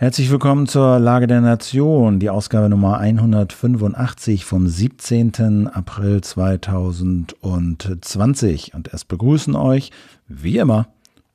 Herzlich willkommen zur Lage der Nation, die Ausgabe Nummer 185 vom 17. April 2020. Und erst begrüßen euch, wie immer,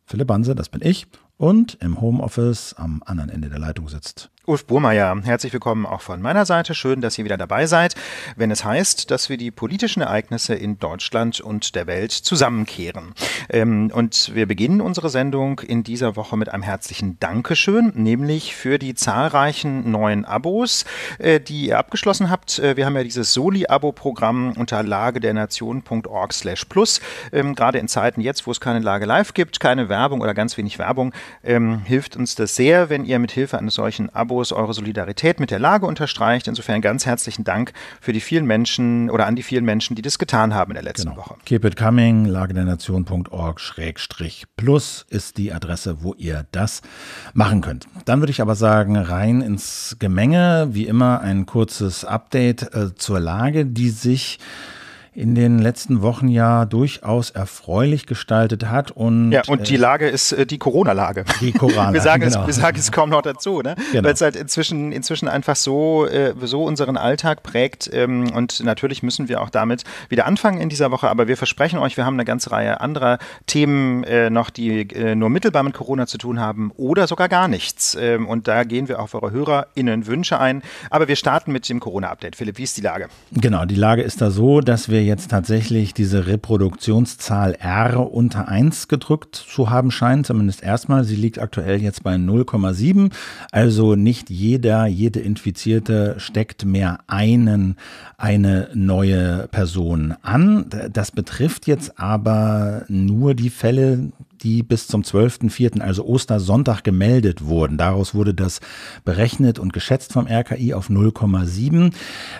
Philipp Banse, das bin ich, und im Homeoffice am anderen Ende der Leitung sitzt Ulf Burmeier, herzlich willkommen auch von meiner Seite. Schön, dass ihr wieder dabei seid, wenn es heißt, dass wir die politischen Ereignisse in Deutschland und der Welt zusammenkehren. Ähm, und wir beginnen unsere Sendung in dieser Woche mit einem herzlichen Dankeschön, nämlich für die zahlreichen neuen Abos, äh, die ihr abgeschlossen habt. Äh, wir haben ja dieses Soli-Abo-Programm unter lagedernation.org slash plus. Ähm, gerade in Zeiten jetzt, wo es keine Lage live gibt, keine Werbung oder ganz wenig Werbung, ähm, hilft uns das sehr, wenn ihr mit Hilfe eines solchen Abos Abos eure Solidarität mit der Lage unterstreicht. Insofern ganz herzlichen Dank für die vielen Menschen oder an die vielen Menschen, die das getan haben in der letzten genau. Woche. Keep it coming, lagedernation.org-plus ist die Adresse, wo ihr das machen könnt. Dann würde ich aber sagen, rein ins Gemenge. Wie immer ein kurzes Update äh, zur Lage, die sich in den letzten Wochen ja durchaus erfreulich gestaltet hat. Und, ja, und äh, die Lage ist äh, die Corona-Lage. Die Corona. wir, sagen genau. es, wir sagen es kaum noch dazu, ne? Genau. weil es halt inzwischen, inzwischen einfach so, äh, so unseren Alltag prägt. Ähm, und natürlich müssen wir auch damit wieder anfangen in dieser Woche. Aber wir versprechen euch, wir haben eine ganze Reihe anderer Themen äh, noch, die äh, nur mittelbar mit Corona zu tun haben oder sogar gar nichts. Ähm, und da gehen wir auf eure HörerInnen Wünsche ein. Aber wir starten mit dem Corona-Update. Philipp, wie ist die Lage? Genau, die Lage ist da so, dass wir jetzt tatsächlich diese Reproduktionszahl R unter 1 gedrückt zu haben scheint, zumindest erstmal. Sie liegt aktuell jetzt bei 0,7. Also nicht jeder, jede Infizierte steckt mehr einen, eine neue Person an. Das betrifft jetzt aber nur die Fälle, die bis zum 12.04., also Ostersonntag, gemeldet wurden. Daraus wurde das berechnet und geschätzt vom RKI auf 0,7.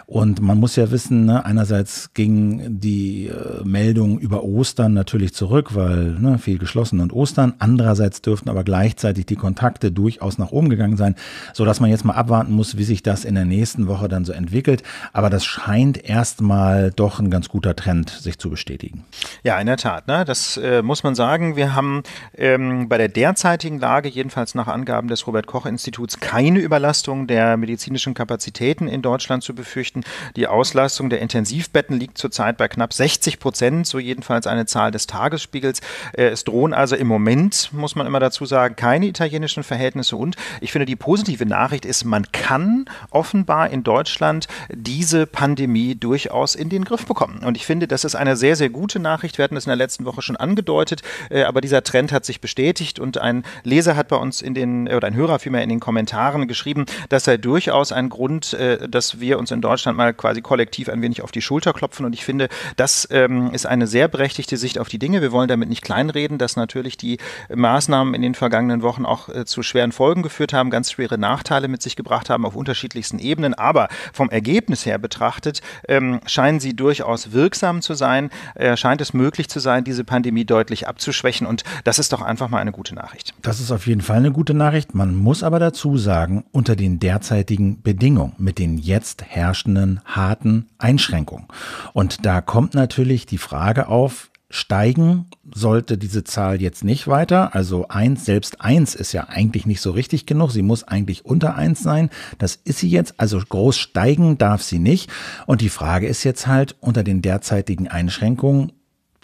Und man muss ja wissen, ne, einerseits ging die äh, Meldung über Ostern natürlich zurück, weil ne, viel geschlossen und Ostern. Andererseits dürften aber gleichzeitig die Kontakte durchaus nach oben gegangen sein, sodass man jetzt mal abwarten muss, wie sich das in der nächsten Woche dann so entwickelt. Aber das scheint erstmal doch ein ganz guter Trend sich zu bestätigen. Ja, in der Tat. Ne? Das äh, muss man sagen. Wir haben ähm, bei der derzeitigen Lage, jedenfalls nach Angaben des Robert Koch Instituts, keine Überlastung der medizinischen Kapazitäten in Deutschland zu befürchten. Die Auslastung der Intensivbetten liegt zurzeit bei knapp 60 Prozent, so jedenfalls eine Zahl des Tagesspiegels. Äh, es drohen also im Moment, muss man immer dazu sagen, keine italienischen Verhältnisse. Und ich finde, die positive Nachricht ist, man kann offenbar in Deutschland diese Pandemie durchaus in den Griff bekommen. Und ich finde, das ist eine sehr, sehr gute Nachricht. Wir hatten das in der letzten Woche schon angedeutet, äh, aber dieser Trend hat sich bestätigt und ein Leser hat bei uns in den, äh, oder ein Hörer vielmehr in den Kommentaren geschrieben, das sei durchaus ein Grund, äh, dass wir uns in Deutschland mal quasi kollektiv ein wenig auf die Schulter klopfen und ich finde, das ähm, ist eine sehr berechtigte Sicht auf die Dinge. Wir wollen damit nicht kleinreden, dass natürlich die Maßnahmen in den vergangenen Wochen auch äh, zu schweren Folgen geführt haben, ganz schwere Nachteile mit sich gebracht haben auf unterschiedlichsten Ebenen, aber vom Ergebnis her betrachtet ähm, scheinen sie durchaus wirksam zu sein, scheint es möglich zu sein, diese Pandemie deutlich abzuschwächen und das ist doch einfach mal eine gute Nachricht. Das ist auf jeden Fall eine gute Nachricht. Man muss aber dazu sagen, unter den derzeitigen Bedingungen, mit den jetzt herrschenden harten Einschränkungen. Und da kommt natürlich die Frage auf, steigen sollte diese Zahl jetzt nicht weiter. Also eins selbst eins ist ja eigentlich nicht so richtig genug. Sie muss eigentlich unter eins sein. Das ist sie jetzt. Also groß steigen darf sie nicht. Und die Frage ist jetzt halt, unter den derzeitigen Einschränkungen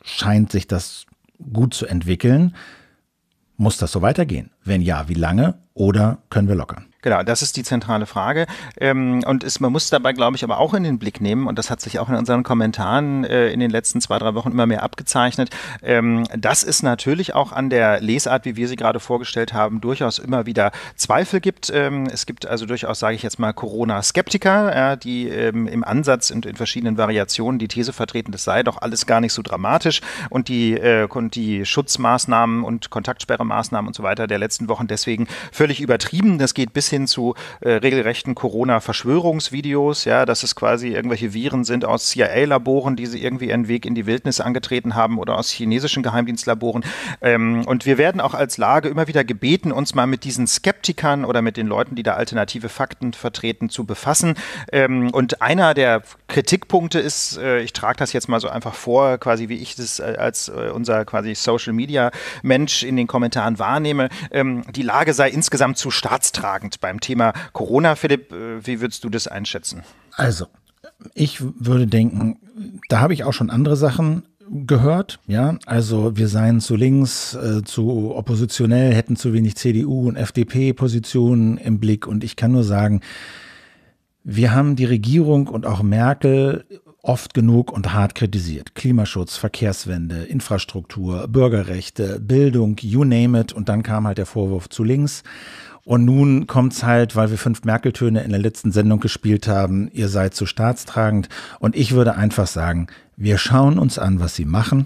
scheint sich das gut zu entwickeln. Muss das so weitergehen? Wenn ja, wie lange oder können wir lockern? Genau, das ist die zentrale Frage. Ähm, und ist, man muss dabei, glaube ich, aber auch in den Blick nehmen, und das hat sich auch in unseren Kommentaren äh, in den letzten zwei, drei Wochen immer mehr abgezeichnet, ähm, dass es natürlich auch an der Lesart, wie wir sie gerade vorgestellt haben, durchaus immer wieder Zweifel gibt. Ähm, es gibt also durchaus, sage ich jetzt mal, Corona-Skeptiker, die im Ansatz und in verschiedenen Variationen die These vertreten, das sei doch alles gar nicht so dramatisch und die, äh, und die Schutzmaßnahmen und Kontaktsperremaßnahmen und so weiter der letzten Wochen deswegen völlig übertrieben. Das geht bis hin zu äh, regelrechten Corona-Verschwörungsvideos, ja, dass es quasi irgendwelche Viren sind aus CIA-Laboren, die sie irgendwie einen Weg in die Wildnis angetreten haben oder aus chinesischen Geheimdienstlaboren. Ähm, und wir werden auch als Lage immer wieder gebeten, uns mal mit diesen Skeptikern oder mit den Leuten, die da alternative Fakten vertreten, zu befassen. Ähm, und einer der Kritikpunkte ist, äh, ich trage das jetzt mal so einfach vor, quasi wie ich das äh, als äh, unser quasi Social Media Mensch in den Kommentaren wahrnehme, ähm, die Lage sei insgesamt zu staatstragend beim Thema Corona, Philipp, äh, wie würdest du das einschätzen? Also, ich würde denken, da habe ich auch schon andere Sachen gehört, ja, also wir seien zu links, äh, zu oppositionell, hätten zu wenig CDU und FDP-Positionen im Blick und ich kann nur sagen, wir haben die Regierung und auch Merkel oft genug und hart kritisiert. Klimaschutz, Verkehrswende, Infrastruktur, Bürgerrechte, Bildung, you name it. Und dann kam halt der Vorwurf zu links. Und nun kommt's halt, weil wir fünf Merkeltöne in der letzten Sendung gespielt haben, ihr seid zu staatstragend. Und ich würde einfach sagen, wir schauen uns an, was sie machen.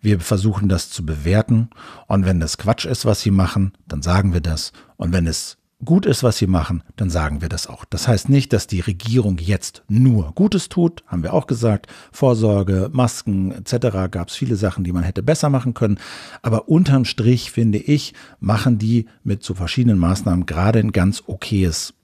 Wir versuchen das zu bewerten. Und wenn das Quatsch ist, was sie machen, dann sagen wir das. Und wenn es gut ist, was sie machen, dann sagen wir das auch. Das heißt nicht, dass die Regierung jetzt nur Gutes tut, haben wir auch gesagt. Vorsorge, Masken etc. gab es viele Sachen, die man hätte besser machen können. Aber unterm Strich, finde ich, machen die mit so verschiedenen Maßnahmen gerade ein ganz okayes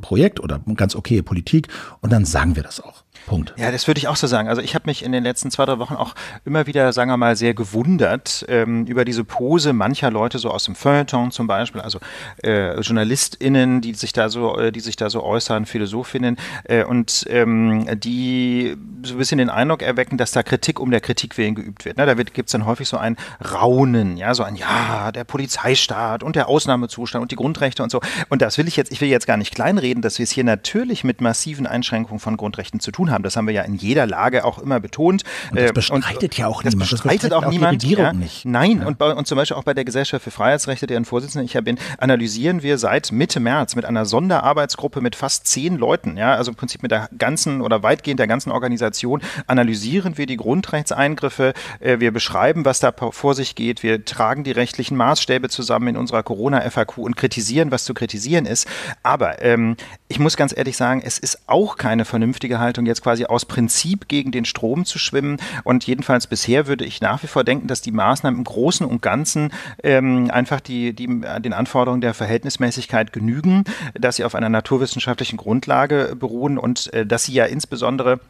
Projekt oder ganz okaye Politik. Und dann sagen wir das auch. Punkt. Ja, das würde ich auch so sagen. Also ich habe mich in den letzten zwei, drei Wochen auch immer wieder, sagen wir mal, sehr gewundert ähm, über diese Pose mancher Leute, so aus dem Feuilleton zum Beispiel, also äh, JournalistInnen, die sich da so, äh, die sich da so äußern, Philosophinnen äh, und ähm, die so ein bisschen den Eindruck erwecken, dass da Kritik um der Kritik willen geübt wird. Ne? Da wird, es dann häufig so ein Raunen, ja, so ein Ja, der Polizeistaat und der Ausnahmezustand und die Grundrechte und so. Und das will ich jetzt, ich will jetzt gar nicht kleinreden, dass wir es hier natürlich mit massiven Einschränkungen von Grundrechten zu tun haben haben. Das haben wir ja in jeder Lage auch immer betont. Und das äh, bestreitet und, ja auch das niemand. Bestreitet das bestreitet auch, niemand. Die Regierung ja. nicht. Nein, ja. und, bei, und zum Beispiel auch bei der Gesellschaft für Freiheitsrechte, deren Vorsitzender ich ja bin, analysieren wir seit Mitte März mit einer Sonderarbeitsgruppe mit fast zehn Leuten, ja, also im Prinzip mit der ganzen oder weitgehend der ganzen Organisation, analysieren wir die Grundrechtseingriffe, äh, wir beschreiben, was da vor sich geht, wir tragen die rechtlichen Maßstäbe zusammen in unserer Corona-FAQ und kritisieren, was zu kritisieren ist. Aber ähm, ich muss ganz ehrlich sagen, es ist auch keine vernünftige Haltung, jetzt quasi aus Prinzip gegen den Strom zu schwimmen. Und jedenfalls bisher würde ich nach wie vor denken, dass die Maßnahmen im Großen und Ganzen ähm, einfach die, die, den Anforderungen der Verhältnismäßigkeit genügen, dass sie auf einer naturwissenschaftlichen Grundlage beruhen und äh, dass sie ja insbesondere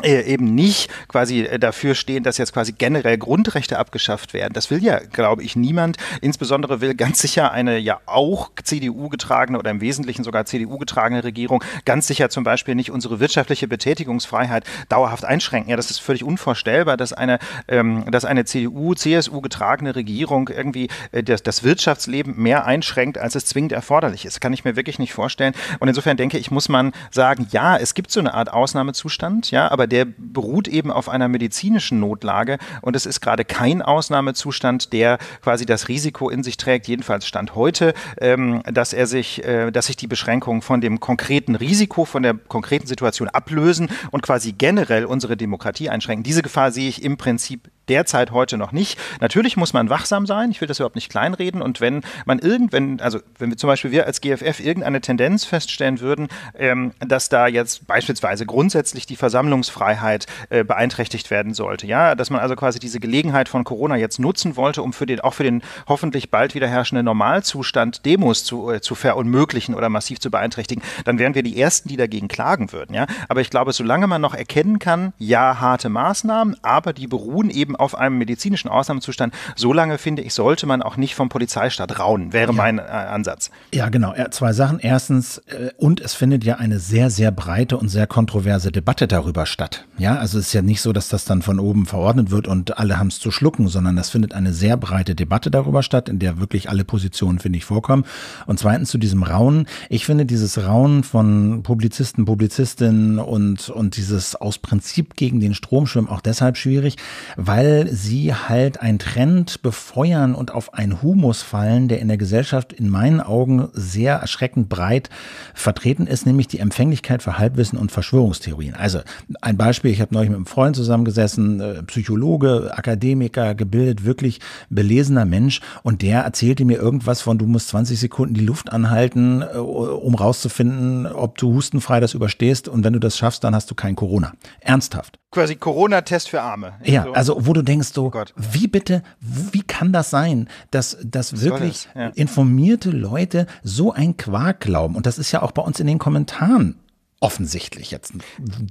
äh, eben nicht quasi äh, dafür stehen, dass jetzt quasi generell Grundrechte abgeschafft werden. Das will ja, glaube ich, niemand. Insbesondere will ganz sicher eine ja auch CDU getragene oder im Wesentlichen sogar CDU getragene Regierung ganz sicher zum Beispiel nicht unsere wirtschaftliche Betätigungsfreiheit dauerhaft einschränken. Ja, das ist völlig unvorstellbar, dass eine, ähm, dass eine CDU, CSU getragene Regierung irgendwie äh, das, das Wirtschaftsleben mehr einschränkt, als es zwingend erforderlich ist. Kann ich mir wirklich nicht vorstellen. Und insofern denke ich, muss man sagen, ja, es gibt so eine Art Ausnahmezustand, ja, aber aber der beruht eben auf einer medizinischen Notlage und es ist gerade kein Ausnahmezustand, der quasi das Risiko in sich trägt, jedenfalls Stand heute, ähm, dass er sich, äh, dass sich die Beschränkungen von dem konkreten Risiko, von der konkreten Situation ablösen und quasi generell unsere Demokratie einschränken. Diese Gefahr sehe ich im Prinzip derzeit heute noch nicht. Natürlich muss man wachsam sein, ich will das überhaupt nicht kleinreden und wenn man irgendwann, also wenn wir zum Beispiel wir als GFF irgendeine Tendenz feststellen würden, ähm, dass da jetzt beispielsweise grundsätzlich die Versammlungsfreiheit äh, beeinträchtigt werden sollte, ja, dass man also quasi diese Gelegenheit von Corona jetzt nutzen wollte, um für den, auch für den hoffentlich bald wieder herrschenden Normalzustand Demos zu, äh, zu verunmöglichen oder massiv zu beeinträchtigen, dann wären wir die Ersten, die dagegen klagen würden, ja. Aber ich glaube, solange man noch erkennen kann, ja, harte Maßnahmen, aber die beruhen eben auf einem medizinischen Ausnahmezustand, So lange, finde ich, sollte man auch nicht vom Polizeistaat rauen, wäre ja. mein äh, Ansatz. Ja, genau. Zwei Sachen. Erstens, äh, und es findet ja eine sehr, sehr breite und sehr kontroverse Debatte darüber statt. Ja, also es ist ja nicht so, dass das dann von oben verordnet wird und alle haben es zu schlucken, sondern es findet eine sehr breite Debatte darüber statt, in der wirklich alle Positionen, finde ich, vorkommen. Und zweitens zu diesem Raunen. Ich finde dieses Raunen von Publizisten, Publizistinnen und, und dieses aus Prinzip gegen den Strom schwimmen auch deshalb schwierig, weil weil sie halt einen Trend befeuern und auf einen Humus fallen, der in der Gesellschaft in meinen Augen sehr erschreckend breit vertreten ist, nämlich die Empfänglichkeit für Halbwissen und Verschwörungstheorien. Also ein Beispiel, ich habe neulich mit einem Freund zusammengesessen, äh, Psychologe, Akademiker, gebildet, wirklich belesener Mensch und der erzählte mir irgendwas von, du musst 20 Sekunden die Luft anhalten, äh, um rauszufinden, ob du hustenfrei das überstehst und wenn du das schaffst, dann hast du kein Corona. Ernsthaft. Quasi Corona-Test für Arme. Ja, also wo wo du denkst so, oh wie bitte, wie kann das sein, dass, dass Was wirklich Ja. informierte Leute so ein Quark glauben? Und das ist ja auch bei uns in den Kommentaren offensichtlich jetzt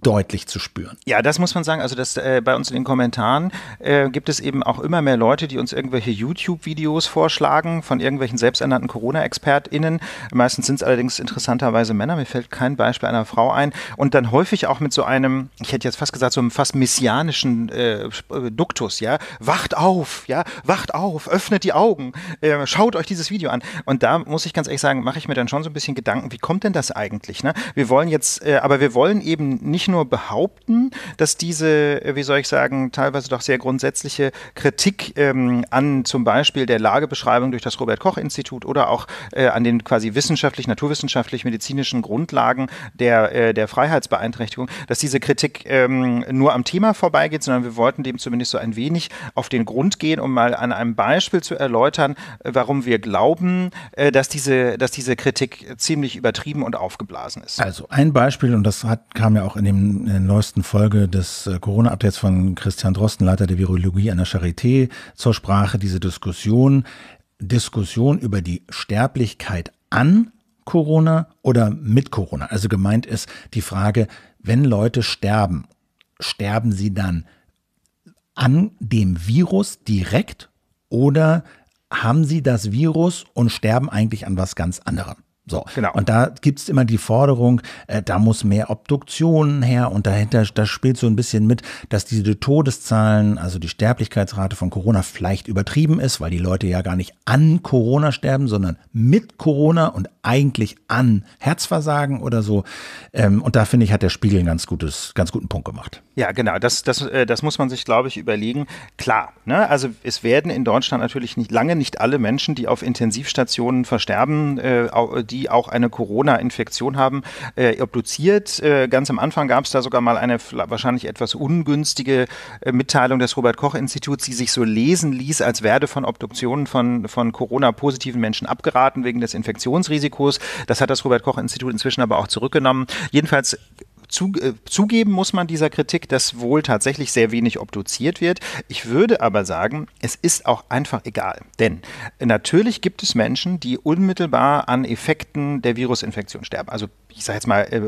deutlich zu spüren. Ja, das muss man sagen. Also das äh, bei uns in den Kommentaren äh, gibt es eben auch immer mehr Leute, die uns irgendwelche YouTube-Videos vorschlagen von irgendwelchen selbsternannten Corona-ExpertInnen. Meistens sind es allerdings interessanterweise Männer. Mir fällt kein Beispiel einer Frau ein. Und dann häufig auch mit so einem, ich hätte jetzt fast gesagt, so einem fast messianischen äh, äh Duktus, ja. Wacht auf, ja, wacht auf, öffnet die Augen, äh, schaut euch dieses Video an. Und da muss ich ganz ehrlich sagen, mache ich mir dann schon so ein bisschen Gedanken, wie kommt denn das eigentlich? Ne? Wir wollen jetzt äh, aber wir wollen eben nicht nur behaupten, dass diese, äh, wie soll ich sagen, teilweise doch sehr grundsätzliche Kritik ähm, an zum Beispiel der Lagebeschreibung durch das Robert-Koch-Institut oder auch äh, an den quasi wissenschaftlich, naturwissenschaftlich, medizinischen Grundlagen der, äh, der Freiheitsbeeinträchtigung, dass diese Kritik ähm, nur am Thema vorbeigeht, sondern wir wollten dem zumindest so ein wenig auf den Grund gehen, um mal an einem Beispiel zu erläutern, äh, warum wir glauben, dass, diese, dass diese Kritik ziemlich übertrieben und aufgeblasen ist. Also ein Beispiel Beispiel, und das hat, kam ja auch in, dem, in der neuesten Folge des äh, Corona-Updates von Christian Drosten, Leiter der Virologie an der Charité, zur Sprache, diese Diskussion, Diskussion über die Sterblichkeit an Corona oder mit Corona. Also gemeint ist die Frage, wenn Leute sterben, sterben sie dann an dem Virus direkt oder haben sie das Virus und sterben eigentlich an was ganz anderem? So. Genau. Und da gibt es immer die Forderung, äh, da muss mehr Obduktion her und dahinter, das spielt so ein bisschen mit, dass diese Todeszahlen, also die Sterblichkeitsrate von Corona vielleicht übertrieben ist, weil die Leute ja gar nicht an Corona sterben, sondern mit Corona und eigentlich an Herzversagen oder so. Ähm, und da finde ich, hat der Spiegel einen ganz, gutes, ganz guten Punkt gemacht. Ja, genau. Das, das, äh, das muss man sich, glaube ich, überlegen. Klar, ne? also es werden in Deutschland natürlich nicht, lange nicht alle Menschen, die auf Intensivstationen versterben, äh, die die auch eine Corona-Infektion haben, äh, obduziert. Äh, ganz am Anfang gab es da sogar mal eine wahrscheinlich etwas ungünstige äh, Mitteilung des Robert-Koch-Instituts, die sich so lesen ließ, als werde von Obduktionen von, von Corona-positiven Menschen abgeraten wegen des Infektionsrisikos. Das hat das Robert-Koch-Institut inzwischen aber auch zurückgenommen. Jedenfalls zu, äh, zugeben muss man dieser Kritik, dass wohl tatsächlich sehr wenig obduziert wird. Ich würde aber sagen, es ist auch einfach egal. Denn natürlich gibt es Menschen, die unmittelbar an Effekten der Virusinfektion sterben. Also ich sage jetzt mal äh,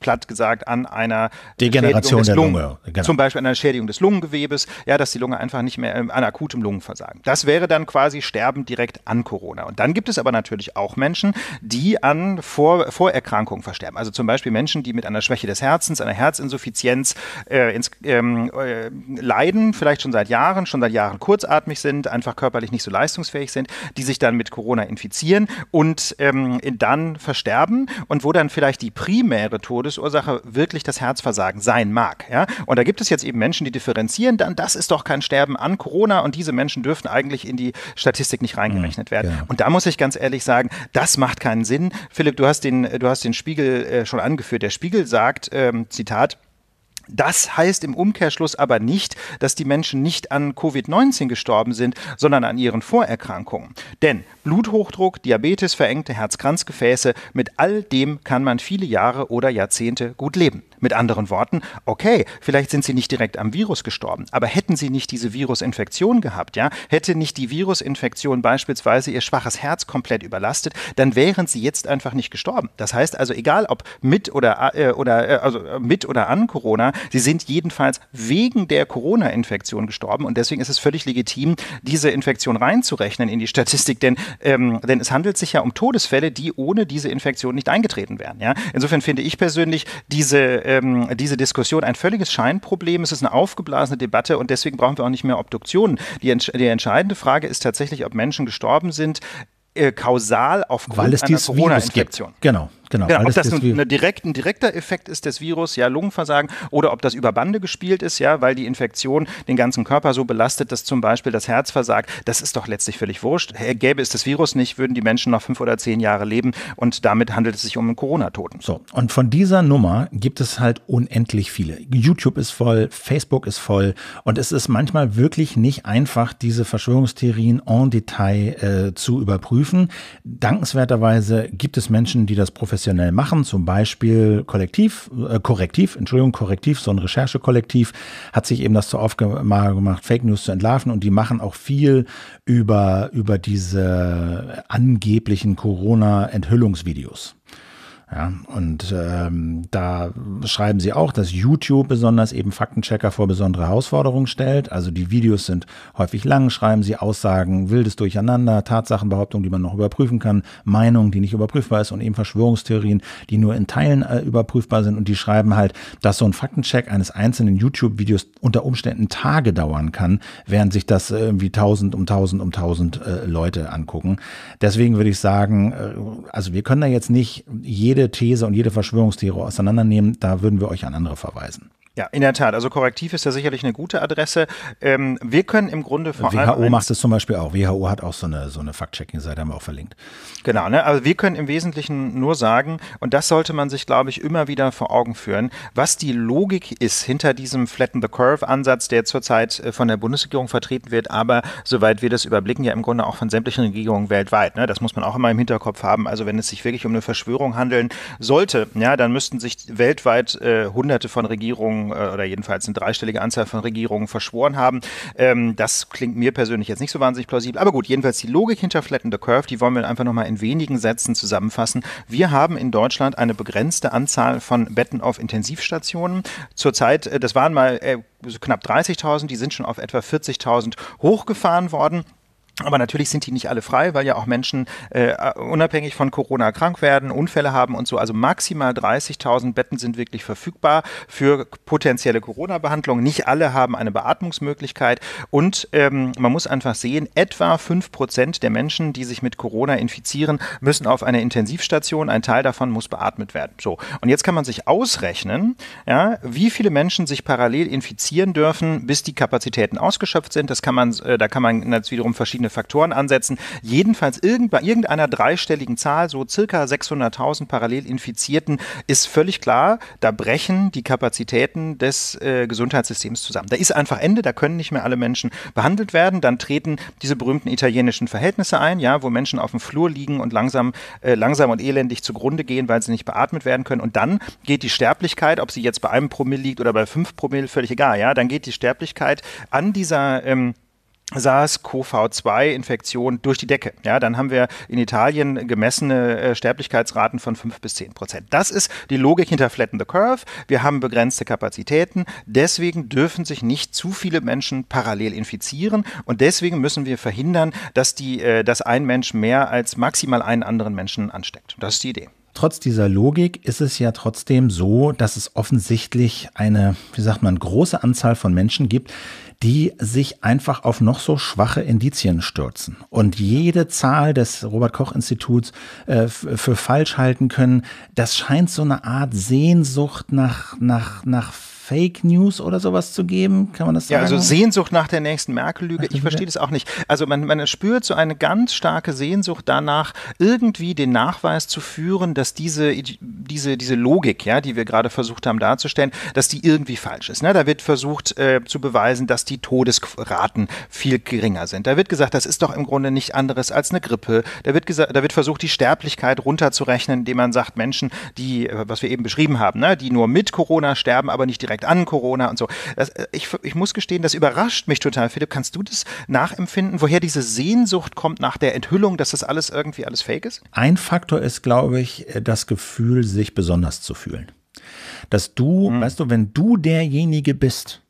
platt gesagt, an einer Degeneration der Lungen, Lunge. Genau. Zum Beispiel an einer Schädigung des Lungengewebes, ja, dass die Lunge einfach nicht mehr äh, an akutem Lungenversagen. Das wäre dann quasi Sterben direkt an Corona. Und dann gibt es aber natürlich auch Menschen, die an Vor Vorerkrankungen versterben. Also zum Beispiel Menschen, die mit einer Schwäche des Herzens, einer Herzinsuffizienz äh, ins, ähm, äh, leiden, vielleicht schon seit Jahren, schon seit Jahren kurzatmig sind, einfach körperlich nicht so leistungsfähig sind, die sich dann mit Corona infizieren und ähm, dann versterben und wo dann vielleicht vielleicht die primäre Todesursache wirklich das Herzversagen sein mag. Ja? Und da gibt es jetzt eben Menschen, die differenzieren, dann das ist doch kein Sterben an Corona und diese Menschen dürften eigentlich in die Statistik nicht reingerechnet mhm, werden. Ja. Genau. Und da muss ich ganz ehrlich sagen, das macht keinen Sinn. Philipp, du hast den, äh, du hast den Spiegel äh, schon angeführt. Der Spiegel sagt, ähm, Zitat, das heißt im Umkehrschluss aber nicht, dass die Menschen nicht an Covid-19 gestorben sind, sondern an ihren Vorerkrankungen. Denn Bluthochdruck, Diabetes, verengte Herz-Kranz-Gefäße, mit all dem kann man viele Jahre oder Jahrzehnte gut leben. Mit anderen Worten, okay, vielleicht sind sie nicht direkt am Virus gestorben, aber hätten sie nicht diese Virusinfektion gehabt, ja, hätte nicht die Virusinfektion beispielsweise ihr schwaches Herz komplett überlastet, dann wären sie jetzt einfach nicht gestorben. Das heißt also, egal ob mit oder, äh, oder äh, also äh, mit oder an Corona, sie sind jedenfalls wegen der Corona-Infektion gestorben und deswegen ist es völlig legitim, diese Infektion reinzurechnen in die Statistik, denn, ähm, denn es handelt sich ja um Todesfälle, die ohne diese Infektion nicht eingetreten wären. Ja? Insofern finde ich persönlich diese äh, ähm, diese Diskussion ein völliges Scheinproblem. Es ist eine aufgeblasene Debatte und deswegen brauchen wir auch nicht mehr Obduktionen. Die, die entscheidende Frage ist tatsächlich, ob Menschen gestorben sind, äh, kausal aufgrund Weil es einer Corona-Infektion. Genau. Genau, genau, ob das, das ein, direkt, ein direkter Effekt ist des Virus, ja, Lungenversagen, oder ob das über Bande gespielt ist, ja, weil die Infektion den ganzen Körper so belastet, dass zum Beispiel das Herz versagt, das ist doch letztlich völlig wurscht. Äh, gäbe es das Virus nicht, würden die Menschen noch fünf oder zehn Jahre leben und damit handelt es sich um einen Corona-Toten. So, und von dieser Nummer gibt es halt unendlich viele. YouTube ist voll, Facebook ist voll und es ist manchmal wirklich nicht einfach, diese Verschwörungstheorien en Detail äh, zu überprüfen. Dankenswerterweise gibt es Menschen, die das professionell professionell machen, zum Beispiel Kollektiv, äh, Korrektiv, Entschuldigung, Korrektiv, so ein Recherchekollektiv, hat sich eben das zur Aufgabe gemacht, Fake News zu entlarven und die machen auch viel über, über diese angeblichen Corona-Enthüllungsvideos. Ja, und ähm, da schreiben sie auch, dass YouTube besonders eben Faktenchecker vor besondere Herausforderungen stellt. Also die Videos sind häufig lang, schreiben sie Aussagen, wildes Durcheinander, Tatsachenbehauptungen, die man noch überprüfen kann, Meinungen, die nicht überprüfbar ist und eben Verschwörungstheorien, die nur in Teilen äh, überprüfbar sind. Und die schreiben halt, dass so ein Faktencheck eines einzelnen YouTube-Videos unter Umständen Tage dauern kann, während sich das äh, irgendwie tausend um tausend um tausend äh, Leute angucken. Deswegen würde ich sagen, äh, also wir können da jetzt nicht jede jede These und jede Verschwörungstheorie auseinandernehmen. Da würden wir euch an andere verweisen. Ja, in der Tat. Also korrektiv ist ja sicherlich eine gute Adresse. Ähm, wir können im Grunde vor WHO allem. WHO macht es zum Beispiel auch. WHO hat auch so eine, so eine Fact-Checking-Seite, haben wir auch verlinkt. Genau, ne? Also wir können im Wesentlichen nur sagen, und das sollte man sich, glaube ich, immer wieder vor Augen führen, was die Logik ist hinter diesem Flatten the Curve-Ansatz, der zurzeit äh, von der Bundesregierung vertreten wird, aber soweit wir das überblicken, ja im Grunde auch von sämtlichen Regierungen weltweit. Ne? Das muss man auch immer im Hinterkopf haben. Also wenn es sich wirklich um eine Verschwörung handeln sollte, ja, dann müssten sich weltweit äh, hunderte von Regierungen äh, oder jedenfalls eine dreistellige Anzahl von Regierungen verschworen haben. Ähm, das klingt mir persönlich jetzt nicht so wahnsinnig plausibel. Aber gut, jedenfalls die Logik hinter Flatten the Curve, die wollen wir einfach nochmal in wenigen Sätzen zusammenfassen. Wir haben in Deutschland eine begrenzte Anzahl von Betten auf Intensivstationen. Zurzeit, äh, das waren mal äh, knapp 30.000, die sind schon auf etwa 40.000 hochgefahren worden. Aber natürlich sind die nicht alle frei, weil ja auch Menschen äh, äh unabhängig von Corona krank werden, Unfälle haben und so. Also maximal 30.000 Betten sind wirklich verfügbar für potenzielle Corona-Behandlung. Nicht alle haben eine Beatmungsmöglichkeit. Und ähm, man muss einfach sehen, etwa fünf Prozent der Menschen, die sich mit Corona infizieren, müssen auf eine Intensivstation. Ein Teil davon muss beatmet werden. So, und jetzt kann man sich ausrechnen, ja, wie viele Menschen sich parallel infizieren dürfen, bis die Kapazitäten ausgeschöpft sind. Das kann man, äh, da kann man jetzt wiederum verschiedene verschiedene Faktoren ansetzen. Jedenfalls bei irgendeiner dreistelligen Zahl, so circa 600.000 parallel Infizierten, ist völlig klar, da brechen die Kapazitäten des äh, Gesundheitssystems zusammen. Da ist einfach Ende, da können nicht mehr alle Menschen behandelt werden. Dann treten diese berühmten italienischen Verhältnisse ein, ja, wo Menschen auf dem Flur liegen und langsam, äh, langsam und elendig zugrunde gehen, weil sie nicht beatmet werden können. Und dann geht die Sterblichkeit, ob sie jetzt bei einem Promille liegt oder bei fünf Promille, völlig egal, ja, dann geht die Sterblichkeit an dieser ähm, SARS-CoV-2-Infektion durch die Decke. Ja, dann haben wir in Italien gemessene äh, Sterblichkeitsraten von 5 bis 10 Prozent. Das ist die Logik hinter Flatten the Curve. Wir haben begrenzte Kapazitäten. Deswegen dürfen sich nicht zu viele Menschen parallel infizieren. Und deswegen müssen wir verhindern, dass, die, äh, dass ein Mensch mehr als maximal einen anderen Menschen ansteckt. Das ist die Idee trotz dieser Logik ist es ja trotzdem so, dass es offensichtlich eine, wie sagt man, große Anzahl von Menschen gibt, die sich einfach auf noch so schwache Indizien stürzen und jede Zahl des Robert Koch Instituts äh, für falsch halten können. Das scheint so eine Art Sehnsucht nach, nach, nach Fake News oder sowas zu geben? Kann man das sagen? Ja, also Sehnsucht nach der nächsten Merkel-Lüge. Ich verstehe das auch nicht. Also man, man spürt so eine ganz starke Sehnsucht danach, irgendwie den Nachweis zu führen, dass diese, diese, diese Logik, ja, die wir gerade versucht haben darzustellen, dass die irgendwie falsch ist. Ne? Da wird versucht äh, zu beweisen, dass die Todesraten viel geringer sind. Da wird gesagt, das ist doch im Grunde nicht anderes als eine Grippe. Da wird, gesagt, da wird versucht, die Sterblichkeit runterzurechnen, indem man sagt, Menschen, die, äh, was wir eben beschrieben haben, ne? die nur mit Corona sterben, aber nicht direkt steigt an, Corona und so. Das, äh, ich, ich muss gestehen, das überrascht mich total. Philipp, kannst du das nachempfinden, woher diese Sehnsucht kommt nach der Enthüllung, dass das alles irgendwie alles fake ist? Ein Faktor ist, glaube ich, äh, das Gefühl, sich besonders zu fühlen. Dass du, mhm. weißt du, wenn du derjenige bist,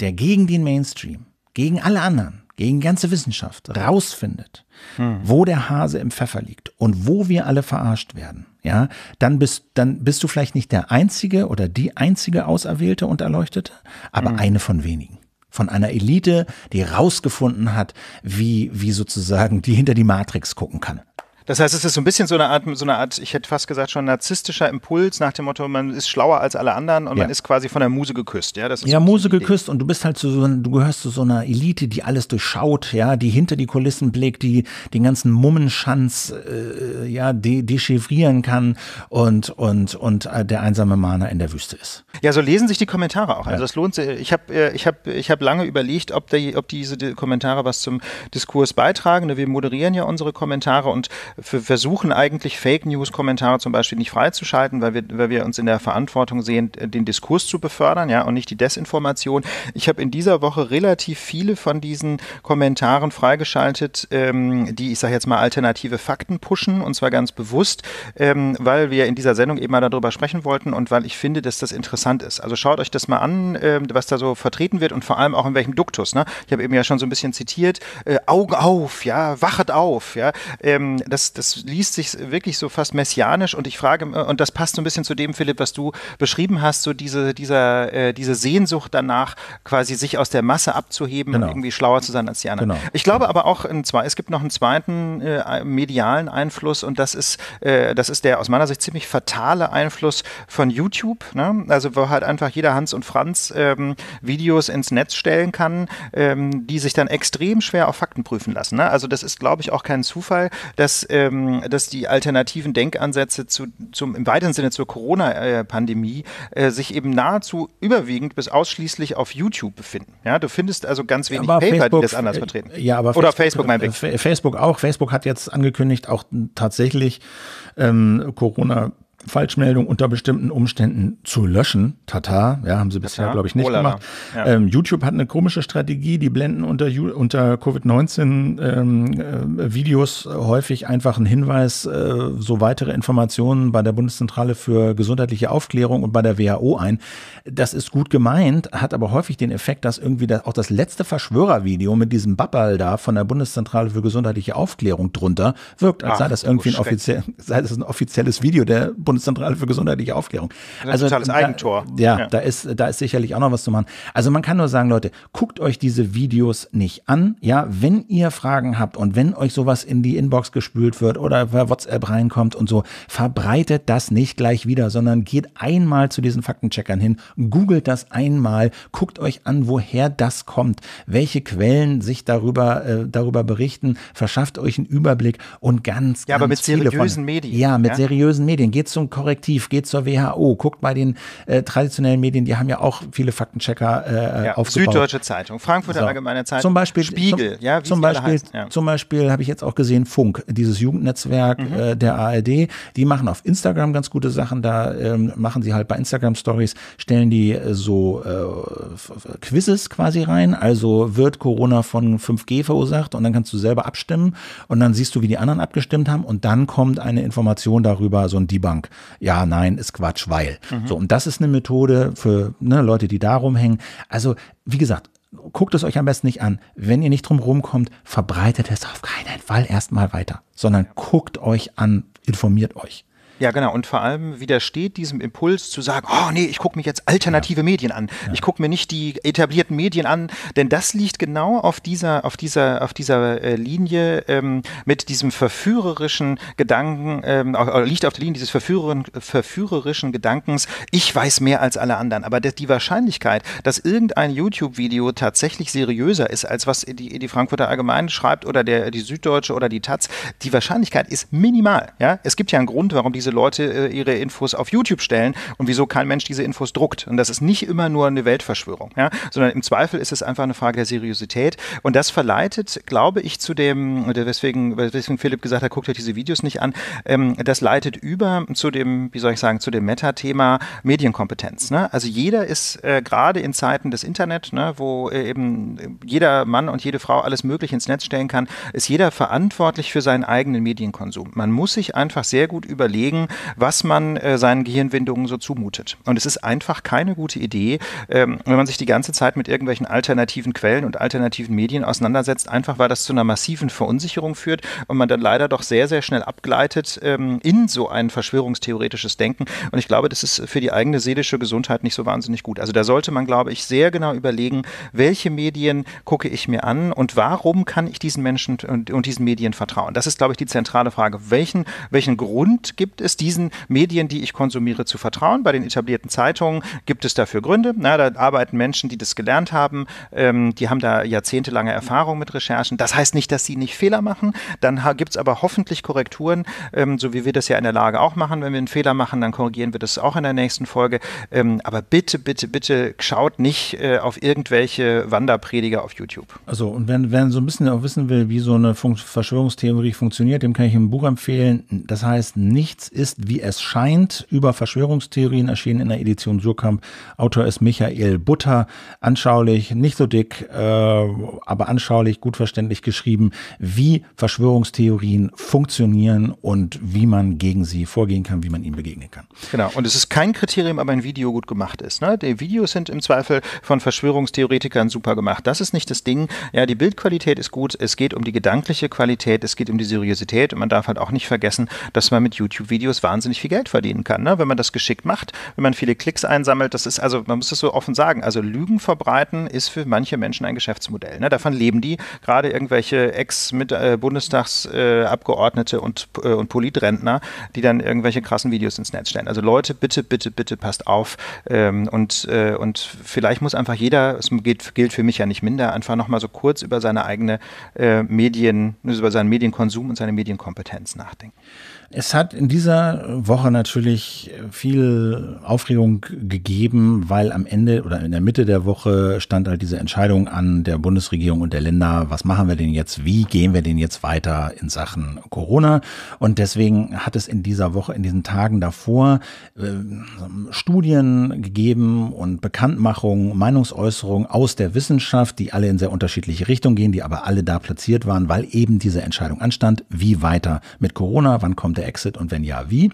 der gegen den Mainstream, gegen alle anderen, gegen ganze Wissenschaft rausfindet, hm. wo der Hase im Pfeffer liegt und wo wir alle verarscht werden, ja, dann bist, dann bist du vielleicht nicht der einzige oder die einzige Auserwählte und Erleuchtete, aber mhm. eine von wenigen. Von einer Elite, die rausgefunden hat, wie, wie sozusagen die hinter die Matrix gucken kann. Das heißt, es ist so ein bisschen so eine Art, so eine Art, ich hätte fast gesagt, schon narzisstischer Impuls nach dem Motto, man ist schlauer als alle anderen und ja. man ist quasi von der Muse geküsst, ja? Das ist ja, Muse geküsst und du bist halt so, du gehörst zu so einer Elite, die alles durchschaut, ja, die hinter die Kulissen blickt, die den ganzen Mummenschanz, äh, ja, de dechiffrieren kann und, und, und äh, der einsame Mahner in der Wüste ist. Ja, so lesen sich die Kommentare auch. Also, das lohnt sich. Ich habe äh, ich hab, ich hab lange überlegt, ob, die, ob diese Kommentare was zum Diskurs beitragen. Wir moderieren ja unsere Kommentare und versuchen eigentlich Fake News-Kommentare zum Beispiel nicht freizuschalten, weil wir, weil wir uns in der Verantwortung sehen, äh, den Diskurs zu befördern, ja, und nicht die Desinformation. Ich habe in dieser Woche relativ viele von diesen Kommentaren freigeschaltet, ähm, die, ich sage jetzt mal, alternative Fakten pushen, und zwar ganz bewusst, ähm, weil wir in dieser Sendung eben mal darüber sprechen wollten und weil ich finde, dass das interessant ist. Also schaut euch das mal an, ähm, was da so vertreten wird und vor allem auch in welchem Duktus. Ne? Ich habe eben ja schon so ein bisschen zitiert, äh, Augen auf, ja, wachet auf, ja. Ähm, das das, liest sich wirklich so fast messianisch und ich frage, äh, und das passt so ein bisschen zu dem, Philipp, was du beschrieben hast, so diese, dieser, äh, diese Sehnsucht danach, quasi sich aus der Masse abzuheben genau. und irgendwie schlauer zu sein als die anderen. Genau. Ich glaube genau. aber auch, in zwei, es gibt noch einen zweiten äh, medialen Einfluss und das ist, äh, das ist der aus meiner Sicht ziemlich fatale Einfluss von YouTube, ne? also wo halt einfach jeder Hans und Franz ähm, Videos ins Netz stellen kann, ähm, die sich dann extrem schwer auf Fakten prüfen lassen. Ne? Also das ist, glaube ich, auch kein Zufall, dass ähm, dass die alternativen Denkansätze zu, zum, im weiteren Sinne zur Corona-Pandemie äh, sich eben nahezu überwiegend bis ausschließlich auf YouTube befinden. Ja, du findest also ganz wenig aber Paper, Facebook, die das anders äh, vertreten. Ja, aber Oder Facebook, Facebook meinetwegen. Facebook auch. Facebook hat jetzt angekündigt, auch tatsächlich ähm, Corona- Falschmeldung unter bestimmten Umständen zu löschen. Tata, ja, haben sie bisher, glaube ich, nicht Olala. gemacht. Ja. Ähm, YouTube hat eine komische Strategie, die blenden unter, unter Covid-19-Videos ähm, äh, häufig einfach einen Hinweis, äh, so weitere Informationen bei der Bundeszentrale für gesundheitliche Aufklärung und bei der WHO ein. Das ist gut gemeint, hat aber häufig den Effekt, dass irgendwie das, auch das letzte Verschwörervideo mit diesem Babbal da von der Bundeszentrale für gesundheitliche Aufklärung drunter wirkt, als Ach, sei das irgendwie ein, offizie sei das ein offizielles Video der Bundeszentrale. Bundeszentrale für gesundheitliche Aufklärung. Also totales da, Eigentor. Ja, ja, Da, ist, da ist sicherlich auch noch was zu machen. Also man kann nur sagen, Leute, guckt euch diese Videos nicht an. Ja, wenn ihr Fragen habt und wenn euch sowas in die Inbox gespült wird oder per WhatsApp reinkommt und so, verbreitet das nicht gleich wieder, sondern geht einmal zu diesen Faktencheckern hin, googelt das einmal, guckt euch an, woher das kommt, welche Quellen sich darüber, äh, darüber berichten, verschafft euch einen Überblick und ganz, ja, ganz aber mit seriösen Medien. Ja, mit ja? seriösen Medien. Geht zu Richtung Korrektiv, geht zur WHO, guckt bei den äh, traditionellen Medien, die haben ja auch viele Faktenchecker äh, ja, aufgebaut. Süddeutsche Zeitung, Frankfurter so. Allgemeine Zeitung, zum Beispiel, Spiegel, zum, ja, wie zum Beispiel, ja. zum Beispiel habe ich jetzt auch gesehen Funk, dieses Jugendnetzwerk mhm. äh, der ARD, die machen auf Instagram ganz gute Sachen, da ähm, machen sie halt bei Instagram Stories, stellen die äh, so äh, Quizzes quasi rein, also wird Corona von 5G verursacht und dann kannst du selber abstimmen und dann siehst du, wie die anderen abgestimmt haben und dann kommt eine Information darüber, so ein Debunk ja, nein, ist Quatsch, weil. Mhm. So, und das ist eine Methode für ne, Leute, die da rumhängen. Also, wie gesagt, guckt es euch am besten nicht an. Wenn ihr nicht drum rumkommt, verbreitet es auf keinen Fall erstmal weiter, sondern guckt euch an, informiert euch. Ja, genau. Und vor allem widersteht diesem Impuls zu sagen, oh nee, ich gucke mir jetzt alternative ja. Medien an. Ja. Ich gucke mir nicht die etablierten Medien an, denn das liegt genau auf dieser, auf dieser, auf dieser äh, Linie ähm, mit diesem verführerischen Gedanken, ähm, auch, liegt auf der Linie dieses verführer verführerischen Gedankens, ich weiß mehr als alle anderen. Aber die Wahrscheinlichkeit, dass irgendein YouTube-Video tatsächlich seriöser ist, als was die, die Frankfurter Allgemeine schreibt oder der, die Süddeutsche oder die Taz, die Wahrscheinlichkeit ist minimal. Ja? Es gibt ja einen Grund, warum diese diese Leute äh, ihre Infos auf YouTube stellen und wieso kein Mensch diese Infos druckt. Und das ist nicht immer nur eine Weltverschwörung, ja? sondern im Zweifel ist es einfach eine Frage der Seriosität. Und das verleitet, glaube ich, zu dem, weswegen, äh, weswegen Philipp gesagt hat, guckt euch diese Videos nicht an, ähm, das leitet über zu dem, wie soll ich sagen, zu dem Meta-Thema Medienkompetenz. Ne? Also jeder ist äh, gerade in Zeiten des Internet, ne, wo äh, eben jeder Mann und jede Frau alles Mögliche ins Netz stellen kann, ist jeder verantwortlich für seinen eigenen Medienkonsum. Man muss sich einfach sehr gut überlegen, gucken, was man äh, seinen Gehirnwindungen so zumutet. Und es ist einfach keine gute Idee, ähm, wenn man sich die ganze Zeit mit irgendwelchen alternativen Quellen und alternativen Medien auseinandersetzt, einfach weil das zu einer massiven Verunsicherung führt und man dann leider doch sehr, sehr schnell abgleitet ähm, in so ein verschwörungstheoretisches Denken. Und ich glaube, das ist für die eigene seelische Gesundheit nicht so wahnsinnig gut. Also da sollte man, glaube ich, sehr genau überlegen, welche Medien gucke ich mir an und warum kann ich diesen Menschen und, und diesen Medien vertrauen. Das ist, glaube ich, die zentrale Frage. Welchen, welchen Grund gibt es? es diesen Medien, die ich konsumiere, zu vertrauen? Bei den etablierten Zeitungen gibt es dafür Gründe. Na, da arbeiten Menschen, die das gelernt haben. Ähm, die haben da jahrzehntelange Erfahrung mit Recherchen. Das heißt nicht, dass sie nicht Fehler machen. Dann gibt es aber hoffentlich Korrekturen, ähm, so wie wir das ja in der Lage auch machen. Wenn wir einen Fehler machen, dann korrigieren wir das auch in der nächsten Folge. Ähm, aber bitte, bitte, bitte schaut nicht äh, auf irgendwelche Wanderprediger auf YouTube. Also, und wenn, wenn so ein bisschen auch wissen will, wie so eine Fun Verschwörungstheorie funktioniert, dem kann ich ein Buch empfehlen. Das heißt, nichts ist, wie es scheint, über Verschwörungstheorien erschienen in der Edition Surkamp. Autor ist Michael Butter. Anschaulich, nicht so dick, äh, aber anschaulich, gut verständlich geschrieben, wie Verschwörungstheorien funktionieren und wie man gegen sie vorgehen kann, wie man ihnen begegnen kann. Genau, und es ist kein Kriterium, aber ein Video gut gemacht ist. Ne? Die Videos sind im Zweifel von Verschwörungstheoretikern super gemacht. Das ist nicht das Ding. Ja, die Bildqualität ist gut, es geht um die gedankliche Qualität, es geht um die Seriosität und man darf halt auch nicht vergessen, dass man mit YouTube-Videos Videos wahnsinnig viel Geld verdienen kann, ne? wenn man das geschickt macht, wenn man viele Klicks einsammelt. Das ist also, man muss das so offen sagen, also Lügen verbreiten ist für manche Menschen ein Geschäftsmodell. Ne? Davon leben die, gerade irgendwelche Ex-Bundestagsabgeordnete und, äh, und Politrentner, die dann irgendwelche krassen Videos ins Netz stellen. Also Leute, bitte, bitte, bitte passt auf ähm, und, äh, und vielleicht muss einfach jeder, es gilt für mich ja nicht minder, einfach nochmal so kurz über seine eigene äh, Medien, über seinen Medienkonsum und seine Medienkompetenz nachdenken. Es hat in dieser Woche natürlich viel Aufregung gegeben, weil am Ende oder in der Mitte der Woche stand halt diese Entscheidung an der Bundesregierung und der Länder, was machen wir denn jetzt, wie gehen wir denn jetzt weiter in Sachen Corona. Und deswegen hat es in dieser Woche, in diesen Tagen davor äh, Studien gegeben und Bekanntmachungen, Meinungsäußerungen aus der Wissenschaft, die alle in sehr unterschiedliche Richtungen gehen, die aber alle da platziert waren, weil eben diese Entscheidung anstand, wie weiter mit Corona, wann kommt der der Exit und wenn ja, wie?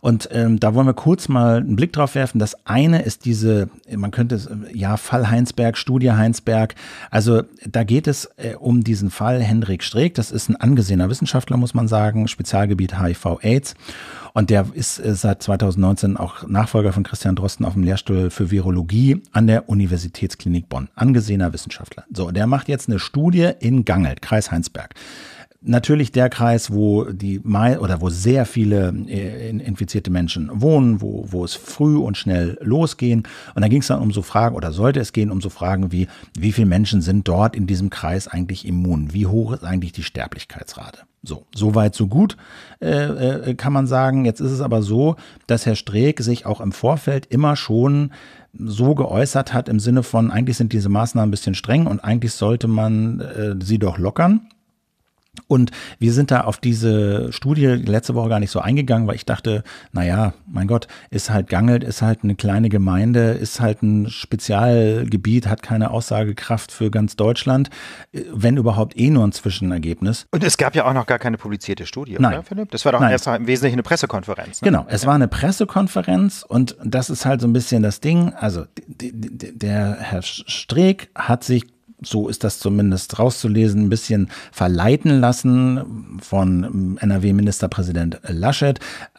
Und ähm, da wollen wir kurz mal einen Blick drauf werfen. Das eine ist diese, man könnte es, ja, Fall Heinsberg, Studie Heinsberg. Also da geht es äh, um diesen Fall Hendrik Streeck. Das ist ein angesehener Wissenschaftler, muss man sagen, Spezialgebiet HIV-AIDS. Und der ist äh, seit 2019 auch Nachfolger von Christian Drosten auf dem Lehrstuhl für Virologie an der Universitätsklinik Bonn. Angesehener Wissenschaftler. So, der macht jetzt eine Studie in Gangelt, Kreis Heinsberg natürlich der Kreis, wo die oder wo sehr viele äh, infizierte Menschen wohnen, wo, wo es früh und schnell losgehen. Und da ging es dann um so Fragen oder sollte es gehen um so Fragen wie, wie viele Menschen sind dort in diesem Kreis eigentlich immun? Wie hoch ist eigentlich die Sterblichkeitsrate? So, so weit, so gut, äh, äh, kann man sagen. Jetzt ist es aber so, dass Herr Streeck sich auch im Vorfeld immer schon so geäußert hat im Sinne von, eigentlich sind diese Maßnahmen ein bisschen streng und eigentlich sollte man äh, sie doch lockern. Und wir sind da auf diese Studie letzte Woche gar nicht so eingegangen, weil ich dachte, naja, mein Gott, ist halt Gangelt, ist halt eine kleine Gemeinde, ist halt ein Spezialgebiet, hat keine Aussagekraft für ganz Deutschland, wenn überhaupt eh nur ein Zwischenergebnis. Und es gab ja auch noch gar keine publizierte Studie, Nein. oder Philipp? Das war doch erstmal im Wesentlichen eine Pressekonferenz. Ne? Genau, es war eine Pressekonferenz und das ist halt so ein bisschen das Ding. Also der Herr Streeck hat sich so ist das zumindest rauszulesen, ein bisschen verleiten lassen von NRW-Ministerpräsident Laschet,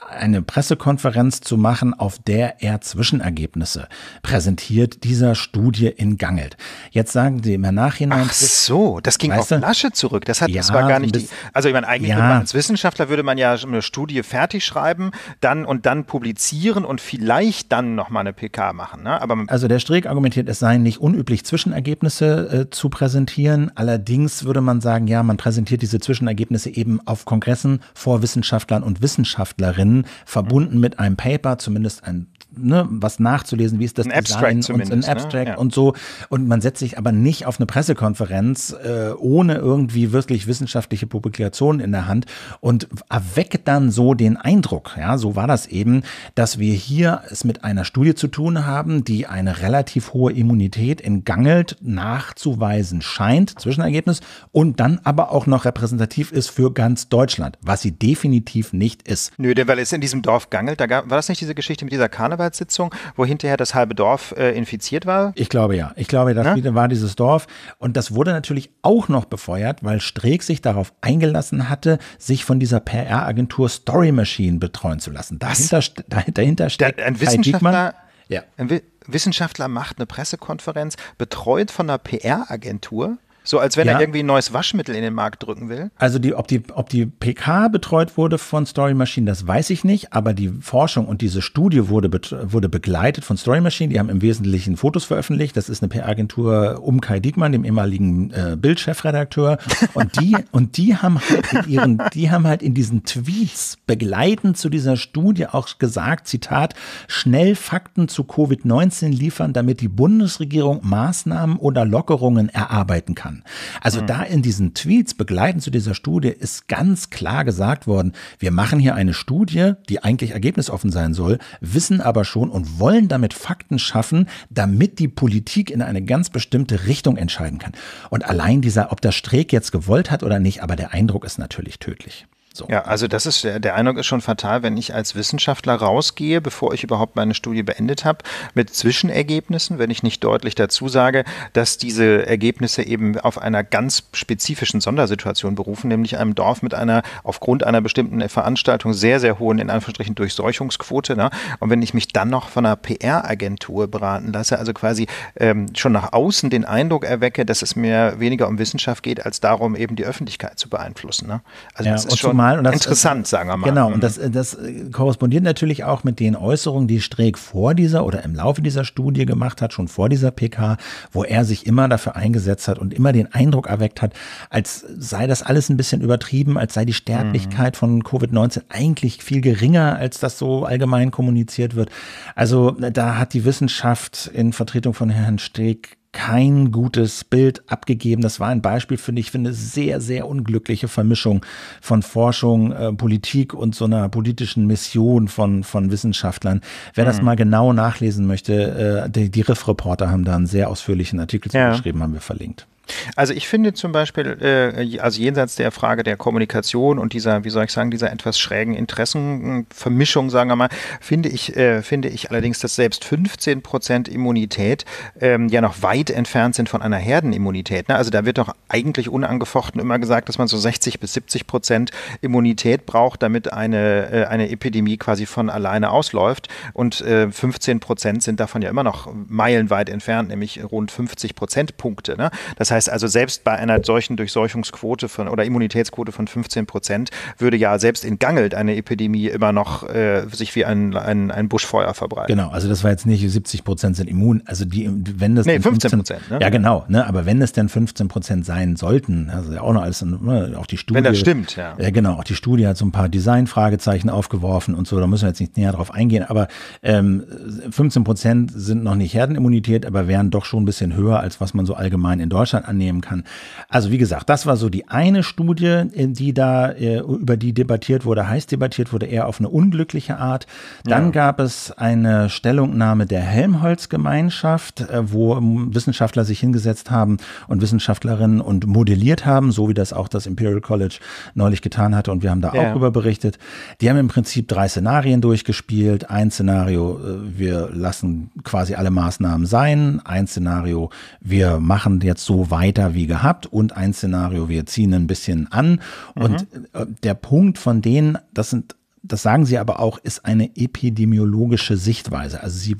eine Pressekonferenz zu machen, auf der er Zwischenergebnisse präsentiert dieser Studie in Gangelt. Jetzt sagen sie im Nachhinein. Ach so, das ging auf du? Laschet zurück. Das, hat, ja, das war gar nicht. Die, also, ich meine, eigentlich ja. als Wissenschaftler würde man ja eine Studie fertig schreiben, dann und dann publizieren und vielleicht dann nochmal eine PK machen. Ne? Aber also, der Streeck argumentiert, es seien nicht unüblich Zwischenergebnisse äh, zu präsentieren. Allerdings würde man sagen, ja, man präsentiert diese Zwischenergebnisse eben auf Kongressen vor Wissenschaftlern und Wissenschaftlerinnen, verbunden mhm. mit einem Paper, zumindest ein ne, was nachzulesen, wie ist das ein Design Abstract und ein ne? Abstract ne? ja. und so. Und man setzt sich aber nicht auf eine Pressekonferenz äh, ohne irgendwie wirklich wissenschaftliche Publikationen in der Hand und erweckt dann so den Eindruck, ja, so war das eben, dass wir hier es mit einer Studie zu tun haben, die eine relativ hohe Immunität in Gangelt nachzuweisen scheint, Zwischenergebnis, und dann aber auch noch repräsentativ ist für ganz Deutschland, was sie definitiv nicht ist. Nö, denn weil es in diesem Dorf gangelt, da gab, war das nicht diese Geschichte mit dieser Karneval? Jugendbeiratssitzung, wo hinterher das halbe Dorf äh, infiziert war? Ich glaube ja. Ich glaube, das Na? war dieses Dorf. Und das wurde natürlich auch noch befeuert, weil Streeck sich darauf eingelassen hatte, sich von dieser PR-Agentur Story Machine betreuen zu lassen. Dahinter, dahinter steckt da, ein Wissenschaftler. Ja. Ein Wissenschaftler macht eine Pressekonferenz, betreut von einer PR-Agentur so als wenn ja. er irgendwie ein neues Waschmittel in den Markt drücken will. Also die, ob, die, ob die PK betreut wurde von Story Machine, das weiß ich nicht, aber die Forschung und diese Studie wurde, wurde begleitet von Story Machine. Die haben im Wesentlichen Fotos veröffentlicht. Das ist eine PR-Agentur um Kai Diekmann, dem ehemaligen äh, bild Und die, und die haben halt in ihren, die haben halt in diesen Tweets begleitend zu dieser Studie auch gesagt, Zitat, schnell Fakten zu Covid-19 liefern, damit die Bundesregierung Maßnahmen oder Lockerungen erarbeiten kann. Also mhm. da in diesen Tweets begleitend zu dieser Studie ist ganz klar gesagt worden, wir machen hier eine Studie, die eigentlich ergebnisoffen sein soll, wissen aber schon und wollen damit Fakten schaffen, damit die Politik in eine ganz bestimmte Richtung entscheiden kann. Und allein dieser, ob das Streeck jetzt gewollt hat oder nicht, aber der Eindruck ist natürlich tödlich. So. Ja, also das ist der, der Eindruck ist schon fatal, wenn ich als Wissenschaftler rausgehe, bevor ich überhaupt meine Studie beendet habe, mit Zwischenergebnissen, wenn ich nicht deutlich dazu sage, dass diese Ergebnisse eben auf einer ganz spezifischen Sondersituation berufen, nämlich einem Dorf mit einer aufgrund einer bestimmten Veranstaltung sehr, sehr hohen, in Anführungsstrichen, Durchseuchungsquote. Ne? Und wenn ich mich dann noch von einer PR-Agentur beraten lasse, also quasi ähm, schon nach außen den Eindruck erwecke, dass es mir weniger um Wissenschaft geht, als darum, eben die Öffentlichkeit zu beeinflussen. Ne? Also ja, das ist schon mal. Und das, Interessant, sagen wir mal. Genau, und mhm. das, das korrespondiert natürlich auch mit den Äußerungen, die Streeck vor dieser oder im Laufe dieser Studie gemacht hat, schon vor dieser PK, wo er sich immer dafür eingesetzt hat und immer den Eindruck erweckt hat, als sei das alles ein bisschen übertrieben, als sei die Sterblichkeit mhm. von Covid-19 eigentlich viel geringer, als das so allgemein kommuniziert wird. Also da hat die Wissenschaft in Vertretung von Herrn Streeck kein gutes Bild abgegeben. Das war ein Beispiel, für, ich, finde, sehr, sehr unglückliche Vermischung von Forschung, äh, Politik und so einer politischen Mission von, von Wissenschaftlern. Wer mhm. das mal genau nachlesen möchte, äh, die, die Riff-Reporter haben da einen sehr ausführlichen Artikel zu ja. geschrieben, haben wir verlinkt. Also ich finde zum Beispiel, äh, also jenseits der Frage der Kommunikation und dieser, wie soll ich sagen, dieser etwas schrägen Interessenvermischung, sagen wir mal, finde ich, äh, finde ich allerdings, dass selbst 15 Prozent Immunität ähm, ja noch weit entfernt sind von einer Herdenimmunität. Ne? Also da wird doch eigentlich unangefochten immer gesagt, dass man so 60 bis 70 Prozent Immunität braucht, damit eine, äh, eine Epidemie quasi von alleine ausläuft. Und 15 äh, Prozent sind davon ja immer noch meilenweit entfernt, nämlich rund 50 Prozentpunkte. Ne? Das heißt, heißt also, selbst bei einer solchen Durchseuchungsquote von oder Immunitätsquote von 15 Prozent würde ja selbst in Gangelt eine Epidemie immer noch äh, sich wie ein, ein, ein Buschfeuer verbreiten. Genau, also das war jetzt nicht 70 Prozent sind immun. Also die, wenn das. Nee, 15 Prozent. Ne? Ja, genau. Ne? Aber wenn es denn 15 Prozent sein sollten, also auch noch alles, ne, auch die Studie. Wenn das stimmt, ja. Äh, genau, auch die Studie hat so ein paar Design-Fragezeichen aufgeworfen und so, da müssen wir jetzt nicht näher drauf eingehen. Aber ähm, 15 Prozent sind noch nicht Herdenimmunität, aber wären doch schon ein bisschen höher, als was man so allgemein in Deutschland annehmen kann. Also wie gesagt, das war so die eine Studie, äh, die da äh, über die debattiert wurde, heiß debattiert wurde, eher auf eine unglückliche Art. Dann ja. gab es eine Stellungnahme der Helmholtz-Gemeinschaft, äh, wo ähm, Wissenschaftler sich hingesetzt haben und Wissenschaftlerinnen und modelliert haben, so wie das auch das Imperial College neulich getan hatte und wir haben da ja. auch über berichtet. Die haben im Prinzip drei Szenarien durchgespielt. Ein Szenario, wir lassen quasi alle Maßnahmen sein. Ein Szenario, wir machen jetzt so weiter weiter wie gehabt und ein Szenario, wir ziehen ein bisschen an. Mhm. Und äh, der Punkt von denen, das sind, das sagen sie aber auch, ist eine epidemiologische Sichtweise. Also sie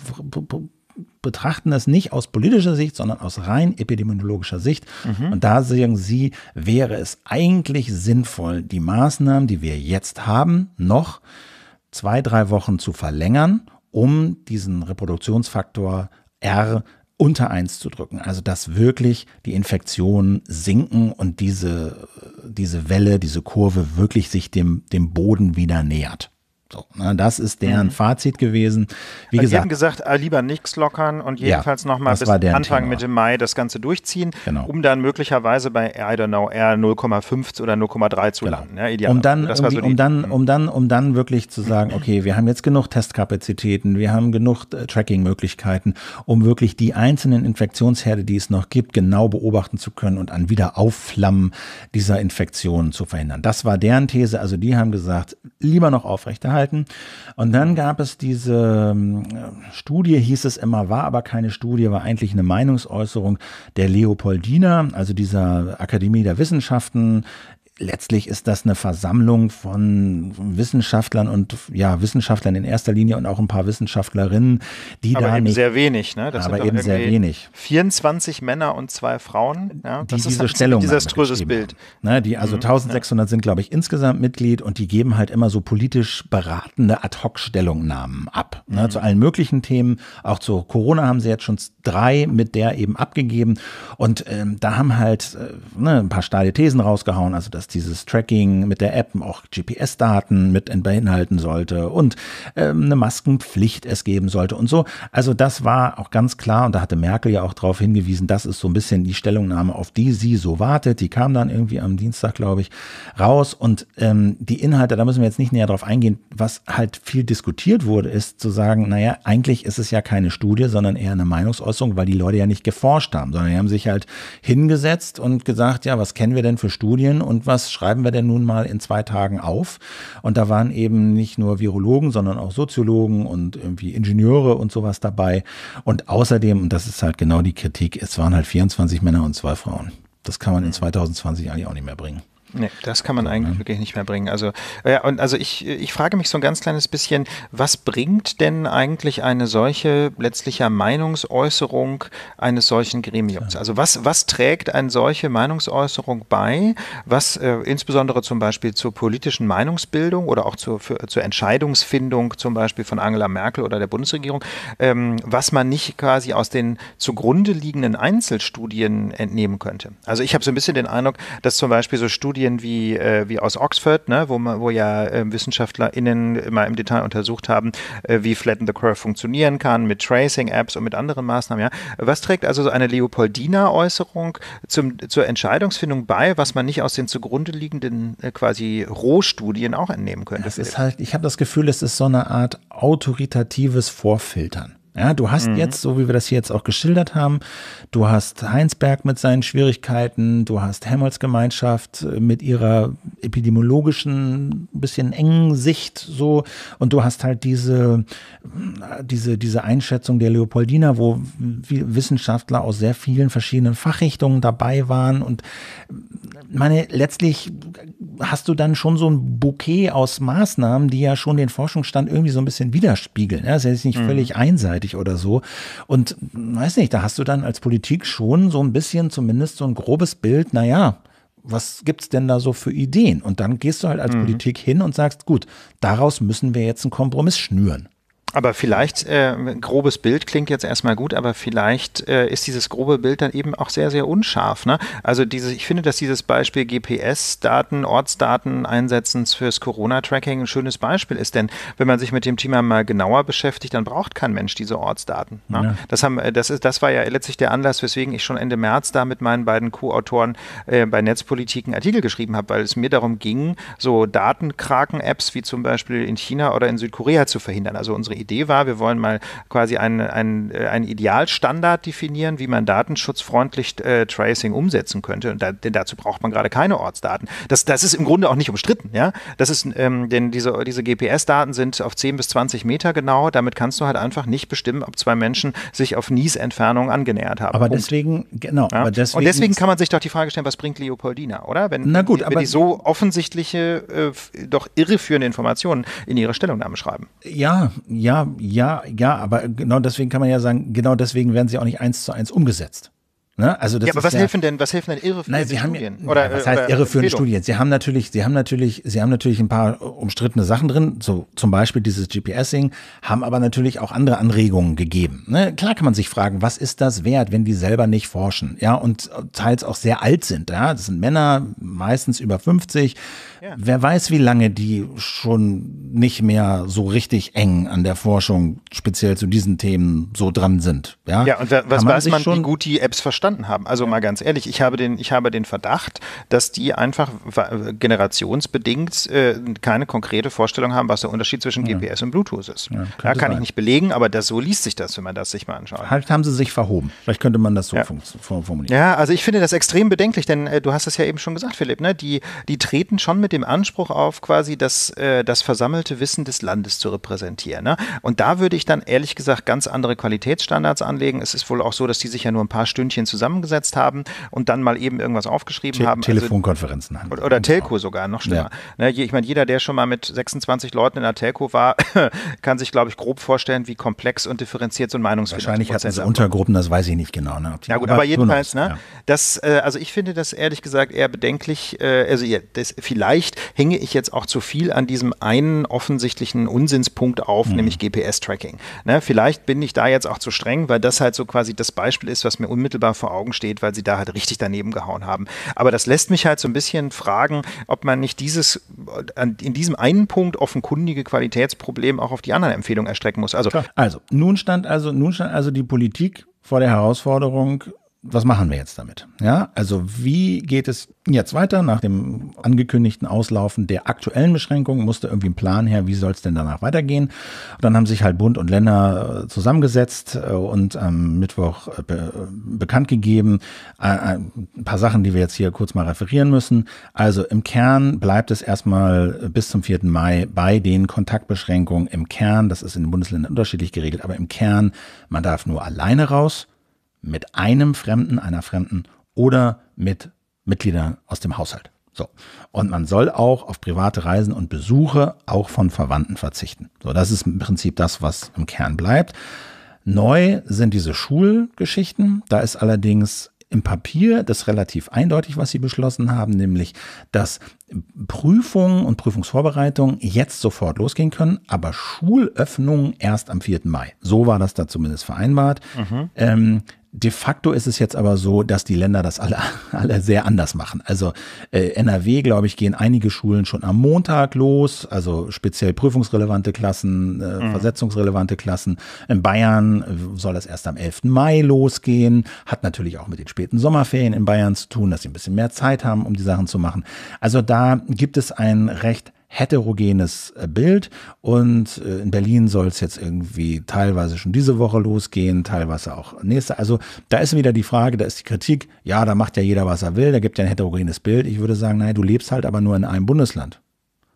betrachten das nicht aus politischer Sicht, sondern aus rein epidemiologischer Sicht. Mhm. Und da sagen sie, wäre es eigentlich sinnvoll, die Maßnahmen, die wir jetzt haben, noch zwei, drei Wochen zu verlängern, um diesen Reproduktionsfaktor R unter eins zu drücken. Also dass wirklich die Infektionen sinken und diese, diese Welle, diese Kurve wirklich sich dem, dem Boden wieder nähert. So, na, ne, das ist deren mhm. Fazit gewesen. Wie also gesagt, die haben gesagt, äh, lieber nichts lockern und jedenfalls ja, nochmal bis Anfang Thema. Mitte Mai das Ganze durchziehen, genau. um dann möglicherweise bei, I don't know, R 0,5 oder 0,3 zu genau. landen. Ja, ideal. Um dann, so um, dann, mhm. um, dann, um dann wirklich zu sagen, okay, wir haben jetzt genug Testkapazitäten, wir haben genug äh, Tracking-Möglichkeiten, um wirklich die einzelnen Infektionsherde, die es noch gibt, genau beobachten zu können und an Wiederaufflammen dieser Infektionen zu verhindern. Das war deren These. Also die haben gesagt, lieber noch aufrechterhalten einhalten. Und dann gab es diese ähm, Studie, hieß es immer, war aber keine Studie, war eigentlich eine Meinungsäußerung der Leopoldina, also dieser Akademie der Wissenschaften letztlich ist das eine Versammlung von Wissenschaftlern und ja, Wissenschaftlern in erster Linie und auch ein paar Wissenschaftlerinnen, die aber da eben nicht, sehr wenig, ne? Das aber eben sehr wenig. 24 Männer und zwei Frauen, ja, die das diese ist halt Stellung ein desaströses Bild. Ne, die also mhm, 1600 ja. sind glaube ich insgesamt Mitglied und die geben halt immer so politisch beratende Ad-hoc Stellungnahmen ab, ne, mhm. zu allen möglichen Themen, auch zu Corona haben sie jetzt schon drei mit der eben abgegeben und ähm, da haben halt äh, ne, ein paar steile Thesen rausgehauen, also das dieses Tracking mit der App auch GPS-Daten mit beinhalten sollte und ähm, eine Maskenpflicht es geben sollte und so. Also das war auch ganz klar und da hatte Merkel ja auch darauf hingewiesen, das ist so ein bisschen die Stellungnahme, auf die sie so wartet. Die kam dann irgendwie am Dienstag, glaube ich, raus und ähm, die Inhalte, da müssen wir jetzt nicht näher drauf eingehen. Was halt viel diskutiert wurde, ist zu sagen, naja, eigentlich ist es ja keine Studie, sondern eher eine Meinungsäußerung, weil die Leute ja nicht geforscht haben, sondern die haben sich halt hingesetzt und gesagt, ja, was kennen wir denn für Studien und was was schreiben wir denn nun mal in zwei Tagen auf. Und da waren eben nicht nur Virologen, sondern auch Soziologen und irgendwie Ingenieure und sowas dabei. Und außerdem, und das ist halt genau die Kritik, es waren halt 24 Männer und zwei Frauen. Das kann man in 2020 mhm. eigentlich auch nicht mehr bringen. Nee, das kann man eigentlich ja. wirklich nicht mehr bringen. Also, ja, und also ich, ich frage mich so ein ganz kleines bisschen, was bringt denn eigentlich eine solche letztlicher Meinungsäußerung eines solchen Gremiums? Also was, was trägt eine solche Meinungsäußerung bei, was äh, insbesondere zum Beispiel zur politischen Meinungsbildung oder auch zur, für, zur Entscheidungsfindung zum Beispiel von Angela Merkel oder der Bundesregierung, ähm, was man nicht quasi aus den zugrunde liegenden Einzelstudien entnehmen könnte? Also ich habe so ein bisschen den Eindruck, dass zum Beispiel so Studien Studien wie, äh, wie aus Oxford, ne, wo, man, wo ja äh, WissenschaftlerInnen immer im Detail untersucht haben, äh, wie Flatten the Curve funktionieren kann mit Tracing-Apps und mit anderen Maßnahmen. Ja. Was trägt also so eine Leopoldina-Äußerung zur Entscheidungsfindung bei, was man nicht aus den zugrunde liegenden äh, quasi Rohstudien auch entnehmen könnte? Das ist halt, ich habe das Gefühl, es ist so eine Art autoritatives Vorfiltern. Ja, du hast mhm. jetzt, so wie wir das hier jetzt auch geschildert haben, du hast Heinsberg mit seinen Schwierigkeiten, du hast Helmholtz Gemeinschaft äh, mit ihrer epidemiologischen, bisschen engen Sicht so und du hast halt diese, äh, diese, diese Einschätzung der Leopoldina, wo Wissenschaftler aus sehr vielen verschiedenen Fachrichtungen dabei waren und äh, meine, letztlich hast du dann schon so ein Bouquet aus Maßnahmen, die ja schon den Forschungsstand irgendwie so ein bisschen widerspiegeln. Ne? Das ist ja nicht mhm. völlig einseitig oder so. Und weiß nicht, da hast du dann als Politik schon so ein bisschen zumindest so ein grobes Bild, naja, was gibt es denn da so für Ideen? Und dann gehst du halt als mhm. Politik hin und sagst, gut, daraus müssen wir jetzt einen Kompromiss schnüren aber vielleicht, äh, grobes Bild klingt jetzt erstmal gut, aber vielleicht äh, ist dieses grobe Bild dann eben auch sehr, sehr unscharf. Ne? Also dieses, ich finde, dass dieses Beispiel GPS-Daten, Ortsdaten einsetzen fürs Corona-Tracking ein schönes Beispiel ist. Denn wenn man sich mit dem Thema mal genauer beschäftigt, dann braucht kein Mensch diese Ortsdaten. Ne? Ja. Das, haben, äh, das, ist, das war ja letztlich der Anlass, weswegen ich schon Ende März da mit meinen beiden Co-Autoren äh, bei Netzpolitik einen Artikel geschrieben habe, weil es mir darum ging, so Datenkraken-Apps wie zum Beispiel in China oder in Südkorea zu verhindern. Also unsere Idee war, wir wollen mal quasi einen, einen, äh, einen Idealstandard definieren, wie man datenschutzfreundlich äh, Tracing umsetzen könnte. Und da, denn dazu braucht man gerade keine Ortsdaten. Das, das ist im Grunde auch nicht umstritten. Ja? Das ist, ähm, denn diese, diese GPS-Daten sind auf 10 bis 20 Meter genau. Damit kannst du halt einfach nicht bestimmen, ob zwei Menschen sich auf Niesentfernung angenähert haben. Aber Punkt. deswegen, genau. Ja? Aber deswegen Und deswegen kann man sich doch die Frage stellen, was bringt Leopoldina, oder? Wenn, Na gut, wenn aber die so offensichtliche, äh, doch irreführende Informationen in ihre Stellungnahme schreiben. Ja, ja ja, ja, ja, aber genau deswegen kann man ja sagen, genau deswegen werden sie auch nicht eins zu eins umgesetzt. Ne? Also das ja, aber was ja, helfen denn, was helfen denn irreführende nein, sie Studien? Haben, oder, was heißt oder äh, irreführende Studien? Sie haben natürlich, sie haben natürlich, sie haben natürlich ein paar umstrittene Sachen drin, so zum Beispiel dieses GPS-Ding, haben aber natürlich auch andere Anregungen gegeben. Ne? Klar kann man sich fragen, was ist das wert, wenn die selber nicht forschen? Ja, und teils auch sehr alt sind. Ja, das sind Männer, meistens über 50 ja. Wer weiß, wie lange die schon nicht mehr so richtig eng an der Forschung speziell zu diesen Themen so dran sind. Ja, ja und was man weiß man, schon wie gut die Apps verstanden haben. Also ja. mal ganz ehrlich, ich habe den, ich habe den Verdacht, dass die einfach generationsbedingt äh, keine konkrete Vorstellung haben, was der Unterschied zwischen GPS und Bluetooth ist. Ja, da kann sein. ich nicht belegen, aber das, so liest sich das, wenn man das sich mal anschaut. Vielleicht halt haben sie sich verhoben. Vielleicht könnte man das so formulieren. Ja, also ich finde das extrem bedenklich, denn äh, du hast es ja eben schon gesagt, Philipp, ne? die, die treten schon mit mit dem Anspruch auf, quasi das, äh, das versammelte Wissen des Landes zu repräsentieren. Ne? Und da würde ich dann ehrlich gesagt ganz andere Qualitätsstandards anlegen. Es ist wohl auch so, dass die sich ja nur ein paar Stündchen zusammengesetzt haben und dann mal eben irgendwas aufgeschrieben Te haben. Also Telefonkonferenzen. Also, oder, oder Telco auch. sogar, noch schlimmer. Ja. Ne, ich meine, jeder, der schon mal mit 26 Leuten in einer Telco war, kann sich, glaube ich, grob vorstellen, wie komplex und differenziert so ein Meinungsfeld ist. Wahrscheinlich hatten sie Untergruppen, das weiß ich nicht genau. Ne? Ja gut, aber, aber jedenfalls, ne, ja. das, äh, also ich finde das ehrlich gesagt eher bedenklich, äh, also ja, das, vielleicht vielleicht hänge ich jetzt auch zu viel an diesem einen offensichtlichen Unsinnspunkt auf, mhm. nämlich GPS-Tracking. Ne, vielleicht bin ich da jetzt auch zu streng, weil das halt so quasi das Beispiel ist, was mir unmittelbar vor Augen steht, weil sie da halt richtig daneben gehauen haben. Aber das lässt mich halt so ein bisschen fragen, ob man nicht dieses in diesem einen Punkt offenkundige Qualitätsproblem auch auf die anderen Empfehlungen erstrecken muss. Also, also nun stand also nun stand also die Politik vor der Herausforderung, was machen wir jetzt damit? Ja, also wie geht es jetzt weiter? Nach dem angekündigten Auslaufen der aktuellen Beschränkungen musste irgendwie ein Plan her, wie soll es denn danach weitergehen? Und dann haben sich halt Bund und Länder äh, zusammengesetzt äh, und am Mittwoch äh, be bekannt gegeben, ein paar Sachen, die wir jetzt hier kurz mal referieren müssen. Also im Kern bleibt es erstmal bis zum 4. Mai bei den Kontaktbeschränkungen im Kern. Das ist in den Bundesländern unterschiedlich geregelt, aber im Kern, man darf nur alleine raus mit einem Fremden, einer Fremden oder mit Mitgliedern aus dem Haushalt. So. Und man soll auch auf private Reisen und Besuche auch von Verwandten verzichten. So, das ist im Prinzip das, was im Kern bleibt. Neu sind diese Schulgeschichten. Da ist allerdings im Papier das relativ eindeutig, was sie beschlossen haben, nämlich, dass Prüfungen und Prüfungsvorbereitungen jetzt sofort losgehen können, aber Schulöffnungen erst am 4. Mai. So war das da zumindest vereinbart. Mhm. Ähm, de facto ist es jetzt aber so, dass die Länder das alle, alle sehr anders machen. Also äh, NRW, glaube ich, gehen einige Schulen schon am Montag los, also speziell prüfungsrelevante Klassen, äh, mhm. versetzungsrelevante Klassen. In Bayern äh, soll das erst am 11. Mai losgehen, hat natürlich auch mit den späten Sommerferien in Bayern zu tun, dass sie ein bisschen mehr Zeit haben, um die Sachen zu machen. Also da gibt es ein recht heterogenes äh, Bild. Und äh, in Berlin soll es jetzt irgendwie teilweise schon diese Woche losgehen, teilweise auch nächste. Also da ist wieder die Frage, da ist die Kritik, ja, da macht ja jeder, was er will, da gibt ja ein heterogenes Bild. Ich würde sagen, nein, du lebst halt aber nur in einem Bundesland.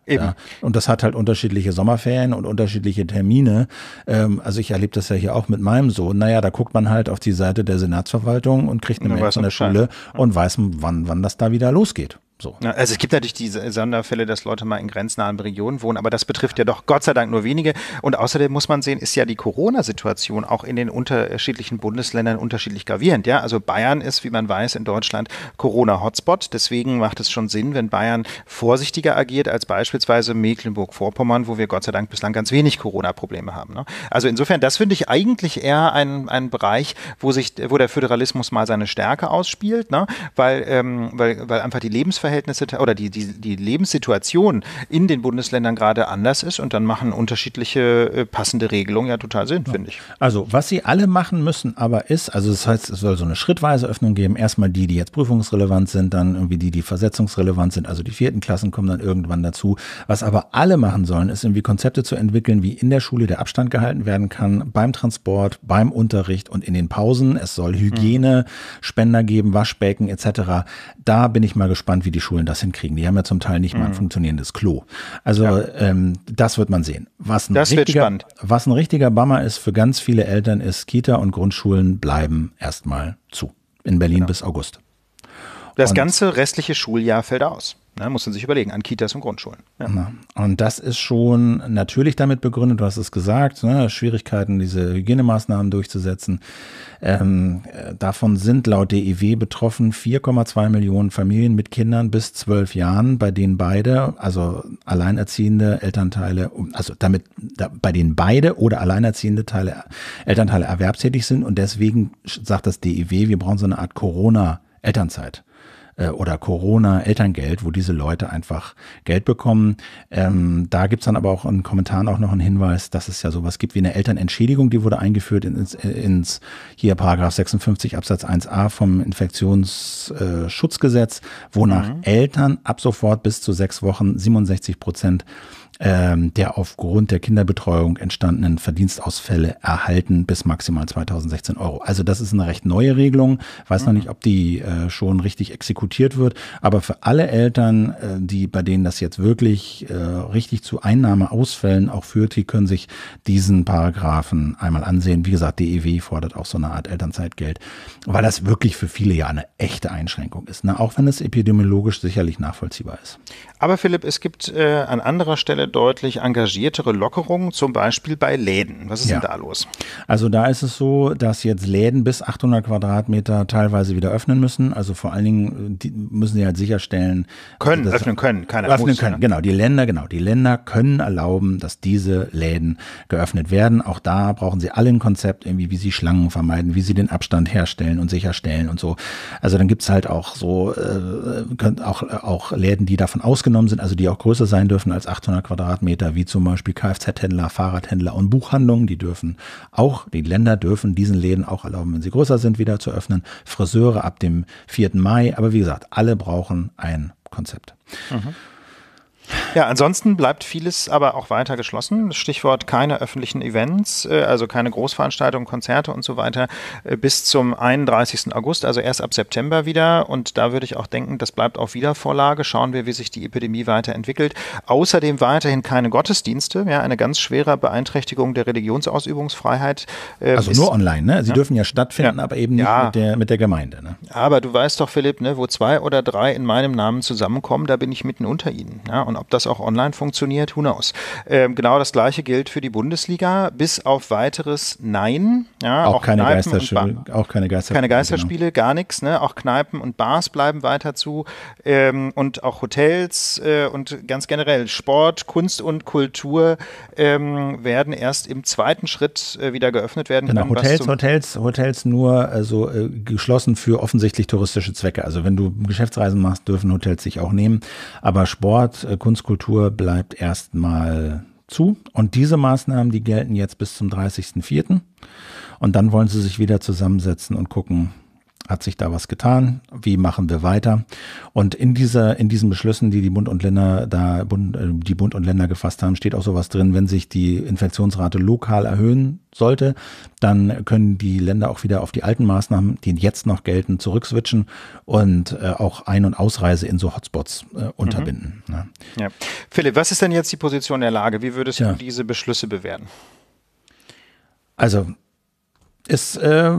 Ja, und das hat halt unterschiedliche Sommerferien und unterschiedliche Termine. Ähm, also ich erlebe das ja hier auch mit meinem Sohn. Naja, da guckt man halt auf die Seite der Senatsverwaltung und kriegt eine Mail von der Schule hm. und weiß, wann, wann das da wieder losgeht. So. Ne, also es gibt natürlich diese Sonderfälle, dass Leute mal in grenznahen Regionen wohnen, aber das betrifft ja doch Gott sei Dank nur wenige. Und außerdem muss man sehen, ist ja die Corona-Situation auch in den unterschiedlichen Bundesländern unterschiedlich gravierend. Ja, also Bayern ist, wie man weiß, in Deutschland Corona-Hotspot. Deswegen macht es schon Sinn, wenn Bayern vorsichtiger agiert als beispielsweise Mecklenburg-Vorpommern, wo wir Gott sei Dank bislang ganz wenig Corona-Probleme haben. Ne? Also insofern, das finde ich eigentlich eher ein, ein Bereich, wo sich, wo der Föderalismus mal seine Stärke ausspielt, ne? weil, ähm, weil, weil einfach die Lebensverhältnisse Lebensverhältnisse oder die, die, die Lebenssituation in den Bundesländern gerade anders ist und dann machen unterschiedliche äh, passende Regelungen ja total Sinn, ja. finde ich. Also, was sie alle machen müssen aber ist, also das heißt, es soll so eine schrittweise Öffnung geben. Erstmal die, die jetzt prüfungsrelevant sind, dann irgendwie die, die versetzungsrelevant sind, also die vierten Klassen kommen dann irgendwann dazu. Was aber alle machen sollen, ist irgendwie Konzepte zu entwickeln, wie in der Schule der Abstand gehalten werden kann, beim Transport, beim Unterricht und in den Pausen. Es soll mhm. Hygiene, Spender geben, Waschbecken etc. Da bin ich mal gespannt, wie die Schulen das hinkriegen. Die haben ja zum Teil nicht mhm. mal ein mhm. funktionierendes Klo. Also ja. ähm, das wird man sehen. Was ein, das richtiger, was ein richtiger Bummer ist für ganz viele Eltern, ist, Kita und Grundschulen bleiben erstmal zu. In Berlin genau. bis August. Das und ganze restliche Schuljahr fällt aus. Ne, muss man sich überlegen, an Kitas und Grundschulen. Ja. Und das ist schon natürlich damit begründet, du hast es gesagt, ne, Schwierigkeiten, diese Hygienemaßnahmen durchzusetzen. Ähm, äh, davon sind laut DEW betroffen 4,2 Millionen Familien mit Kindern bis 12 Jahren, bei denen beide, also alleinerziehende Elternteile, also damit, da, bei denen beide oder alleinerziehende Teile, Elternteile erwerbstätig sind. Und deswegen sagt das DEW, wir brauchen so eine Art Corona- Elternzeit äh, oder Corona, Elterngeld, wo diese Leute einfach Geld bekommen. Ähm, da gibt's dann aber auch in Kommentaren auch noch einen Hinweis, dass es ja sowas gibt wie eine Elternentschädigung, die wurde eingeführt ins, äh, ins hier Paragraph 56 Absatz 1a vom Infektionsschutzgesetz, wonach mhm. Eltern ab sofort bis zu sechs Wochen 67 Prozent ähm, der aufgrund der Kinderbetreuung entstandenen Verdienstausfälle erhalten bis maximal 2016 Euro. Also das ist eine recht neue Regelung. Weiß mhm. noch nicht, ob die äh, schon richtig exekutiert wird. Aber für alle Eltern, äh, die bei denen das jetzt wirklich äh, richtig zu Einnahmeausfällen auch führt, die können sich diesen Paragraphen einmal ansehen. Wie gesagt, DEW fordert auch so eine Art Elternzeitgeld, weil das wirklich für viele ja eine echte Einschränkung ist. Ne? Auch wenn es epidemiologisch sicherlich nachvollziehbar ist. Aber Philipp, es gibt äh, an anderer Stelle äh, deutlich engagiertere Lockerungen, zum Beispiel bei Läden. Was ist ja. denn da los? Also da ist es so, dass jetzt Läden bis 800 Quadratmeter teilweise wieder öffnen müssen. Also vor allen Dingen äh, müssen sie halt sicherstellen. Können, also öffnen können, keiner Öffnen muss, können, genau. Die Länder, genau. Die Länder können erlauben, dass diese Läden geöffnet werden. Auch da brauchen sie alle ein Konzept, irgendwie, wie sie Schlangen vermeiden, wie sie den Abstand herstellen und sicherstellen und so. Also dann gibt es halt auch so, äh, auch, äh, auch Läden, die davon ausgenommen sind, also die auch größer sein dürfen als 800 Quadratmeter. Quadratmeter, wie zum Beispiel Kfz-Händler, Fahrradhändler und Buchhandlungen. Die dürfen auch, die Länder dürfen diesen Läden auch erlauben, wenn sie größer sind, wieder zu öffnen. Friseure ab dem 4. Mai. Aber wie gesagt, alle brauchen ein Konzept. Mhm. Ja, ansonsten bleibt vieles aber auch weiter geschlossen. Stichwort keine öffentlichen Events, äh, also keine Großveranstaltungen, Konzerte und so weiter äh, bis zum 31. August, also erst ab September wieder. Und da würde ich auch denken, das bleibt auch wieder Vorlage. Schauen wir, wie sich die Epidemie weiterentwickelt. Außerdem weiterhin keine Gottesdienste. Ja, eine ganz schwere Beeinträchtigung der Religionsausübungsfreiheit. Äh, also nur online, ne? Sie ja. dürfen ja stattfinden, ja. aber eben nicht ja. mit, der, mit der Gemeinde. Ne? Aber du weißt doch, Philipp, ne, wo zwei oder drei in meinem Namen zusammenkommen, da bin ich mitten unter ihnen. Ja? Und und ob das auch online funktioniert, who knows. Ähm, genau das gleiche gilt für die Bundesliga, bis auf weiteres Nein. Ja, auch, auch, keine Geisterspiele, auch keine Geisterspiele. Keine genau. Geisterspiele, genau. gar nichts. Ne? Auch Kneipen und Bars bleiben weiter zu. Ähm, und auch Hotels äh, und ganz generell Sport, Kunst und Kultur ähm, werden erst im zweiten Schritt äh, wieder geöffnet werden. Genau, Hotels, Hotels, Hotels nur also, äh, geschlossen für offensichtlich touristische Zwecke. Also wenn du Geschäftsreisen machst, dürfen Hotels sich auch nehmen. Aber Sport, äh, Kunstkultur bleibt erstmal zu. Und diese Maßnahmen, die gelten jetzt bis zum 30.04. Und dann wollen sie sich wieder zusammensetzen und gucken, hat sich da was getan? Wie machen wir weiter? Und in dieser, in diesen Beschlüssen, die die Bund und Länder da, äh, die Bund und Länder gefasst haben, steht auch sowas drin, wenn sich die Infektionsrate lokal erhöhen sollte, dann können die Länder auch wieder auf die alten Maßnahmen, die jetzt noch gelten, zurückswitchen und äh, auch Ein- und Ausreise in so Hotspots äh, mhm. unterbinden. Mhm. Ne? Ja. Philipp, was ist denn jetzt die Position der Lage? Wie würdest ja. du diese Beschlüsse bewerten? Also, es äh,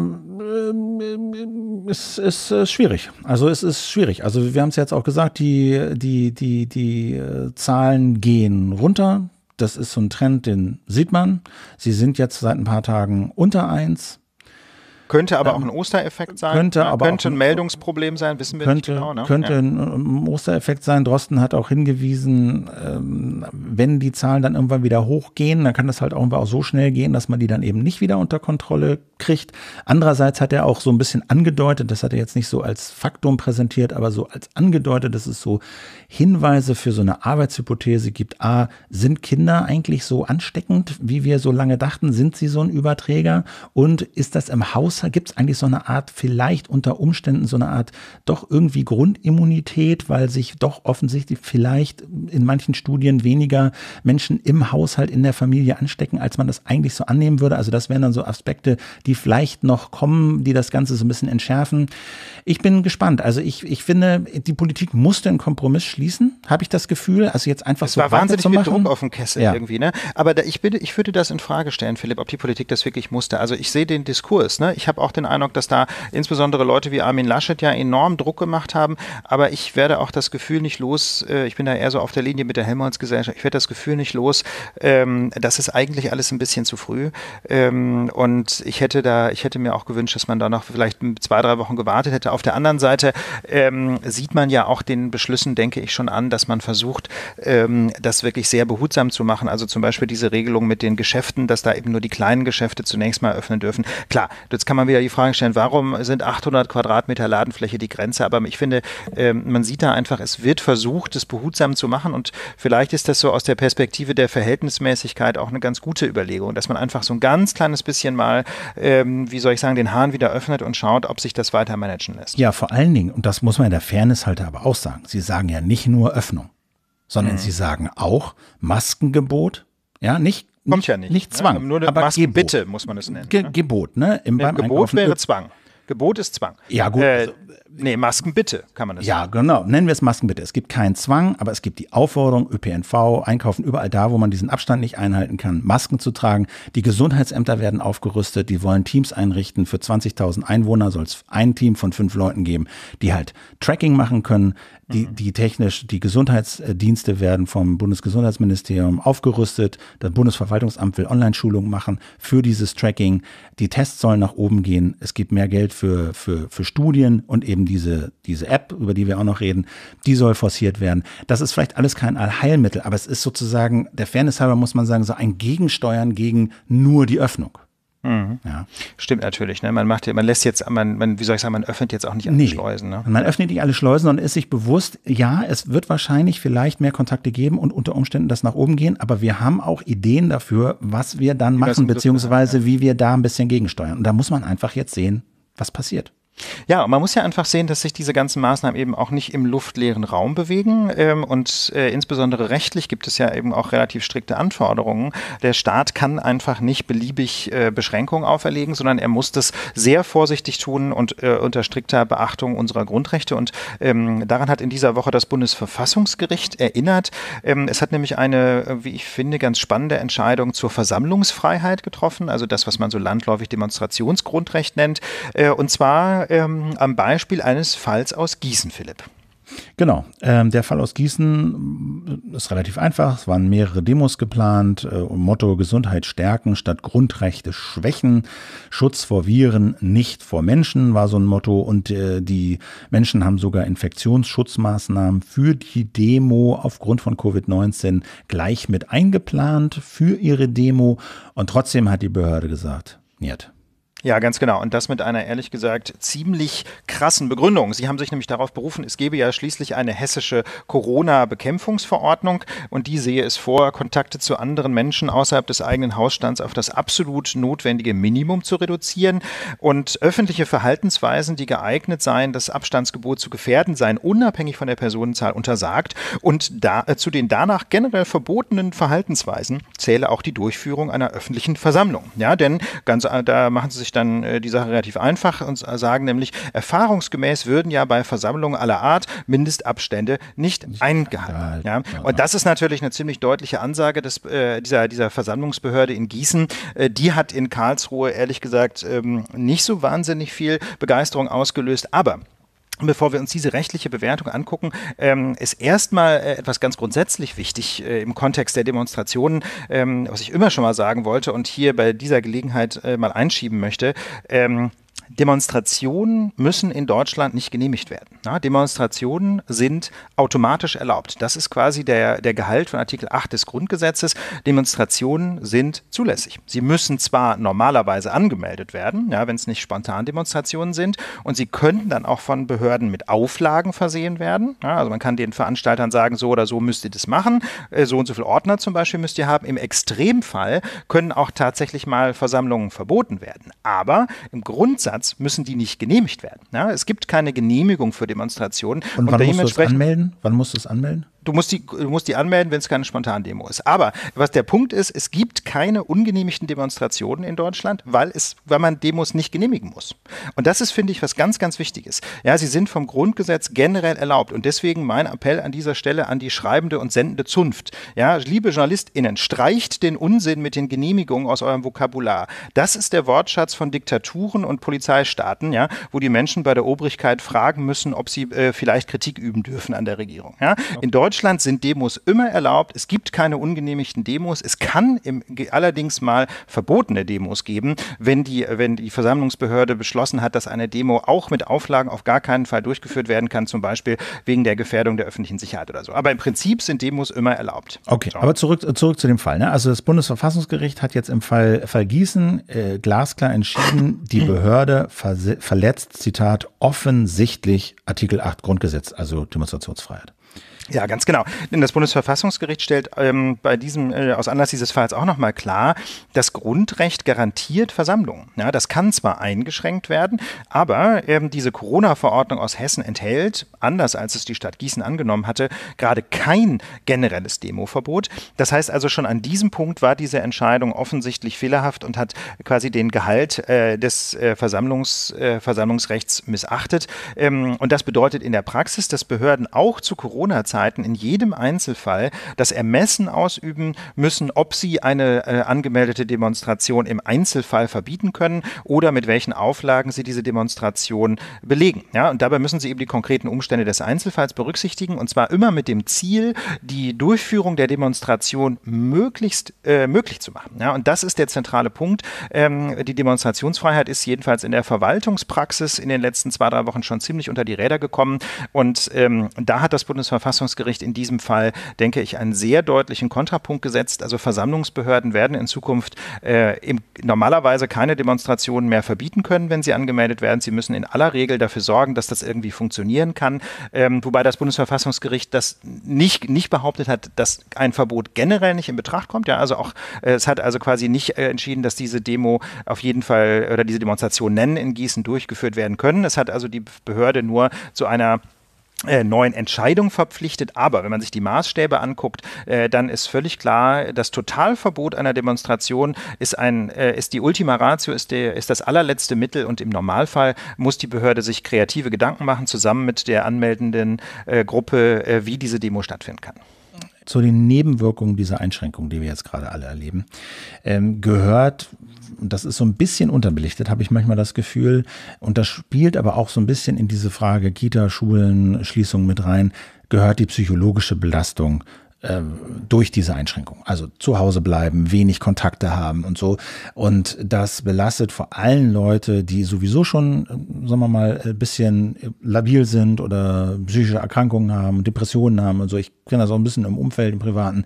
es ist, äh, schwierig. Also es ist schwierig. Also wir haben es jetzt auch gesagt, die, die, die, die äh, Zahlen gehen runter. Das ist so ein Trend, den sieht man. Sie sind jetzt seit ein paar Tagen unter eins. Könnte aber ähm, auch ein Ostereffekt sein. Könnte, ja, aber könnte ein Meldungsproblem sein, wissen wir könnte, nicht genau. Ne? Könnte ja. ein ähm, Ostereffekt sein. Drosten hat auch hingewiesen, ähm, wenn die Zahlen dann irgendwann wieder hochgehen, dann kann das halt irgendwann auch so schnell gehen, dass man die dann eben nicht wieder unter Kontrolle kriegt. Andererseits hat er auch so ein bisschen angedeutet, das hat er jetzt nicht so als Faktum präsentiert, aber so als angedeutet, dass es so Hinweise für so eine Arbeitshypothese gibt. A, sind Kinder eigentlich so ansteckend, wie wir so lange dachten? Sind sie so ein Überträger? Und ist das im Haus Influencer? Gibt es eigentlich so eine Art, vielleicht unter Umständen so eine Art doch irgendwie Grundimmunität, weil sich doch offensichtlich vielleicht in manchen Studien weniger Menschen im Haushalt, in der Familie anstecken, als man das eigentlich so annehmen würde? Also das wären dann so Aspekte, die vielleicht noch kommen, die das Ganze so ein bisschen entschärfen. Ich bin gespannt. Also ich, ich finde, die Politik musste einen Kompromiss schließen, habe ich das Gefühl. Also jetzt einfach das so war wahnsinnig viel Druck auf dem Kessel ja. irgendwie. Ne? Aber da, ich, bin, ich würde das in Frage stellen, Philipp, ob die Politik das wirklich musste. Also ich sehe den Diskurs. Ne? Ich ich habe auch den Eindruck, dass da insbesondere Leute wie Armin Laschet ja enorm Druck gemacht haben. Aber ich werde auch das Gefühl nicht los, äh, ich bin da eher so auf der Linie mit der Helmholtz-Gesellschaft, ich werde das Gefühl nicht los, ähm, das ist eigentlich alles ein bisschen zu früh. Ähm, und ich hätte da, ich hätte mir auch gewünscht, dass man da noch vielleicht zwei, drei Wochen gewartet hätte. Auf der anderen Seite ähm, sieht man ja auch den Beschlüssen, denke ich, schon an, dass man versucht, ähm, das wirklich sehr behutsam zu machen. Also zum Beispiel diese Regelung mit den Geschäften, dass da eben nur die kleinen Geschäfte zunächst mal öffnen dürfen. Klar, jetzt kann kann man wieder die Frage stellen, warum sind 800 Quadratmeter Ladenfläche die Grenze? Aber ich finde, ähm, man sieht da einfach, es wird versucht, das behutsam zu machen und vielleicht ist das so aus der Perspektive der Verhältnismäßigkeit auch eine ganz gute Überlegung, dass man einfach so ein ganz kleines bisschen mal, ähm, wie soll ich sagen, den Hahn wieder öffnet und schaut, ob sich das weiter managen lässt. Ja, vor allen Dingen, und das muss man in der Fairness halt aber auch sagen, Sie sagen ja nicht nur Öffnung, sondern mhm. Sie sagen auch Maskengebot, ja, nicht Kommt nicht, ja nicht. Nicht ne? Zwang. Ne? Nur eine aber Mas Gebot. Bitte muss man es nennen. Ge ne? Gebot, ne? Im, ne, beim Gebot Einkaufen. wäre Zwang. Gebot ist Zwang. Ja, gut. Äh, also Nee, Masken bitte, kann man das Ja, sagen. genau. Nennen wir es Masken bitte. Es gibt keinen Zwang, aber es gibt die Aufforderung, ÖPNV, Einkaufen, überall da, wo man diesen Abstand nicht einhalten kann, Masken zu tragen. Die Gesundheitsämter werden aufgerüstet. Die wollen Teams einrichten. Für 20.000 Einwohner soll es ein Team von fünf Leuten geben, die halt Tracking machen können. Die, mhm. die technisch, die Gesundheitsdienste werden vom Bundesgesundheitsministerium aufgerüstet. Das Bundesverwaltungsamt will Online-Schulungen machen für dieses Tracking. Die Tests sollen nach oben gehen. Es gibt mehr Geld für, für, für Studien und eben diese, diese App, über die wir auch noch reden, die soll forciert werden. Das ist vielleicht alles kein Allheilmittel, aber es ist sozusagen, der Fairness halber muss man sagen, so ein Gegensteuern gegen nur die Öffnung. Mhm. Ja. Stimmt natürlich. Ne? Man macht, man lässt jetzt, man, man, wie soll ich sagen, man öffnet jetzt auch nicht alle nee. Schleusen. Ne? Man öffnet nicht alle Schleusen und ist sich bewusst, ja, es wird wahrscheinlich vielleicht mehr Kontakte geben und unter Umständen das nach oben gehen, aber wir haben auch Ideen dafür, was wir dann machen, beziehungsweise wie wir da ein bisschen gegensteuern. Und da muss man einfach jetzt sehen, was passiert. Ja, man muss ja einfach sehen, dass sich diese ganzen Maßnahmen eben auch nicht im luftleeren Raum bewegen. Ähm, und äh, insbesondere rechtlich gibt es ja eben auch relativ strikte Anforderungen. Der Staat kann einfach nicht beliebig äh, Beschränkungen auferlegen, sondern er muss das sehr vorsichtig tun und äh, unter strikter Beachtung unserer Grundrechte. Und ähm, daran hat in dieser Woche das Bundesverfassungsgericht erinnert. Ähm, es hat nämlich eine, wie ich finde, ganz spannende Entscheidung zur Versammlungsfreiheit getroffen, also das, was man so landläufig Demonstrationsgrundrecht nennt. und zwar ähm, am Beispiel eines Falls aus Gießen, Philipp. Genau. Ähm, der Fall aus Gießen mm, ist relativ einfach. Es waren mehrere Demos geplant. Äh, Motto Gesundheit stärken statt Grundrechte schwächen. Schutz vor Viren, nicht vor Menschen war so ein Motto. Und äh, die Menschen haben sogar Infektionsschutzmaßnahmen für die Demo aufgrund von Covid-19 gleich mit eingeplant für ihre Demo. Und trotzdem hat die Behörde gesagt, nicht. Ja, ganz genau. Und das mit einer ehrlich gesagt ziemlich krassen Begründung. Sie haben sich nämlich darauf berufen, es gebe ja schließlich eine hessische Corona-Bekämpfungsverordnung und die sehe es vor, Kontakte zu anderen Menschen außerhalb des eigenen Hausstands auf das absolut notwendige Minimum zu reduzieren und öffentliche Verhaltensweisen, die geeignet seien, das Abstandsgebot zu gefährden, seien unabhängig von der Personenzahl untersagt und da, äh, zu den danach generell verbotenen Verhaltensweisen zähle auch die Durchführung einer öffentlichen Versammlung. Ja, denn ganz, äh, da machen Sie sich dann äh, die Sache relativ einfach und sagen nämlich, erfahrungsgemäß würden ja bei Versammlungen aller Art Mindestabstände nicht, nicht eingehalten. Ja. Und das ist natürlich eine ziemlich deutliche Ansage des, äh, dieser, dieser Versammlungsbehörde in Gießen. Äh, die hat in Karlsruhe ehrlich gesagt ähm, nicht so wahnsinnig viel Begeisterung ausgelöst. Aber bevor wir uns diese rechtliche Bewertung angucken, ähm, ist erstmal äh, etwas ganz grundsätzlich wichtig äh, im Kontext der Demonstrationen, ähm, was ich immer schon mal sagen wollte und hier bei dieser Gelegenheit äh, mal einschieben möchte. Ähm, Demonstrationen müssen in Deutschland nicht genehmigt werden. Na, Demonstrationen sind automatisch erlaubt. Das ist quasi der, der Gehalt von Artikel 8 des Grundgesetzes. Demonstrationen sind zulässig. Sie müssen zwar normalerweise angemeldet werden, ja, wenn es nicht spontan Demonstrationen sind, und sie könnten dann auch von Behörden mit Auflagen versehen werden. Ja, also man kann den Veranstaltern sagen, so oder so müsst ihr das machen, äh, so und so viel Ordner zum Beispiel müsst ihr haben. Im Extremfall können auch tatsächlich mal Versammlungen verboten werden. Aber im Grundsatz Grundsatz müssen die nicht genehmigt werden. Ja, es gibt keine Genehmigung für Demonstrationen. Und, und wann musst du es anmelden? Wann musst du es anmelden? du musst die, du musst die anmelden, wenn es keine Spontandemo ist. Aber was der Punkt ist, es gibt keine ungenehmigten Demonstrationen in Deutschland, weil es, weil man Demos nicht genehmigen muss. Und das ist, finde ich, was ganz, ganz Wichtiges. Ja, sie sind vom Grundgesetz generell erlaubt. Und deswegen mein Appell an dieser Stelle an die schreibende und sendende Zunft. Ja, liebe JournalistInnen, streicht den Unsinn mit den Genehmigungen aus eurem Vokabular. Das ist der Wortschatz von Diktaturen und Polizeistaaten, ja, wo die Menschen bei der Obrigkeit fragen müssen, ob sie äh, vielleicht Kritik üben dürfen an der Regierung. Ja. In Deutschland Deutschland sind Demos immer erlaubt. Es gibt keine ungenehmigten Demos. Es kann im, allerdings mal verbotene Demos geben, wenn die, wenn die Versammlungsbehörde beschlossen hat, dass eine Demo auch mit Auflagen auf gar keinen Fall durchgeführt werden kann, zum Beispiel wegen der Gefährdung der öffentlichen Sicherheit oder so. Aber im Prinzip sind Demos immer erlaubt. Okay, so. aber zurück, zurück zu dem Fall. Ne? Also das Bundesverfassungsgericht hat jetzt im Fall, Fall Gießen äh, glasklar entschieden, die Behörde verletzt, Zitat, offensichtlich Artikel 8 Grundgesetz, also Demonstrationsfreiheit. Ja, ganz genau. Denn das Bundesverfassungsgericht stellt ähm, bei diesem, äh, aus Anlass dieses Falls auch nochmal klar, das Grundrecht garantiert Versammlungen. Ja, das kann zwar eingeschränkt werden, aber ähm, diese Corona-Verordnung aus Hessen enthält, anders als es die Stadt Gießen angenommen hatte, gerade kein generelles Demoverbot. Das heißt also, schon an diesem Punkt war diese Entscheidung offensichtlich fehlerhaft und hat quasi den Gehalt äh, des äh, Versammlungs, äh, Versammlungsrechts missachtet. Ähm, und das bedeutet in der Praxis, dass Behörden auch zu Corona-Zeiten Öffnungszeiten in jedem Einzelfall das Ermessen ausüben müssen, ob sie eine äh, angemeldete Demonstration im Einzelfall verbieten können oder mit welchen Auflagen sie diese Demonstration belegen. Ja, und dabei müssen sie eben die konkreten Umstände des Einzelfalls berücksichtigen und zwar immer mit dem Ziel, die Durchführung der Demonstration möglichst äh, möglich zu machen. Ja, und das ist der zentrale Punkt. Ähm, die Demonstrationsfreiheit ist jedenfalls in der Verwaltungspraxis in den letzten zwei, drei Wochen schon ziemlich unter die Räder gekommen und ähm, da hat das Bundesverfassungsgericht Verfassungsgericht in diesem Fall, denke ich, einen sehr deutlichen Kontrapunkt gesetzt. Also Versammlungsbehörden werden in Zukunft äh, im, normalerweise keine Demonstrationen mehr verbieten können, wenn sie angemeldet werden. Sie müssen in aller Regel dafür sorgen, dass das irgendwie funktionieren kann. Ähm, wobei das Bundesverfassungsgericht das nicht, nicht behauptet hat, dass ein Verbot generell nicht in Betracht kommt. Ja, also auch, äh, es hat also quasi nicht äh, entschieden, dass diese Demo auf jeden Fall oder diese Demonstrationen in Gießen durchgeführt werden können. Es hat also die Behörde nur zu einer äh, neuen Entscheidungen verpflichtet. Aber wenn man sich die Maßstäbe anguckt, äh, dann ist völlig klar, das Totalverbot einer Demonstration ist ein äh, ist die Ultima Ratio, ist der ist das allerletzte Mittel und im Normalfall muss die Behörde sich kreative Gedanken machen zusammen mit der anmeldenden äh, Gruppe, äh, wie diese Demo stattfinden kann zu den Nebenwirkungen dieser Einschränkungen, die wir jetzt gerade alle erleben, ähm, gehört und das ist so ein bisschen unterbelichtet, habe ich manchmal das Gefühl. Und das spielt aber auch so ein bisschen in diese Frage Kita, Schulen, Schließung mit rein, gehört die psychologische Belastung ähm, durch diese Einschränkung. Also zu Hause bleiben, wenig Kontakte haben und so. Und das belastet vor allem Leute, die sowieso schon, ähm, sagen wir mal, ein äh, bisschen äh, labil sind oder psychische Erkrankungen haben, Depressionen haben und so. Ich kenne das auch ein bisschen im Umfeld, im Privaten.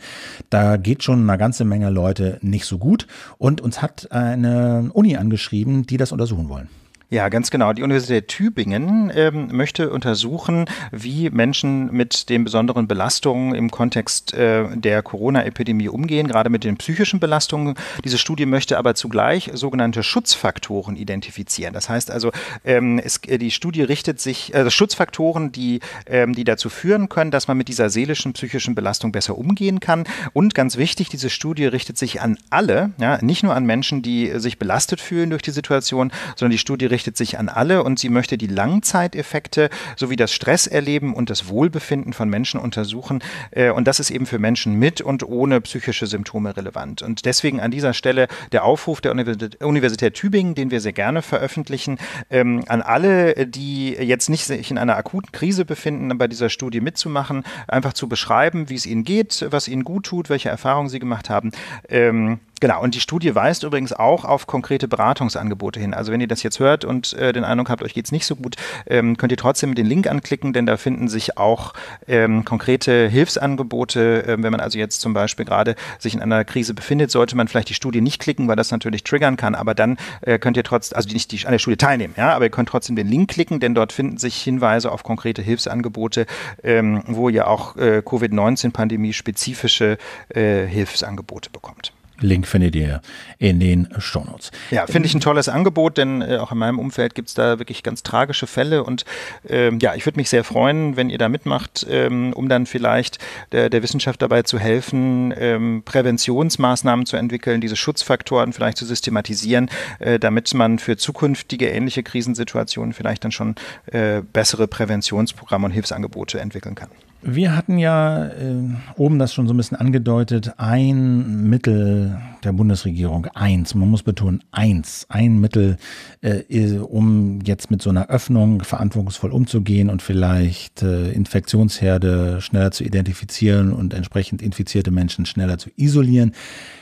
Da geht schon eine ganze Menge Leute nicht so gut. Und uns hat eine Uni angeschrieben, die das untersuchen wollen. Ja, ganz genau. Die Universität Tübingen ähm, möchte untersuchen, wie Menschen mit den besonderen Belastungen im Kontext äh, der Corona-Epidemie umgehen, gerade mit den psychischen Belastungen. Diese Studie möchte aber zugleich sogenannte Schutzfaktoren identifizieren. Das heißt also, ähm, es, äh, die Studie richtet sich, also Schutzfaktoren, die, ähm, die dazu führen können, dass man mit dieser seelischen, psychischen Belastung besser umgehen kann. Und ganz wichtig, diese Studie richtet sich an alle, ja, nicht nur an Menschen, die sich belastet fühlen durch die Situation, sondern die Studie richtet richtet sich an alle und sie möchte die Langzeiteffekte sowie das Stresserleben und das Wohlbefinden von Menschen untersuchen. Äh, und das ist eben für Menschen mit und ohne psychische Symptome relevant. Und deswegen an dieser Stelle der Aufruf der Universität Tübingen, den wir sehr gerne veröffentlichen, ähm, an alle, äh, die jetzt nicht sich in einer akuten Krise befinden, bei dieser Studie mitzumachen, einfach zu beschreiben, wie es ihnen geht, was ihnen gut tut, welche Erfahrungen sie gemacht haben. Ähm, Genau, und die Studie weist übrigens auch auf konkrete Beratungsangebote hin. Also wenn ihr das jetzt hört und äh, den Eindruck habt, euch geht's nicht so gut, ähm, könnt ihr trotzdem den Link anklicken, denn da finden sich auch ähm, konkrete Hilfsangebote. Ähm, wenn man also jetzt zum Beispiel gerade sich in einer Krise befindet, sollte man vielleicht die Studie nicht klicken, weil das natürlich triggern kann, aber dann äh, könnt ihr trotzdem, also nicht die, an der Studie teilnehmen, ja, aber ihr könnt trotzdem den Link klicken, denn dort finden sich Hinweise auf konkrete Hilfsangebote, ähm, wo ihr auch äh, Covid-19-Pandemie spezifische äh, Hilfsangebote bekommt. Link findet ihr in den Shownotes. Ja, finde ich ein tolles Angebot, denn äh, auch in meinem Umfeld gibt es da wirklich ganz tragische Fälle und ähm, ja, ich würde mich sehr freuen, wenn ihr da mitmacht, ähm, um dann vielleicht der, der, Wissenschaft dabei zu helfen, ähm, Präventionsmaßnahmen zu entwickeln, diese Schutzfaktoren vielleicht zu systematisieren, äh, damit man für zukünftige ähnliche Krisensituationen vielleicht dann schon äh, bessere Präventionsprogramme und Hilfsangebote entwickeln kann. Wir hatten ja äh, oben das schon so ein bisschen angedeutet, ein Mittel der Bundesregierung, eins, man muss betonen, eins, ein Mittel, äh, um jetzt mit so einer Öffnung verantwortungsvoll umzugehen und vielleicht äh, Infektionsherde schneller zu identifizieren und entsprechend infizierte Menschen schneller zu isolieren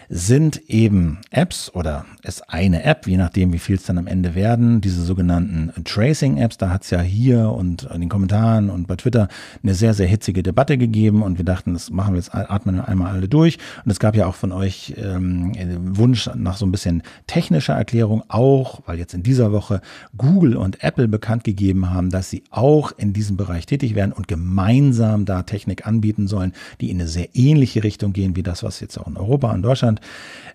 sind eben Apps oder ist eine App, je nachdem, wie viel es dann am Ende werden, diese sogenannten Tracing-Apps. Da hat es ja hier und in den Kommentaren und bei Twitter eine sehr, sehr hitzige Debatte gegeben und wir dachten, das machen wir jetzt, atmen wir einmal alle durch. Und es gab ja auch von euch ähm, Wunsch nach so ein bisschen technischer Erklärung, auch weil jetzt in dieser Woche Google und Apple bekannt gegeben haben, dass sie auch in diesem Bereich tätig werden und gemeinsam da Technik anbieten sollen, die in eine sehr ähnliche Richtung gehen, wie das, was jetzt auch in Europa und Deutschland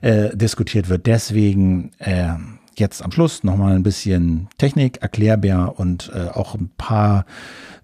Deutschland äh, diskutiert wird. Deswegen äh, jetzt am Schluss nochmal ein bisschen Technik, erklärbar und äh, auch ein paar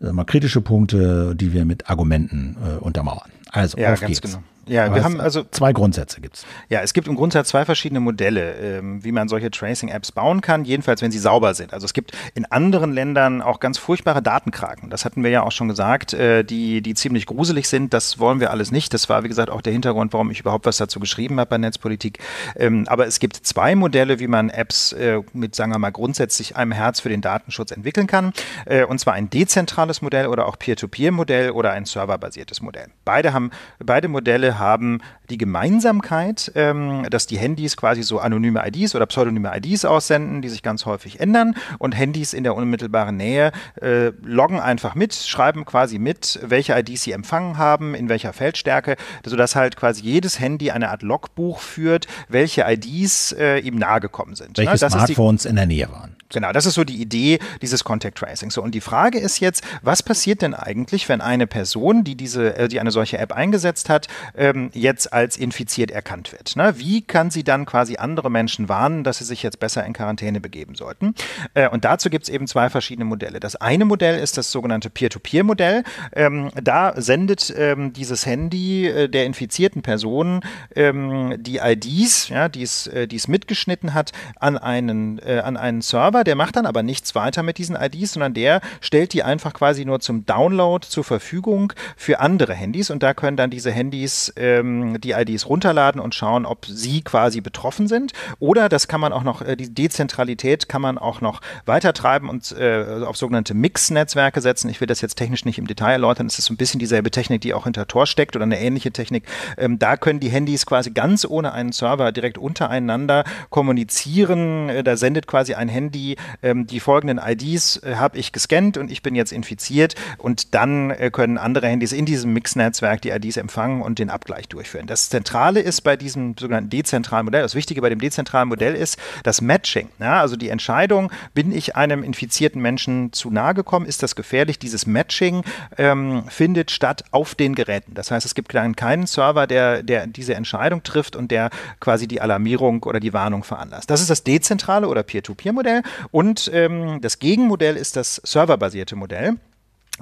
äh, mal kritische Punkte, die wir mit Argumenten äh, untermauern. Also, ja, auf geht's. Genau. Ja, wir haben also zwei Grundsätze gibt es. Ja, es gibt im Grundsatz zwei verschiedene Modelle, ähm, wie man solche Tracing-Apps bauen kann, jedenfalls wenn sie sauber sind. Also es gibt in anderen Ländern auch ganz furchtbare Datenkraken. Das hatten wir ja auch schon gesagt, äh, die, die ziemlich gruselig sind. Das wollen wir alles nicht. Das war, wie gesagt, auch der Hintergrund, warum ich überhaupt was dazu geschrieben habe bei Netzpolitik. Ähm, aber es gibt zwei Modelle, wie man Apps äh, mit, sagen wir mal, grundsätzlich einem Herz für den Datenschutz entwickeln kann. Äh, und zwar ein dezentrales Modell oder auch Peer-to-Peer-Modell oder ein serverbasiertes Modell. Beide haben, beide Modelle haben die Gemeinsamkeit, ähm, dass die Handys quasi so anonyme IDs oder pseudonyme IDs aussenden, die sich ganz häufig ändern. Und Handys in der unmittelbaren Nähe äh, loggen einfach mit, schreiben quasi mit, welche IDs sie empfangen haben, in welcher Feldstärke, sodass halt quasi jedes Handy eine Art Logbuch führt, welche IDs äh, ihm nahegekommen sind. Ne? Welche ne? Smartphones die, in der Nähe waren. Genau, das ist so die Idee dieses Contact Tracing. So, und die Frage ist jetzt, was passiert denn eigentlich, wenn eine Person, die diese, äh, die eine solche App eingesetzt hat, äh, ähm, jetzt als infiziert erkannt wird. Ne? Wie kann sie dann quasi andere Menschen warnen, dass sie sich jetzt besser in Quarantäne begeben sollten? Äh, und dazu gibt es eben zwei verschiedene Modelle. Das eine Modell ist das sogenannte Peer-to-Peer-Modell. Ähm, da sendet ähm, dieses Handy äh, der infizierten Person ähm, die IDs, ja, die äh, es mitgeschnitten hat, an einen, äh, an einen Server. Der macht dann aber nichts weiter mit diesen IDs, sondern der stellt die einfach quasi nur zum Download zur Verfügung für andere Handys. Und da können dann diese Handys ähm, die IDs runterladen und schauen, ob sie quasi betroffen sind. Oder das kann man auch noch, äh, die Dezentralität kann man auch noch weitertreiben und äh, also auf sogenannte Mix-Netzwerke setzen. Ich will das jetzt technisch nicht im Detail erläutern. Es ist so ein bisschen dieselbe Technik, die auch hinter Tor steckt oder eine ähnliche Technik. Ähm, da können die Handys quasi ganz ohne einen Server direkt untereinander kommunizieren. Äh, da sendet quasi ein Handy ähm, die folgenden IDs äh, habe ich gescannt und ich bin jetzt infiziert und dann können andere Handys in diesem Mix-Netzwerk die IDs empfangen und den Update Preisabgleich durchführen. Das Zentrale ist bei diesem sogenannten dezentralen Modell, das Wichtige bei dem dezentralen Modell ist das Matching. Ja, also die Entscheidung, bin ich einem infizierten Menschen zu nahe gekommen, ist das gefährlich? Dieses Matching ähm, findet statt auf den Geräten. Das heißt, es gibt dann keinen Server, der, der diese Entscheidung trifft und der quasi die Alarmierung oder die Warnung veranlasst. Das ist das dezentrale oder Peer-to-Peer-Modell. Und ähm, das Gegenmodell ist das serverbasierte Modell.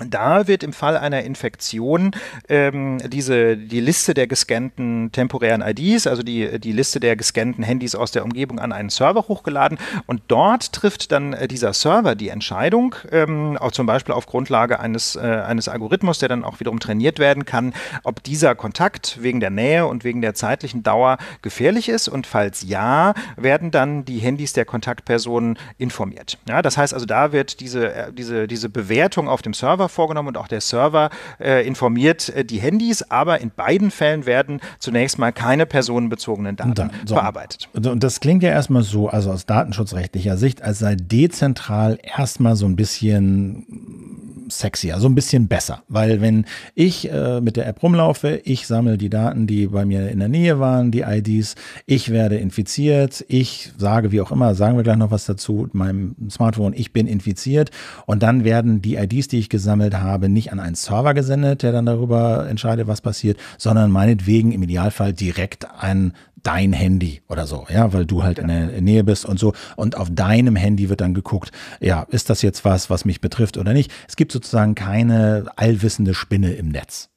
Da wird im Fall einer Infektion ähm, diese, die Liste der gescannten temporären IDs, also die, die Liste der gescannten Handys aus der Umgebung an einen Server hochgeladen und dort trifft dann äh, dieser Server die Entscheidung, ähm, auch zum Beispiel auf Grundlage eines, äh, eines Algorithmus, der dann auch wiederum trainiert werden kann, ob dieser Kontakt wegen der Nähe und wegen der zeitlichen Dauer gefährlich ist und falls ja, werden dann die Handys der Kontaktpersonen informiert. Ja, das heißt also, da wird diese, äh, diese, diese Bewertung auf dem Server Server vorgenommen und auch der Server äh, informiert äh, die Handys, aber in beiden Fällen werden zunächst mal keine personenbezogenen Daten Dann, so. verarbeitet. Also, und das klingt ja erstmal so, also aus datenschutzrechtlicher Sicht, als sei dezentral erstmal so ein bisschen sexier, so ein bisschen besser. Weil wenn ich äh, mit der App rumlaufe, ich sammle die Daten, die bei mir in der Nähe waren, die IDs, ich werde infiziert, ich sage, wie auch immer, sagen wir gleich noch was dazu, meinem Smartphone, ich bin infiziert und dann werden die IDs, die ich gesammelt habe, nicht an einen Server gesendet, der dann darüber entscheidet, was passiert, sondern meinetwegen im Idealfall direkt an dein Handy oder so, ja, weil du halt ja. in der Nähe bist und so. Und auf deinem Handy wird dann geguckt, ja, ist das jetzt was, was mich betrifft oder nicht? Es gibt sozusagen keine allwissende Spinne im Netz.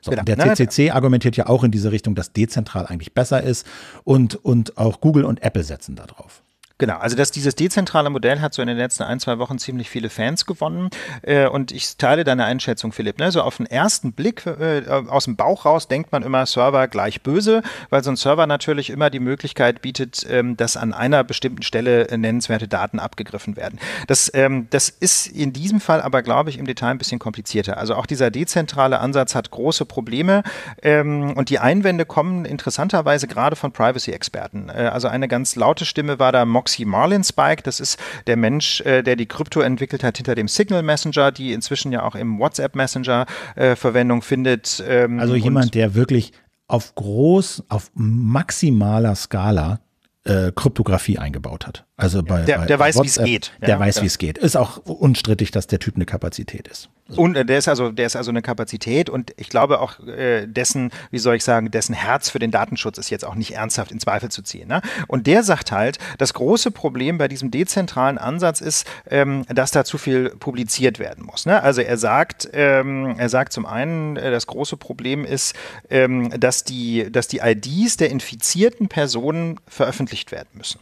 So, genau. Der CCC argumentiert ja auch in diese Richtung, dass dezentral eigentlich besser ist und, und auch Google und Apple setzen darauf. Genau, also dass dieses dezentrale Modell hat so in den letzten ein, zwei Wochen ziemlich viele Fans gewonnen. Äh, und ich teile deine Einschätzung, Philipp. Ne? So auf den ersten Blick äh, äh, aus dem Bauch raus denkt man immer Server gleich böse, weil so ein Server natürlich immer die Möglichkeit bietet, ähm, dass an einer bestimmten Stelle nennenswerte Daten abgegriffen werden. Das, ähm, das ist in diesem Fall aber, glaube ich, im Detail ein bisschen komplizierter. Also auch dieser dezentrale Ansatz hat große Probleme ähm, und die Einwände kommen interessanterweise gerade von Privacy-Experten. also eine ganz laute Stimme war da Mox Foxy Marlin Spike. Das ist der Mensch, äh, der die Krypto entwickelt hat hinter dem Signal Messenger, die inzwischen ja auch im WhatsApp Messenger äh, Verwendung findet. Ähm, also jemand, der wirklich auf groß, auf maximaler Skala äh, Kryptographie eingebaut hat. Also bei, der, bei weiß, wie es geht. Der ja, weiß, ja. wie es geht. Ist auch unstrittig, dass der Typ eine Kapazität ist. So. Und äh, der ist also, der ist also eine Kapazität und ich glaube auch äh, dessen, wie soll ich sagen, dessen Herz für den Datenschutz ist jetzt auch nicht ernsthaft in Zweifel zu ziehen. Ne? Und der sagt halt, das große Problem bei diesem dezentralen Ansatz ist, ähm, dass da zu viel publiziert werden muss. Ne? Also er sagt, ähm, er sagt zum einen, äh, das große Problem ist, ähm, dass die, dass die IDs der infizierten Personen veröffentlicht werden müssen.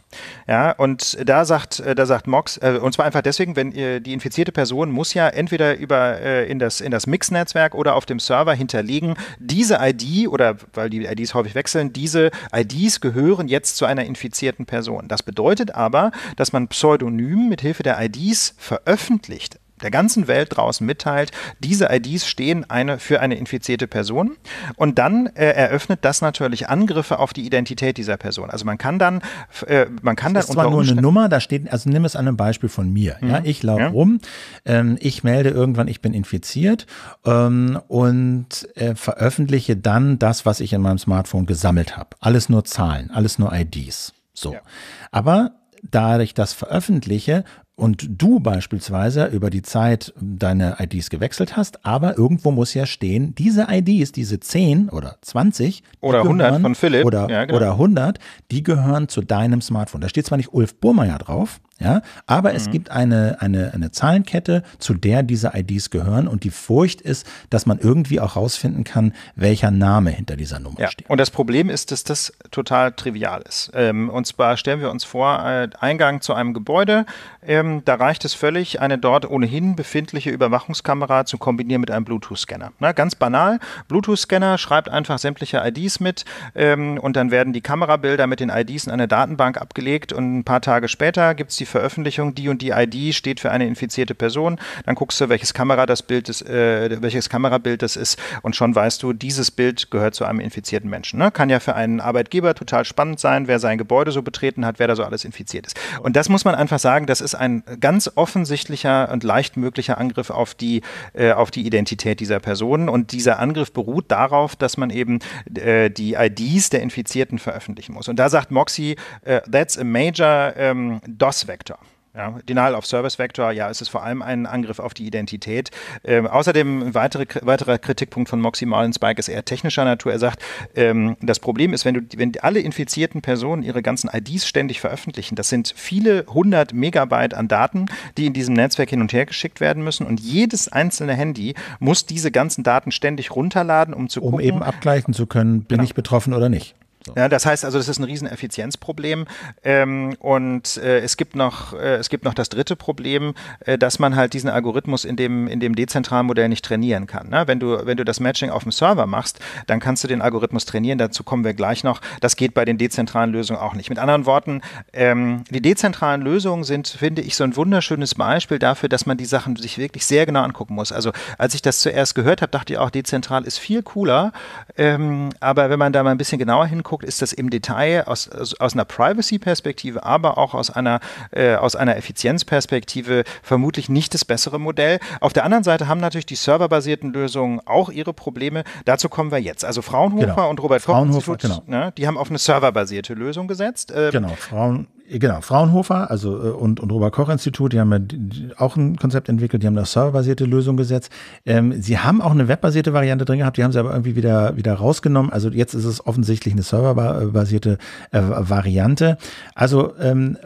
Ja, und und da sagt, äh, da sagt Mox, äh, und zwar einfach deswegen, wenn ihr, äh, die infizierte Person muss ja entweder über äh, in das, in das Mix-Netzwerk oder auf dem Server hinterlegen, diese ID oder weil die IDs häufig wechseln, diese IDs gehören jetzt zu einer infizierten Person. Das bedeutet aber, dass man Pseudonym mit Hilfe der IDs veröffentlicht der ganzen Welt draußen mitteilt, diese IDs stehen eine, für eine infizierte Person. Und dann äh, eröffnet das natürlich Angriffe auf die Identität dieser Person. Also man kann dann, äh, man kann das dann ist zwar nur eine Nummer, da steht, also nimm es an einem Beispiel von mir. Mhm. Ja, ich laufe ja. rum, ähm, ich melde irgendwann, ich bin infiziert ähm, und äh, veröffentliche dann das, was ich in meinem Smartphone gesammelt habe. Alles nur Zahlen, alles nur IDs. So. Ja. Aber da ich das veröffentliche, und du beispielsweise über die Zeit ähm, deine IDs gewechselt hast, aber irgendwo muss ja stehen, diese IDs, diese 10 oder 20 oder gehören, 100 von Philipp oder, ja, genau. oder 100, die gehören zu deinem Smartphone. Da steht zwar nicht Ulf Burmeier drauf, ja? Aber mhm. es gibt eine, eine, eine Zahlenkette, zu der diese IDs gehören. Und die Furcht ist, dass man irgendwie auch rausfinden kann, welcher Name hinter dieser Nummer ja. steht. Und das Problem ist, dass das total trivial ist. Ähm, und zwar stellen wir uns vor, äh, Eingang zu einem Gebäude, ähm, da reicht es völlig, eine dort ohnehin befindliche Überwachungskamera zu kombinieren mit einem Bluetooth-Scanner. Ganz banal, Bluetooth-Scanner schreibt einfach sämtliche IDs mit ähm, und dann werden die Kamerabilder mit den IDs in eine Datenbank abgelegt und ein paar Tage später gibt es die Veröffentlichung, die und die ID steht für eine infizierte Person. Dann guckst du, welches Kamera das Bild ist, äh, welches Kamerabild das ist und schon weißt du, dieses Bild gehört zu einem infizierten Menschen. Ne? Kann ja für einen Arbeitgeber total spannend sein, wer sein Gebäude so betreten hat, wer da so alles infiziert ist. Und das muss man einfach sagen, das ist ein ganz offensichtlicher und leicht möglicher Angriff auf die, äh, auf die Identität dieser Personen. Und dieser Angriff beruht darauf, dass man eben äh, die IDs der Infizierten veröffentlichen muss. Und da sagt Moxie, äh, that's a major ähm, DOS-Vector. Vector. Ja, Denial of Service Vector, ja, es ist vor allem ein Angriff auf die Identität. Ähm, außerdem weitere, weiterer Kritikpunkt von Maximalen Spike ist eher technischer Natur. Er sagt, ähm, das Problem ist, wenn, du, wenn alle infizierten Personen ihre ganzen IDs ständig veröffentlichen, das sind viele hundert Megabyte an Daten, die in diesem Netzwerk hin und her geschickt werden müssen und jedes einzelne Handy muss diese ganzen Daten ständig runterladen, um zu um gucken, eben abgleichen zu können, bin genau. ich betroffen oder nicht. So. Ja, das heißt also, das ist ein Rieseneffizienzproblem. Ähm, und äh, es gibt noch, äh, es gibt noch das dritte Problem, äh, dass man halt diesen Algorithmus in dem, in dem dezentralen Modell nicht trainieren kann. Ne? Wenn du, wenn du das Matching auf dem Server machst, dann kannst du den Algorithmus trainieren. Dazu kommen wir gleich noch. Das geht bei den dezentralen Lösungen auch nicht. Mit anderen Worten, ähm, die dezentralen Lösungen sind, finde ich, so ein wunderschönes Beispiel dafür, dass man die Sachen sich wirklich sehr genau angucken muss. Also als ich das zuerst gehört habe, dachte ich auch, dezentral ist viel cooler. Ähm, aber wenn man da mal ein bisschen genauer hinguckt, angeguckt, ist das im Detail aus, aus, aus einer Privacy-Perspektive, aber auch aus einer, äh, aus einer Effizienzperspektive vermutlich nicht das bessere Modell. Auf der anderen Seite haben natürlich die serverbasierten Lösungen auch ihre Probleme. Dazu kommen wir jetzt. Also Fraunhofer genau. und Robert Koch Fraunhofer, genau. ne, die haben auf eine serverbasierte Lösung gesetzt. Ähm, genau, Fraun äh, genau, Fraunhofer also, äh, und, und Robert-Koch-Institut, die haben ja auch ein Konzept entwickelt, die haben eine serverbasierte Lösung gesetzt. Ähm, sie haben auch eine webbasierte Variante drin gehabt, die haben sie aber irgendwie wieder, wieder rausgenommen. Also jetzt ist es offensichtlich eine serverbasierte äh, Variante. Also ähm,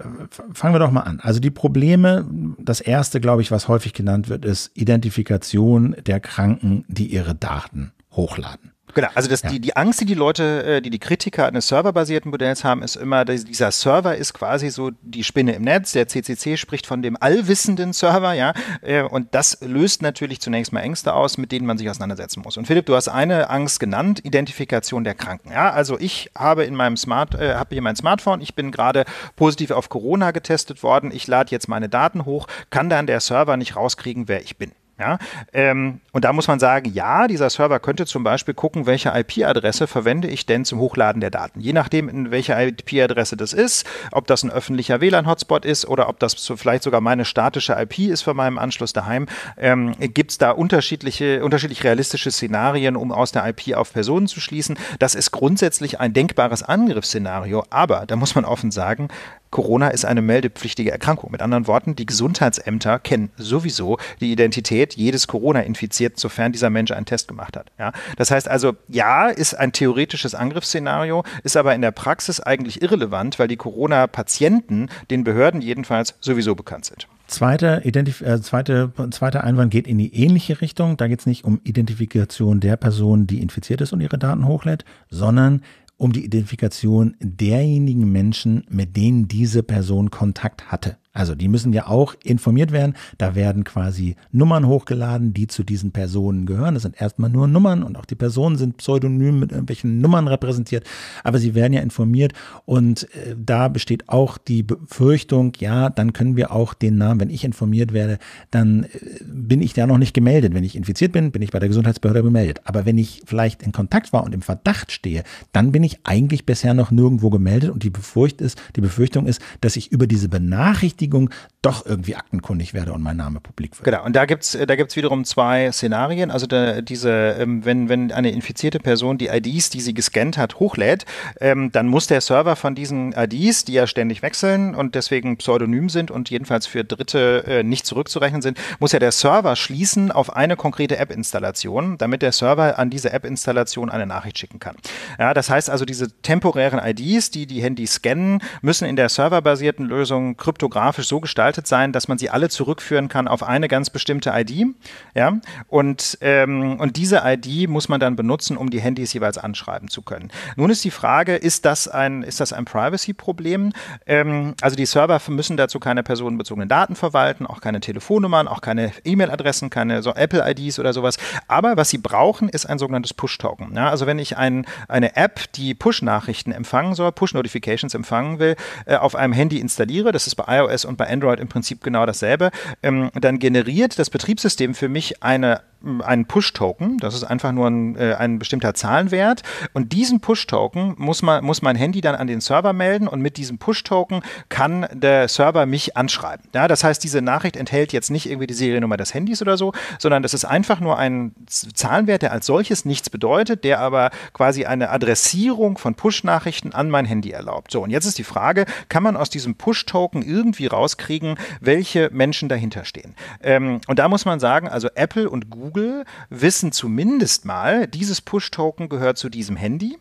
fangen wir doch mal an. Also die Probleme, das erste, glaube ich, was häufig genannt wird, ist Identifikation der Kranken, die ihre Daten hochladen. Genau, also das, ja. die, die Angst, die die Leute, äh, die die Kritiker eines serverbasierten Modells haben, ist immer, dieser Server ist quasi so die Spinne im Netz. Der CCC spricht von dem allwissenden Server, ja, äh, und das löst natürlich zunächst mal Ängste aus, mit denen man sich auseinandersetzen muss. Und Philipp, du hast eine Angst genannt, Identifikation der Kranken. Ja, also ich habe in meinem Smart, äh, habe hier mein Smartphone, ich bin gerade positiv auf Corona getestet worden, ich lade jetzt meine Daten hoch, kann dann der Server nicht rauskriegen, wer ich bin. Ja, ähm, und da muss man sagen, ja, dieser Server könnte zum Beispiel gucken, welche IP-Adresse verwende ich denn zum Hochladen der Daten. Je nachdem, in welcher IP-Adresse das ist, ob das ein öffentlicher WLAN-Hotspot ist oder ob das so vielleicht sogar meine statische IP ist für meinem Anschluss daheim, ähm, gibt es da unterschiedliche, unterschiedlich realistische Szenarien, um aus der IP auf Personen zu schließen. Das ist grundsätzlich ein denkbares Angriffsszenario, aber da muss man offen sagen, Corona ist eine meldepflichtige Erkrankung. Mit anderen Worten, die Gesundheitsämter kennen sowieso die Identität Mortalität jedes Corona-Infizierten, sofern dieser Mensch einen Test gemacht hat. Ja? Das heißt also, ja, ist ein theoretisches Angriffsszenario, ist aber in der Praxis eigentlich irrelevant, weil die Corona-Patienten den Behörden jedenfalls sowieso bekannt sind. Zweiter, Identif äh, zweite, zweiter Einwand geht in die ähnliche Richtung. Da geht es nicht um Identifikation der Person, die infiziert ist und ihre Daten hochlädt, sondern um die Identifikation derjenigen Menschen, mit denen diese Person Kontakt hatte. Also die müssen ja auch informiert werden. Da werden quasi Nummern hochgeladen, die zu diesen Personen gehören. Das sind erstmal nur Nummern und auch die Personen sind pseudonym mit irgendwelchen Nummern repräsentiert. Aber sie werden ja informiert und äh, da besteht auch die Befürchtung, ja, dann können wir auch den Namen, wenn ich informiert werde, dann äh, bin ich da noch nicht gemeldet. Wenn ich infiziert bin, bin ich bei der Gesundheitsbehörde gemeldet. Aber wenn ich vielleicht in Kontakt war und im Verdacht stehe, dann bin ich eigentlich bisher noch nirgendwo gemeldet und die Befurcht ist, die Befürchtung ist, dass ich über diese Benachrichtigung Bestätigung doch irgendwie aktenkundig werde und mein Name publik wird. Genau, und da gibt es äh, da gibt's wiederum zwei Szenarien. Also da, diese, ähm, wenn, wenn eine infizierte Person die IDs, die sie gescannt hat, hochlädt, ähm, dann muss der Server von diesen IDs, die ja ständig wechseln und deswegen pseudonym sind und jedenfalls für Dritte äh, nicht zurückzurechnen sind, muss ja der Server schließen auf eine konkrete App-Installation, damit der Server an diese App-Installation eine Nachricht schicken kann. Ja, das heißt also, diese temporären IDs, die die Handys scannen, müssen in der serverbasierten Lösung kryptografisch grafisch so gestaltet sein, dass man sie alle zurückführen kann auf eine ganz bestimmte ID. Ja? Und, ähm, und diese ID muss man dann benutzen, um die Handys jeweils anschreiben zu können. Nun ist die Frage, ist das ein, ist das ein Privacy-Problem? Ähm, also die Server müssen dazu keine personenbezogenen Daten verwalten, auch keine Telefonnummern, auch keine E-Mail-Adressen, keine so Apple-IDs oder sowas. Aber was sie brauchen, ist ein sogenanntes Push-Token. Ja? Also wenn ich ein, eine App, die Push-Nachrichten empfangen soll, Push-Notifications empfangen will, äh, auf einem Handy installiere, das ist bei iOS und bei Android im Prinzip genau dasselbe, ähm, dann generiert das Betriebssystem für mich eine mm, einen Push-Token. Das ist einfach nur ein, äh, ein bestimmter Zahlenwert. Und diesen Push-Token muss, muss mein Handy dann an den Server melden und mit diesem Push-Token kann der Server mich anschreiben. Ja, das heißt, diese Nachricht enthält jetzt nicht irgendwie die Seriennummer des Handys oder so, sondern das ist einfach nur ein Zahlenwert, der als solches nichts bedeutet, der aber quasi eine Adressierung von Push-Nachrichten an mein Handy erlaubt. So, und jetzt ist die Frage, kann man aus diesem Push-Token irgendwie rauskriegen, welche Menschen dahinter stehen. Ähm, und da muss man sagen, also Apple und Google wissen zumindest mal, dieses Push-Token gehört zu diesem Handy.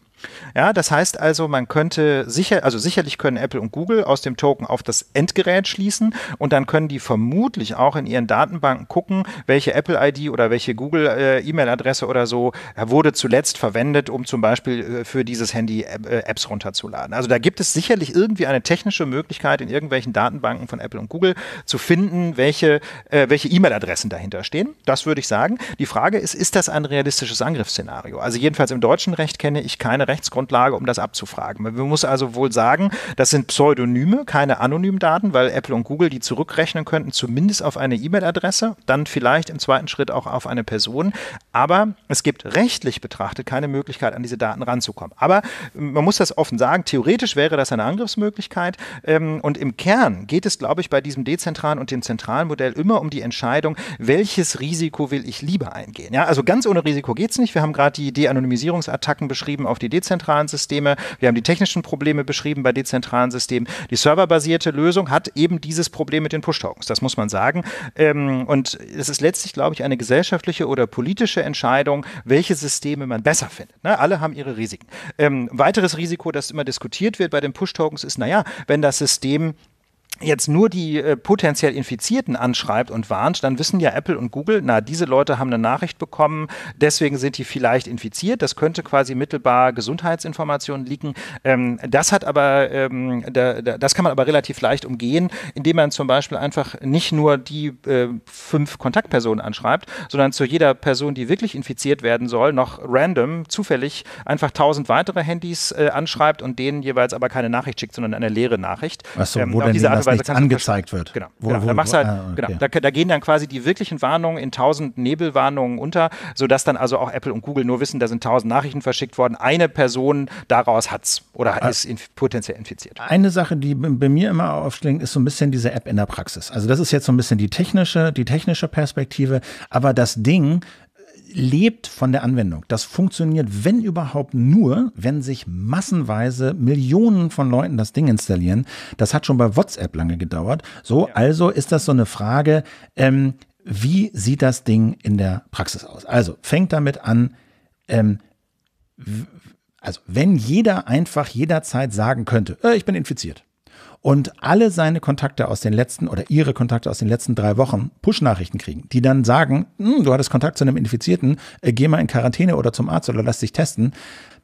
Ja, das heißt also, man könnte sicher, also sicherlich können Apple und Google aus dem Token auf das Endgerät schließen und dann können die vermutlich auch in ihren Datenbanken gucken, welche Apple-ID oder welche Google-E-Mail-Adresse äh, oder so äh, wurde zuletzt verwendet, um zum Beispiel äh, für dieses Handy äh, äh, Apps runterzuladen. Also da gibt es sicherlich irgendwie eine technische Möglichkeit, in irgendwelchen Datenbanken von Apple und Google zu finden, welche äh, welche E-Mail-Adressen dahinter stehen. Das würde ich sagen. Die Frage ist, ist das ein realistisches Angriffsszenario? Also jedenfalls im deutschen Recht kenne ich keine Recht Rechtsgrundlage, um das abzufragen. Man muss also wohl sagen, das sind Pseudonyme, keine anonymen Daten, weil Apple und Google die zurückrechnen könnten, zumindest auf eine E-Mail-Adresse, dann vielleicht im zweiten Schritt auch auf eine Person. Aber es gibt rechtlich betrachtet keine Möglichkeit, an diese Daten ranzukommen. Aber ähm, man muss das offen sagen, theoretisch wäre das eine Angriffsmöglichkeit. Ähm, und im Kern geht es, glaube ich, bei diesem dezentralen und dem zentralen Modell immer um die Entscheidung, welches Risiko will ich lieber eingehen. Ja, also ganz ohne Risiko geht es nicht. Wir haben gerade die De-Anonymisierungsattacken beschrieben auf die dezentralen dezentralen Systeme. Wir haben die technischen Probleme beschrieben bei dezentralen Systemen. Die serverbasierte Lösung hat eben dieses Problem mit den Push-Tokens. Das muss man sagen. Ähm, und es ist letztlich, glaube ich, eine gesellschaftliche oder politische Entscheidung, welche Systeme man besser findet. Ne? Alle haben ihre Risiken. Ähm, weiteres Risiko, das immer diskutiert wird bei den Push-Tokens, ist, naja, wenn das System jetzt nur die äh, potenziell Infizierten anschreibt und warnt, dann wissen ja Apple und Google, na, diese Leute haben eine Nachricht bekommen, deswegen sind die vielleicht infiziert. Das könnte quasi mittelbar Gesundheitsinformationen liegen. Ähm, das hat aber, ähm, da, da, das kann man aber relativ leicht umgehen, indem man zum Beispiel einfach nicht nur die äh, fünf Kontaktpersonen anschreibt, sondern zu jeder Person, die wirklich infiziert werden soll, noch random, zufällig einfach tausend weitere Handys äh, anschreibt und denen jeweils aber keine Nachricht schickt, sondern eine leere Nachricht. Achso, ähm, wo denn diese Art was weil nicht angezeigt wird. Genau. Wo, genau. Wo, da, machst halt, ah, okay. genau. Da, da, gehen dann quasi die wirklichen Warnungen in tausend Nebelwarnungen unter, sodass dann also auch Apple und Google nur wissen, da sind tausend Nachrichten verschickt worden. Eine Person daraus hat es oder ah, ah, ist inf potenziell infiziert. Eine Sache, die bei mir immer aufschlägt, ist so ein bisschen diese App in der Praxis. Also das ist jetzt so ein bisschen die technische, die technische Perspektive, aber das Ding lebt von der Anwendung. Das funktioniert, wenn überhaupt, nur, wenn sich massenweise Millionen von Leuten das Ding installieren. Das hat schon bei WhatsApp lange gedauert. So, ja. also ist das so eine Frage, ähm, wie sieht das Ding in der Praxis aus? Also fängt damit an, ähm, also wenn jeder einfach jederzeit sagen könnte, äh, ich bin infiziert, und alle seine Kontakte aus den letzten oder ihre Kontakte aus den letzten drei Wochen Push-Nachrichten kriegen, die dann sagen, hm, du hattest Kontakt zu einem Infizierten, äh, geh mal in Quarantäne oder zum Arzt oder lass dich testen,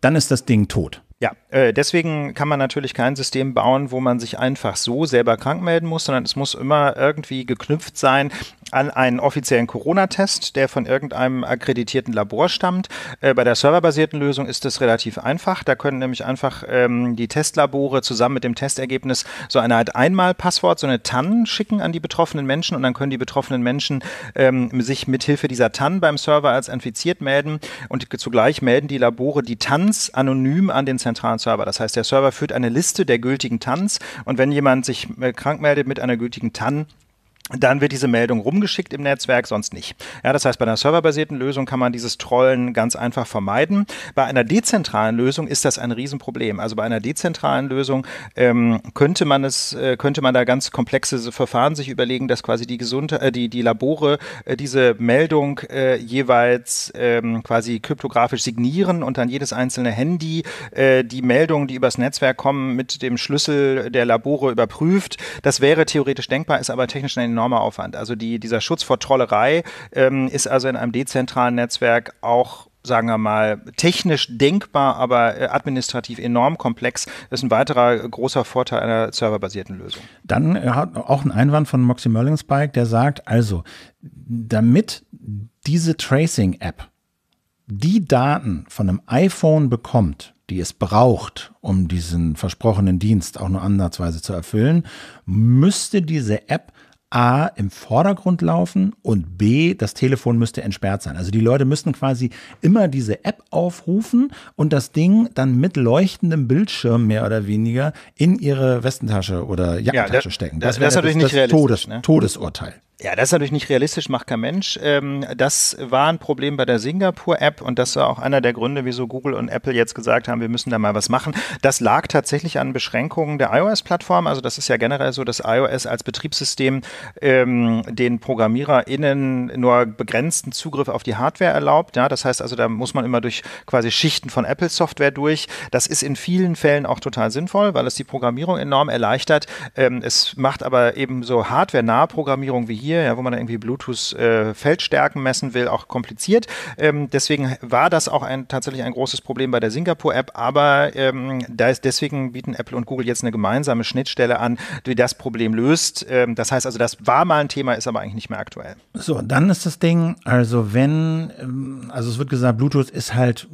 dann ist das Ding tot. Ja, äh, deswegen kann man natürlich kein System bauen, wo man sich einfach so selber krank melden muss, sondern es muss immer irgendwie geknüpft sein an einen offiziellen Corona-Test, der von irgendeinem akkreditierten Labor stammt. Äh, bei der serverbasierten Lösung ist das relativ einfach. Da können nämlich einfach ähm, die Testlabore zusammen mit dem Testergebnis so eine Art Einmal-Passwort, so eine TAN schicken an die betroffenen Menschen und dann können die betroffenen Menschen ähm, sich mithilfe dieser TAN beim Server als infiziert melden und zugleich melden die Labore die TANs anonym an den zentralen Server. Das heißt, der Server führt eine Liste der gültigen TANs und wenn jemand sich äh, krank meldet mit einer gültigen TAN, dann wird diese Meldung rumgeschickt im Netzwerk, sonst nicht. Ja, das heißt, bei einer serverbasierten Lösung kann man dieses Trollen ganz einfach vermeiden. Bei einer dezentralen Lösung ist das ein Riesenproblem. Also bei einer dezentralen Lösung ähm, könnte man es, äh, könnte man da ganz komplexe Verfahren sich überlegen, dass quasi die Gesundheit, äh, die, die Labore äh, diese Meldung äh, jeweils ähm, quasi kryptografisch signieren und dann jedes einzelne Handy äh, die Meldungen, die übers Netzwerk kommen, mit dem Schlüssel der Labore überprüft. Das wäre theoretisch denkbar, ist aber technisch eine enormer Aufwand. Also die, dieser Schutz vor Trollerei ähm, ist also in einem dezentralen Netzwerk auch sagen wir mal, technisch denkbar, aber äh, administrativ enorm komplex, das ist ein weiterer großer Vorteil einer serverbasierten Lösung. Dann äh, hat auch ein Einwand von Moxie Merlingspike, der sagt, also, damit diese Tracing-App die Daten von einem iPhone bekommt, die es braucht, um diesen versprochenen Dienst auch nur ansatzweise zu erfüllen, müsste diese App A im Vordergrund laufen und B, das Telefon müsste entsperrt sein. Also die Leute müssten quasi immer diese App aufrufen und das Ding dann mit leuchtendem Bildschirm mehr oder weniger in ihre Westentasche oder Jackentasche ja, stecken. Das, das wäre natürlich das, nicht realistisch. Todes, ne? Todesurteil. Ja, das ist natürlich nicht realistisch, macht kein Mensch. Ähm, das war ein Problem bei der Singapur-App und das war auch einer der Gründe, wieso Google und Apple jetzt gesagt haben, wir müssen da mal was machen. Das lag tatsächlich an Beschränkungen der iOS-Plattform. Also das ist ja generell so, dass iOS als Betriebssystem ähm, den ProgrammiererInnen nur begrenzten Zugriff auf die Hardware erlaubt. Ja, das heißt also, da muss man immer durch quasi Schichten von Apple-Software durch. Das ist in vielen Fällen auch total sinnvoll, weil es die Programmierung enorm erleichtert. Ähm, es macht aber eben so hardware-nahe Programmierung wie hier 4, ja, wo man irgendwie Bluetooth-Feldstärken äh, messen will, auch kompliziert. Ähm, deswegen war das auch ein, tatsächlich ein großes Problem bei der Singapur-App, aber ähm, da ist, deswegen bieten Apple und Google jetzt eine gemeinsame Schnittstelle an, die das Problem löst. Ähm, das heißt also, das war mal ein Thema, ist aber eigentlich nicht mehr aktuell. So, dann ist das Ding, also wenn, ähm, also es wird gesagt, Bluetooth ist halt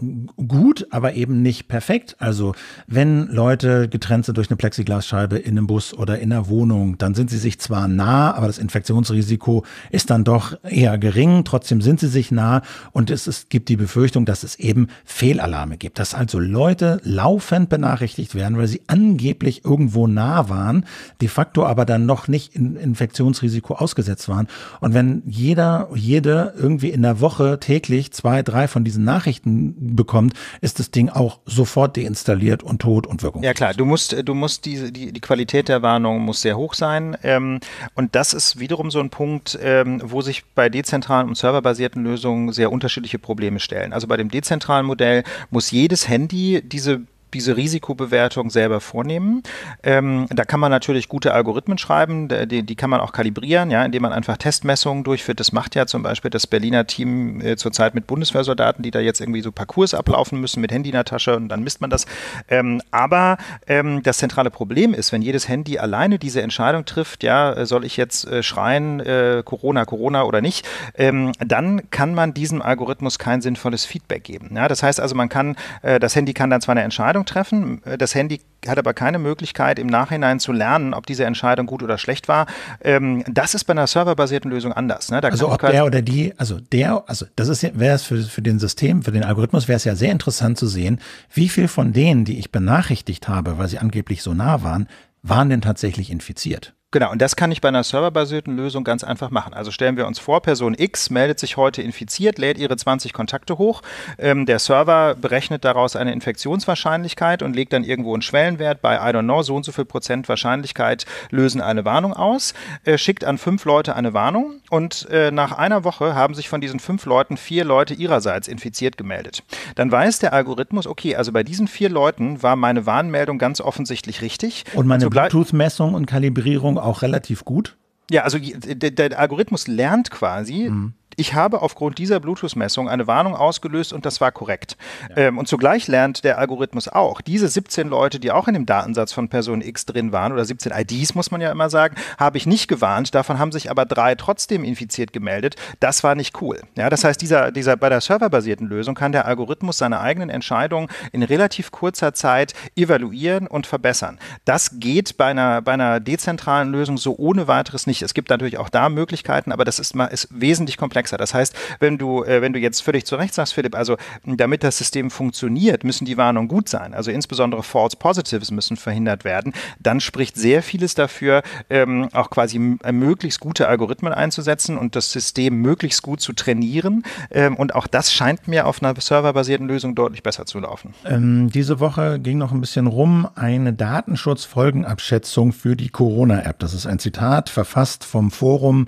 gut, aber eben nicht perfekt. Also wenn Leute getrennt sind durch eine Plexiglasscheibe in einem Bus oder in einer Wohnung, dann sind sie sich zwar nah, aber das Infektionsrisiko Risiko ist dann doch eher gering, trotzdem sind sie sich nah und es, es gibt die Befürchtung, dass es eben Fehlalarme gibt, dass also Leute laufend benachrichtigt werden, weil sie angeblich irgendwo nah waren, de facto aber dann noch nicht in Infektionsrisiko ausgesetzt waren. Und wenn jeder, jede irgendwie in der Woche täglich zwei, drei von diesen Nachrichten bekommt, ist das Ding auch sofort deinstalliert und tot und wirkungslos. Ja klar, du musst, du musst diese, die, die Qualität der Warnung muss sehr hoch sein. Ähm, und das ist wiederum so ein Punkt, ähm, wo sich bei dezentralen und serverbasierten Lösungen sehr unterschiedliche Probleme stellen. Also bei dem dezentralen Modell muss jedes Handy diese diese Risikobewertung selber vornehmen. Ähm, da kann man natürlich gute Algorithmen schreiben, die, die, kann man auch kalibrieren, ja, indem man einfach Testmessungen durchführt. Das macht ja zum Beispiel das Berliner Team äh, zurzeit mit Bundeswehrsoldaten, die da jetzt irgendwie so Parcours ablaufen müssen mit Handy in der Tasche und dann misst man das. Ähm, aber ähm, das zentrale Problem ist, wenn jedes Handy alleine diese Entscheidung trifft, ja, äh, soll ich jetzt äh, schreien, äh, Corona, Corona oder nicht, ähm, dann kann man diesem Algorithmus kein sinnvolles Feedback geben. Ja? Das heißt also, man kann, äh, das Handy kann dann zwar eine Entscheidung treffen. Das Handy hat aber keine Möglichkeit, im Nachhinein zu lernen, ob diese Entscheidung gut oder schlecht war. Ähm, das ist bei einer serverbasierten Lösung anders. Ne? also ob der oder die, also der, also das ist wäre es für, für den System, für den Algorithmus wäre es ja sehr interessant zu sehen, wie viel von denen, die ich benachrichtigt habe, weil sie angeblich so nah waren, waren denn tatsächlich infiziert. Genau, und das kann ich bei einer serverbasierten Lösung ganz einfach machen. Also stellen wir uns vor, Person X meldet sich heute infiziert, lädt ihre 20 Kontakte hoch. Ähm, der Server berechnet daraus eine Infektionswahrscheinlichkeit und legt dann irgendwo einen Schwellenwert bei, I don't know, so und so viel Prozent Wahrscheinlichkeit lösen eine Warnung aus, äh, schickt an fünf Leute eine Warnung und äh, nach einer Woche haben sich von diesen fünf Leuten vier Leute ihrerseits infiziert gemeldet. Dann weiß der Algorithmus, okay, also bei diesen vier Leuten war meine Warnmeldung ganz offensichtlich richtig. Und meine Bluetooth-Messung und Kalibrierung auch relativ gut. Ja, also der, der Algorithmus lernt quasi mhm ich habe aufgrund dieser Bluetooth-Messung eine Warnung ausgelöst und das war korrekt. Ja. Ähm, und zugleich lernt der Algorithmus auch, diese 17 Leute, die auch in dem Datensatz von Person X drin waren, oder 17 IDs muss man ja immer sagen, habe ich nicht gewarnt, davon haben sich aber drei trotzdem infiziert gemeldet. Das war nicht cool. Ja, das heißt, dieser, dieser, bei der serverbasierten Lösung kann der Algorithmus seine eigenen Entscheidungen in relativ kurzer Zeit evaluieren und verbessern. Das geht bei einer, bei einer dezentralen Lösung so ohne weiteres nicht. Es gibt natürlich auch da Möglichkeiten, aber das ist, ist wesentlich komplexer komplexer. Das heißt, wenn du, äh, wenn du jetzt völlig zu Recht sagst, Philipp, also damit das System funktioniert, müssen die Warnungen gut sein. Also insbesondere False Positives müssen verhindert werden. Dann spricht sehr vieles dafür, ähm, auch quasi äh, möglichst gute Algorithmen einzusetzen und das System möglichst gut zu trainieren. Ähm, und auch das scheint mir auf einer serverbasierten Lösung deutlich besser zu laufen. Ähm, diese Woche ging noch ein bisschen rum eine Datenschutzfolgenabschätzung für die Corona-App. Das ist ein Zitat, verfasst vom Forum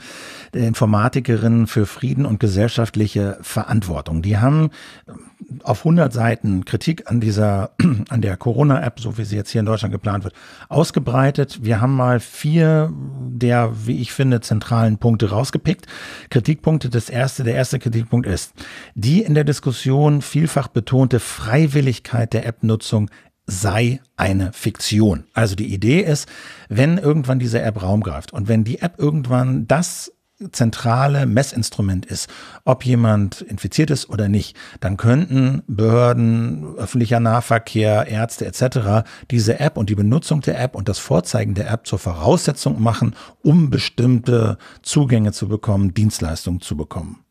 der Informatikerinnen für Frieden Frieden und gesellschaftliche Verantwortung. Die haben ähm, auf 100 Seiten Kritik an dieser, an der Corona-App, so wie sie jetzt hier in Deutschland geplant wird, ausgebreitet. Wir haben mal vier der, wie ich finde, zentralen Punkte rausgepickt. Kritikpunkte, das erste, der erste Kritikpunkt ist, die in der Diskussion vielfach betonte Freiwilligkeit der App-Nutzung sei eine Fiktion. Also die Idee ist, wenn irgendwann diese App Raum greift und wenn die App irgendwann das zentrale Messinstrument ist, ob jemand infiziert ist oder nicht, dann könnten Behörden, öffentlicher Nahverkehr, Ärzte etc. diese App und die Benutzung der App und das Vorzeigen der App zur Voraussetzung machen, um bestimmte Zugänge zu bekommen, Dienstleistungen zu bekommen.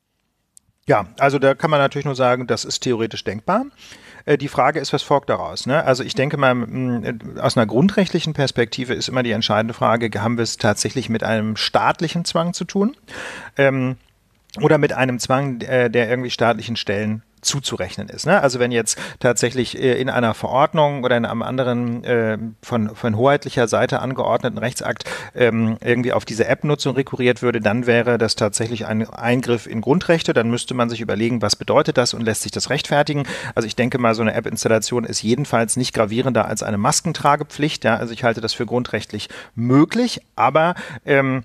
Ja, also da kann man natürlich nur sagen, das ist theoretisch denkbar. Äh, die Frage ist, was folgt daraus? Ne? Also ich denke mal, äh, aus einer grundrechtlichen Perspektive ist immer die entscheidende Frage, haben wir es tatsächlich mit einem staatlichen Zwang zu tun? Ähm, oder mit einem Zwang äh, der irgendwie staatlichen Stellen zuzurechnen ist. Ne? Also wenn jetzt tatsächlich äh, in einer Verordnung oder in einem anderen äh, von, von hoheitlicher Seite angeordneten Rechtsakt ähm, irgendwie auf diese App-Nutzung rekurriert würde, dann wäre das tatsächlich ein Eingriff in Grundrechte. Dann müsste man sich überlegen, was bedeutet das und lässt sich das rechtfertigen. Also ich denke mal, so eine App-Installation ist jedenfalls nicht gravierender als eine Maskentragepflicht. Ja? Also ich halte das für grundrechtlich möglich, aber ähm,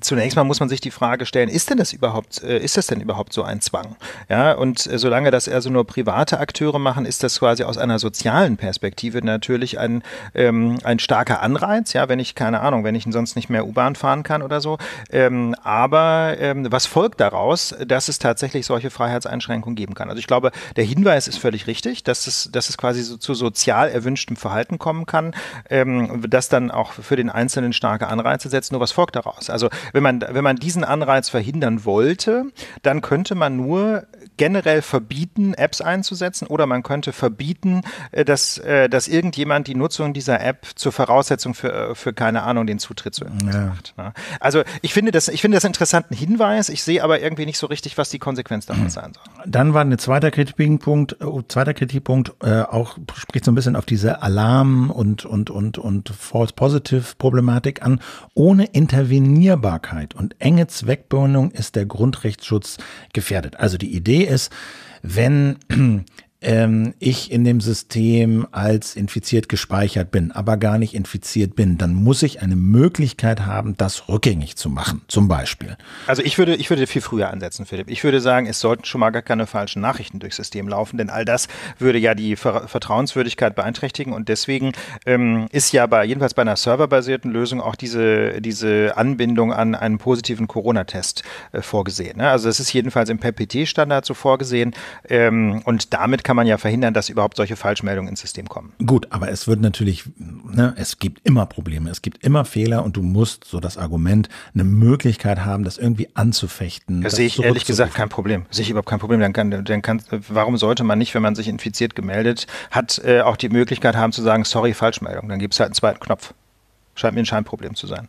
zunächst mal muss man sich die Frage stellen, ist denn das überhaupt, äh, ist das denn überhaupt so ein Zwang? Ja, und äh, solange das also nur private Akteure machen, ist das quasi aus einer sozialen Perspektive natürlich ein, ähm, ein starker Anreiz, ja, wenn ich, keine Ahnung, wenn ich sonst nicht mehr U-Bahn fahren kann oder so. Ähm, aber ähm, was folgt daraus, dass es tatsächlich solche Freiheitseinschränkungen geben kann? Also ich glaube, der Hinweis ist völlig richtig, dass es, dass es quasi so zu sozial erwünschtem Verhalten kommen kann, ähm, das dann auch für den Einzelnen starke Anreize setzt. Nur was folgt daraus? Also wenn man, wenn man diesen Anreiz verhindern wollte, dann könnte man nur generell verbieten, Apps einzusetzen oder man könnte verbieten, äh, dass, äh, dass irgendjemand die Nutzung dieser App zur Voraussetzung für, äh, für keine Ahnung, den Zutritt zu irgendwas ja. macht. Ne? Also ich finde, das, ich finde das einen interessanten Hinweis, ich sehe aber irgendwie nicht so richtig, was die Konsequenz davon hm. sein soll. Dann war ein zweiter Kritikpunkt, oh, zweiter Kritikpunkt äh, auch spricht so ein bisschen auf diese Alarm- und, und, und, und False-Positive-Problematik an. Ohne Intervenierbarkeit und enge Zweckbindung ist der Grundrechtsschutz gefährdet. Also die Idee, ist, wenn ähm, ich in dem System als infiziert gespeichert bin, aber gar nicht infiziert bin, dann muss ich eine Möglichkeit haben, das rückgängig zu machen, zum Beispiel. Also ich würde, ich würde viel früher ansetzen, Philipp. Ich würde sagen, es sollten schon mal gar keine falschen Nachrichten durchs System laufen, denn all das würde ja die Ver Vertrauenswürdigkeit beeinträchtigen und deswegen ähm, ist ja bei, jedenfalls bei einer serverbasierten Lösung auch diese, diese Anbindung an einen positiven Corona-Test äh, vorgesehen. Ne? Also es ist jedenfalls im PPT-Standard so vorgesehen ähm, und damit kann kann man ja verhindern, dass überhaupt solche Falschmeldungen ins System kommen. Gut, aber es wird natürlich, ne, es gibt immer Probleme, es gibt immer Fehler und du musst so das Argument, eine Möglichkeit haben, das irgendwie anzufechten. Da sehe ich ehrlich gesagt kein Problem. Sehe ich überhaupt kein Problem. Dann kann, dann kann, warum sollte man nicht, wenn man sich infiziert gemeldet hat, äh, auch die Möglichkeit haben zu sagen, sorry, Falschmeldung. Dann gibt es halt einen zweiten Knopf. Scheint mir ein Scheinproblem zu sein.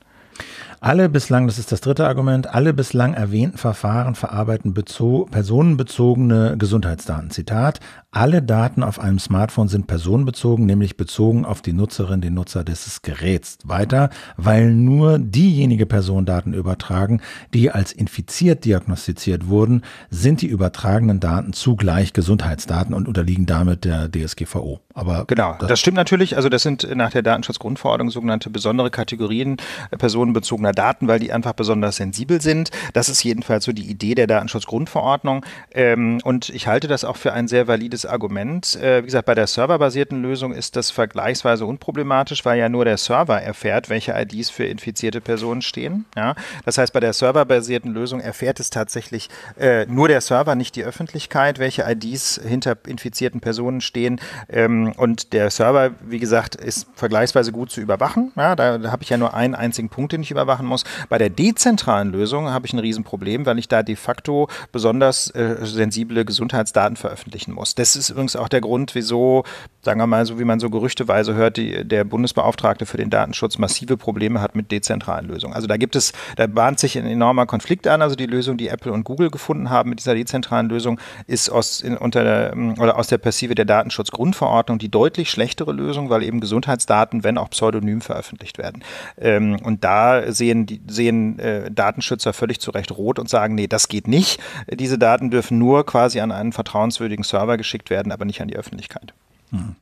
Alle bislang, das ist das dritte Argument, alle bislang erwähnten Verfahren verarbeiten personenbezogene Gesundheitsdaten. Zitat, alle Daten auf einem Smartphone sind personenbezogen, nämlich bezogen auf die Nutzerin, den Nutzer des Geräts. Weiter, weil nur diejenige Person Daten übertragen, die als infiziert diagnostiziert wurden, sind die übertragenen Daten zugleich Gesundheitsdaten und unterliegen damit der DSGVO. Aber genau, das, das stimmt natürlich. Also das sind nach der Datenschutzgrundverordnung sogenannte besondere Kategorien äh, personenbezogene geschützter Daten, weil die einfach besonders sensibel sind. Das ist jedenfalls so die Idee der Datenschutzgrundverordnung. Ähm, und ich halte das auch für ein sehr valides Argument. Äh, wie gesagt, bei der serverbasierten Lösung ist das vergleichsweise unproblematisch, weil ja nur der Server erfährt, welche IDs für infizierte Personen stehen. Ja? Das heißt, bei der serverbasierten Lösung erfährt es tatsächlich äh, nur der Server, nicht die Öffentlichkeit, welche IDs hinter infizierten Personen stehen. Ähm, und der Server, wie gesagt, ist vergleichsweise gut zu überwachen. Ja? Da, da habe ich ja nur einen einzigen Punkt, den ich überwache machen muss. Bei der dezentralen Lösung habe ich ein Riesenproblem, weil ich da de facto besonders äh, sensible Gesundheitsdaten veröffentlichen muss. Das ist übrigens auch der Grund, wieso, sagen wir mal, so wie man so gerüchteweise hört, die, der Bundesbeauftragte für den Datenschutz massive Probleme hat mit dezentralen Lösungen. Also da gibt es, da bahnt sich ein enormer Konflikt an. Also die Lösung, die Apple und Google gefunden haben mit dieser dezentralen Lösung, ist aus, in, unter der, mm, oder aus der Perspektive der Datenschutzgrundverordnung die deutlich schlechtere Lösung, weil eben Gesundheitsdaten, wenn auch pseudonym veröffentlicht werden. Ähm, und da sehe sehen, die, sehen äh, Datenschützer völlig zu Recht rot und sagen, nee, das geht nicht. Diese Daten dürfen nur quasi an einen vertrauenswürdigen Server geschickt werden, aber nicht an die Öffentlichkeit. Mhm.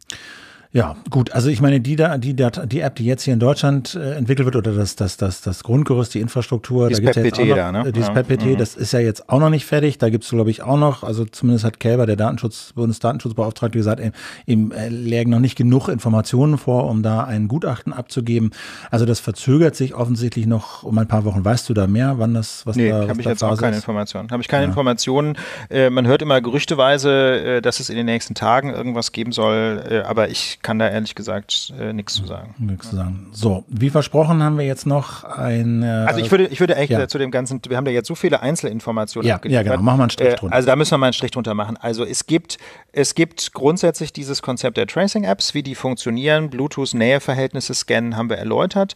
Ja, gut. Also ich meine, die, da, die, die App, die jetzt hier in Deutschland äh, entwickelt wird oder das, das, das, das Grundgerüst, die Infrastruktur, dieses da gibt's ja jetzt auch noch, da, ne? dieses ja. PetPT, mhm. das ist ja jetzt auch noch nicht fertig. Da gibt's glaube ich, auch noch, also zumindest hat Kälber, der Datenschutz, Bundesdatenschutzbeauftragte, gesagt, ihm äh, lägen noch nicht genug Informationen vor, um da ein Gutachten abzugeben. Also das verzögert sich offensichtlich noch um ein paar Wochen. Weißt du da mehr, wann das, was nee, da Nee, habe ich jetzt auch keine ist? Informationen. Habe ich keine ja. Informationen. Äh, man hört immer gerüchteweise, äh, dass es in den nächsten Tagen irgendwas geben soll, äh, aber ich kann da ehrlich gesagt äh, nichts zu sagen. Nichts zu sagen. So, wie versprochen haben wir jetzt noch ein. Äh, also ich würde, ich würde echt ja. Äh, zu dem ganzen, wir haben da jetzt so viele Einzelinformationen ja, Ja, genau, machen wir einen Strich äh, drunter. also da müssen wir mal einen Strich drunter machen. Also es gibt, es gibt grundsätzlich dieses Konzept der Tracing-Apps, wie die funktionieren, Bluetooth-Näheverhältnisse scannen, haben wir erläutert.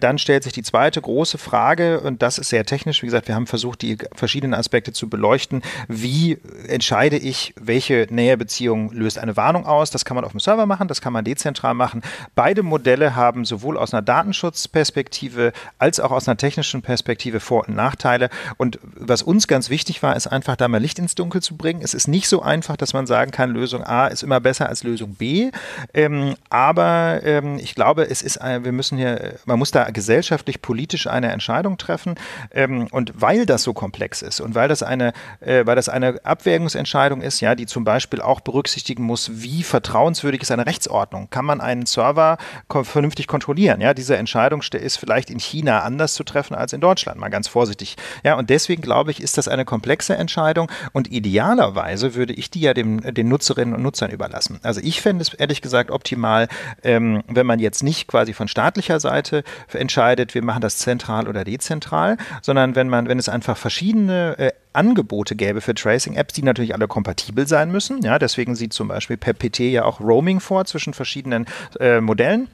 dann stellt sich die zweite große Frage, und das ist sehr technisch, wie gesagt, wir haben versucht, die verschiedenen Aspekte zu beleuchten. Wie entscheide ich, welche Nähebeziehung löst eine Warnung aus? Das kann man auf dem Server machen, das kann man dezentral machen. Beide Modelle haben sowohl aus einer Datenschutzperspektive als auch aus einer technischen Perspektive Vor- und Nachteile. Und was uns ganz wichtig war, ist einfach da mal Licht ins Dunkel zu bringen. Es ist nicht so einfach, dass man sagen kann, Lösung A ist immer besser als Lösung B. Ähm, aber ähm, ich glaube, es ist, wir müssen hier, man muss da gesellschaftlich, politisch eine Entscheidung treffen. Ähm, und weil das so komplex ist und weil das eine, äh, weil das eine Abwägungsentscheidung ist, ja, die zum Beispiel auch berücksichtigen muss, wie vertrauenswürdig ist eine Rechts Rechtsordnung? Kann man einen Server vernünftig kontrollieren? Ja, diese Entscheidung ist vielleicht in China anders zu treffen als in Deutschland, mal ganz vorsichtig. Ja, und deswegen glaube ich, ist das eine komplexe Entscheidung und idealerweise würde ich die ja dem, den Nutzerinnen und Nutzern überlassen. Also ich fände es ehrlich gesagt optimal, ähm, wenn man jetzt nicht quasi von staatlicher Seite entscheidet, wir machen das zentral oder dezentral, sondern wenn man, wenn es einfach verschiedene äh, Angebote gäbe für Tracing-Apps, die natürlich alle kompatibel sein müssen. Ja, deswegen sieht zum Beispiel per PT ja auch Roaming vor zwischen verschiedenen äh, Modellen.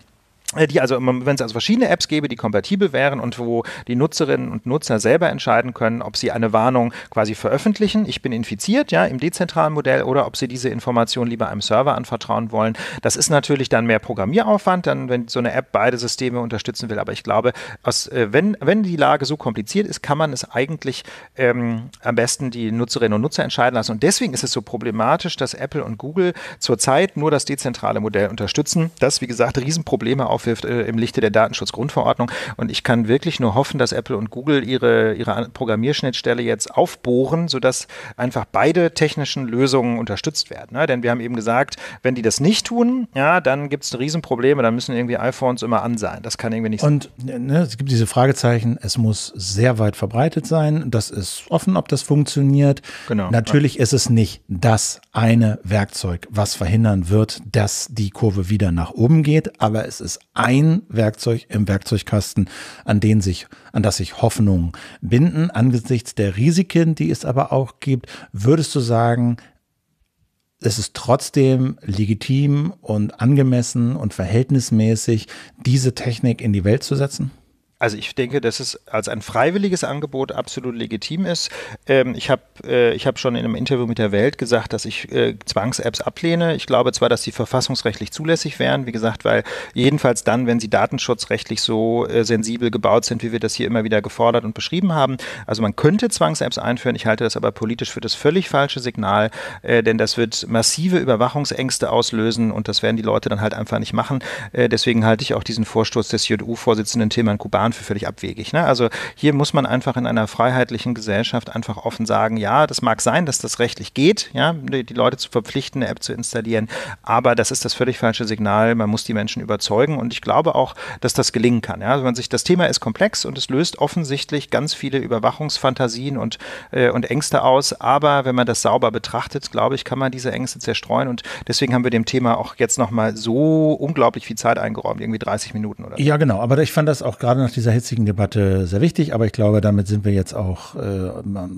Äh, die also wenn es also verschiedene Apps gäbe, die kompatibel wären und wo die Nutzerinnen und Nutzer selber entscheiden können, ob sie eine Warnung quasi veröffentlichen, ich bin infiziert, ja, im dezentralen Modell oder ob sie diese Information lieber einem Server anvertrauen wollen. Das ist natürlich dann mehr Programmieraufwand, dann wenn so eine App beide Systeme unterstützen will, aber ich glaube, aus, äh, wenn wenn die Lage so kompliziert ist, kann man es eigentlich ähm, am besten die Nutzerinnen und Nutzer entscheiden lassen und deswegen ist es so problematisch, dass Apple und Google zurzeit nur das dezentrale Modell unterstützen, das wie gesagt Riesenprobleme auf aufwirft äh, im Lichte der Datenschutzgrundverordnung. Und ich kann wirklich nur hoffen, dass Apple und Google ihre, ihre Programmierschnittstelle jetzt aufbohren, sodass einfach beide technischen Lösungen unterstützt werden. Ne? Denn wir haben eben gesagt, wenn die das nicht tun, ja, dann gibt es Riesenprobleme, dann müssen irgendwie iPhones immer an sein. Das kann irgendwie nicht und, sein. Ne, und ne, es gibt diese Fragezeichen, es muss sehr weit verbreitet sein. Das ist offen, ob das funktioniert. Genau. Natürlich ja. ist es nicht das eine Werkzeug, was verhindern wird, dass die Kurve wieder nach oben geht, aber es ist ein Werkzeug im Werkzeugkasten, an, den sich, an das sich Hoffnungen binden. Angesichts der Risiken, die es aber auch gibt, würdest du sagen, es ist trotzdem legitim und angemessen und verhältnismäßig, diese Technik in die Welt zu setzen? Also ich denke, dass es als ein freiwilliges Angebot absolut legitim ist. Ähm, ich habe äh, hab schon in einem Interview mit der Welt gesagt, dass ich äh, Zwangs-Apps ablehne. Ich glaube zwar, dass sie verfassungsrechtlich zulässig wären, wie gesagt, weil jedenfalls dann, wenn sie datenschutzrechtlich so äh, sensibel gebaut sind, wie wir das hier immer wieder gefordert und beschrieben haben. Also man könnte Zwangs-Apps einführen. Ich halte das aber politisch für das völlig falsche Signal, äh, denn das wird massive Überwachungsängste auslösen und das werden die Leute dann halt einfach nicht machen. Äh, deswegen halte ich auch diesen Vorstoß des JU-Vorsitzenden Tilman Kuban Jahren für völlig abwegig. Ne? Also hier muss man einfach in einer freiheitlichen Gesellschaft einfach offen sagen, ja, das mag sein, dass das rechtlich geht, ja, die, Leute zu verpflichten, eine App zu installieren, aber das ist das völlig falsche Signal. Man muss die Menschen überzeugen und ich glaube auch, dass das gelingen kann. Ja? Also man sich, das Thema ist komplex und es löst offensichtlich ganz viele Überwachungsfantasien und, äh, und Ängste aus, aber wenn man das sauber betrachtet, glaube ich, kann man diese Ängste zerstreuen und deswegen haben wir dem Thema auch jetzt nochmal so unglaublich viel Zeit eingeräumt, irgendwie 30 Minuten oder so. Ja, genau, aber ich fand das auch gerade nach diesem dieser hitzigen Debatte sehr wichtig, aber ich glaube, damit sind wir jetzt auch äh,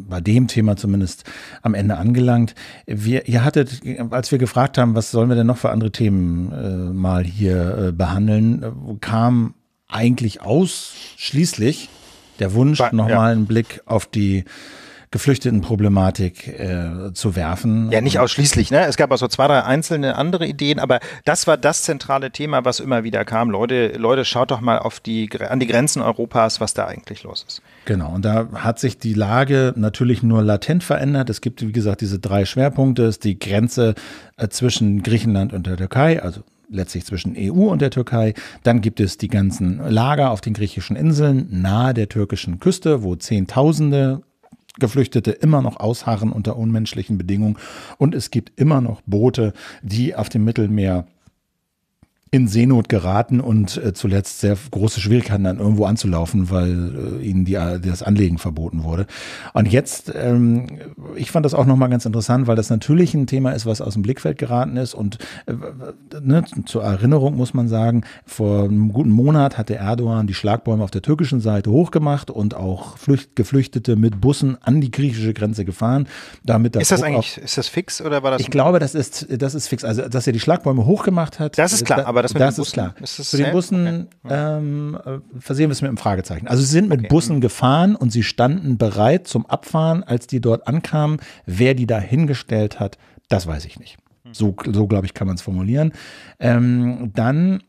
bei dem Thema zumindest am Ende angelangt. Wir, ihr hattet, als wir gefragt haben, was sollen wir denn noch für andere Themen äh, mal hier äh, behandeln, kam eigentlich ausschließlich der Wunsch, nochmal ja. einen Blick auf die Geflüchtetenproblematik äh, zu werfen. Ja, nicht ausschließlich. Ne? Es gab auch so zwei, drei einzelne andere Ideen, aber das war das zentrale Thema, was immer wieder kam. Leute, Leute, schaut doch mal auf die, an die Grenzen Europas, was da eigentlich los ist. Genau, und da hat sich die Lage natürlich nur latent verändert. Es gibt, wie gesagt, diese drei Schwerpunkte. Es ist die Grenze äh, zwischen Griechenland und der Türkei, also letztlich zwischen EU und der Türkei. Dann gibt es die ganzen Lager auf den griechischen Inseln nahe der türkischen Küste, wo Zehntausende Geflüchtete immer noch ausharren unter unmenschlichen Bedingungen und es gibt immer noch Boote, die auf dem Mittelmeer in Seenot geraten und äh, zuletzt sehr große Schwierigkeiten dann irgendwo anzulaufen, weil äh, ihnen die, äh, das Anlegen verboten wurde. Und jetzt, ähm, ich fand das auch nochmal ganz interessant, weil das natürlich ein Thema ist, was aus dem Blickfeld geraten ist. Und äh, ne, zur Erinnerung muss man sagen, vor einem guten Monat hatte Erdogan die Schlagbäume auf der türkischen Seite hochgemacht und auch Flücht, Geflüchtete mit Bussen an die griechische Grenze gefahren. Damit das ist das Druck eigentlich, ist das fix oder war das? Ich glaube, das ist, das ist fix. Also, dass er die Schlagbäume hochgemacht hat. Das ist klar, da, aber aber das mit das den Bussen, ist klar. Ist Zu den Bussen okay. ähm, äh, versehen wir es mit einem Fragezeichen. Also sie sind mit okay. Bussen mhm. gefahren und sie standen bereit zum Abfahren, als die dort ankamen. Wer die da hingestellt hat, das weiß ich nicht. Mhm. So, so glaube ich, kann man es formulieren. Ähm, dann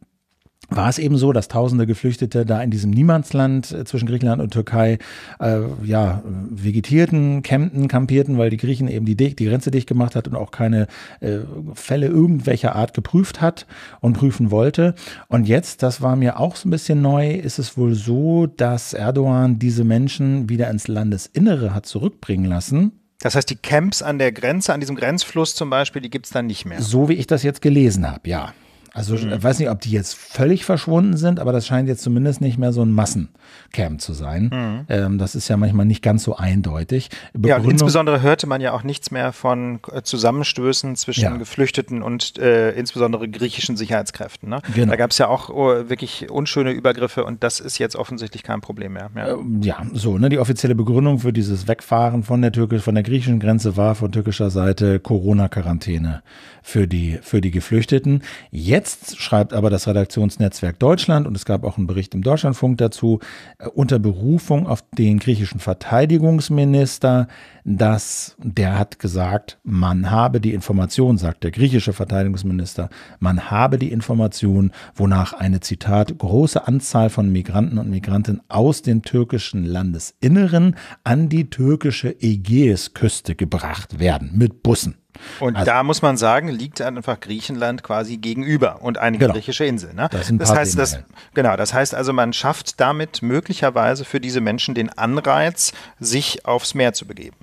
war es eben so, dass tausende Geflüchtete da in diesem Niemandsland äh, zwischen Griechenland und Türkei äh, ja, vegetierten, campten, kampierten, weil die Griechen eben die, die Grenze dicht gemacht hat und auch keine äh, Fälle irgendwelcher Art geprüft hat und prüfen wollte. Und jetzt, das war mir auch so ein bisschen neu, ist es wohl so, dass Erdogan diese Menschen wieder ins Landesinnere hat zurückbringen lassen. Das heißt, die Camps an der Grenze, an diesem Grenzfluss zum Beispiel, die gibt es dann nicht mehr. So wie ich das jetzt gelesen habe, ja. Also ich mhm. weiß nicht, ob die jetzt völlig verschwunden sind, aber das scheint jetzt zumindest nicht mehr so ein Massencamp zu sein. Mhm. Ähm, das ist ja manchmal nicht ganz so eindeutig. Begründung ja, insbesondere hörte man ja auch nichts mehr von äh, Zusammenstößen zwischen ja. Geflüchteten und äh, insbesondere griechischen Sicherheitskräften. Ne? Genau. Da gab es ja auch oh, wirklich unschöne Übergriffe und das ist jetzt offensichtlich kein Problem mehr. Ja, äh, ja so, ne, die offizielle Begründung für dieses Wegfahren von der türkisch, von der griechischen Grenze war von türkischer Seite Corona-Quarantäne für die, für die Geflüchteten. Jetzt Jetzt schreibt aber das Redaktionsnetzwerk Deutschland, und es gab auch einen Bericht im Deutschlandfunk dazu, äh, unter Berufung auf den griechischen Verteidigungsminister, dass der hat gesagt, man habe die Information, sagt der griechische Verteidigungsminister, man habe die Information, wonach eine Zitat große Anzahl von Migranten und Migranten aus dem türkischen Landesinneren an die türkische Ägäisküste gebracht werden mit Bussen. Und also, da muss man sagen, liegt einfach Griechenland quasi gegenüber und eine genau, griechische Insel. Ne? Das, das heißt, das, genau, das heißt also, man schafft damit möglicherweise für diese Menschen den Anreiz, sich aufs Meer zu begeben.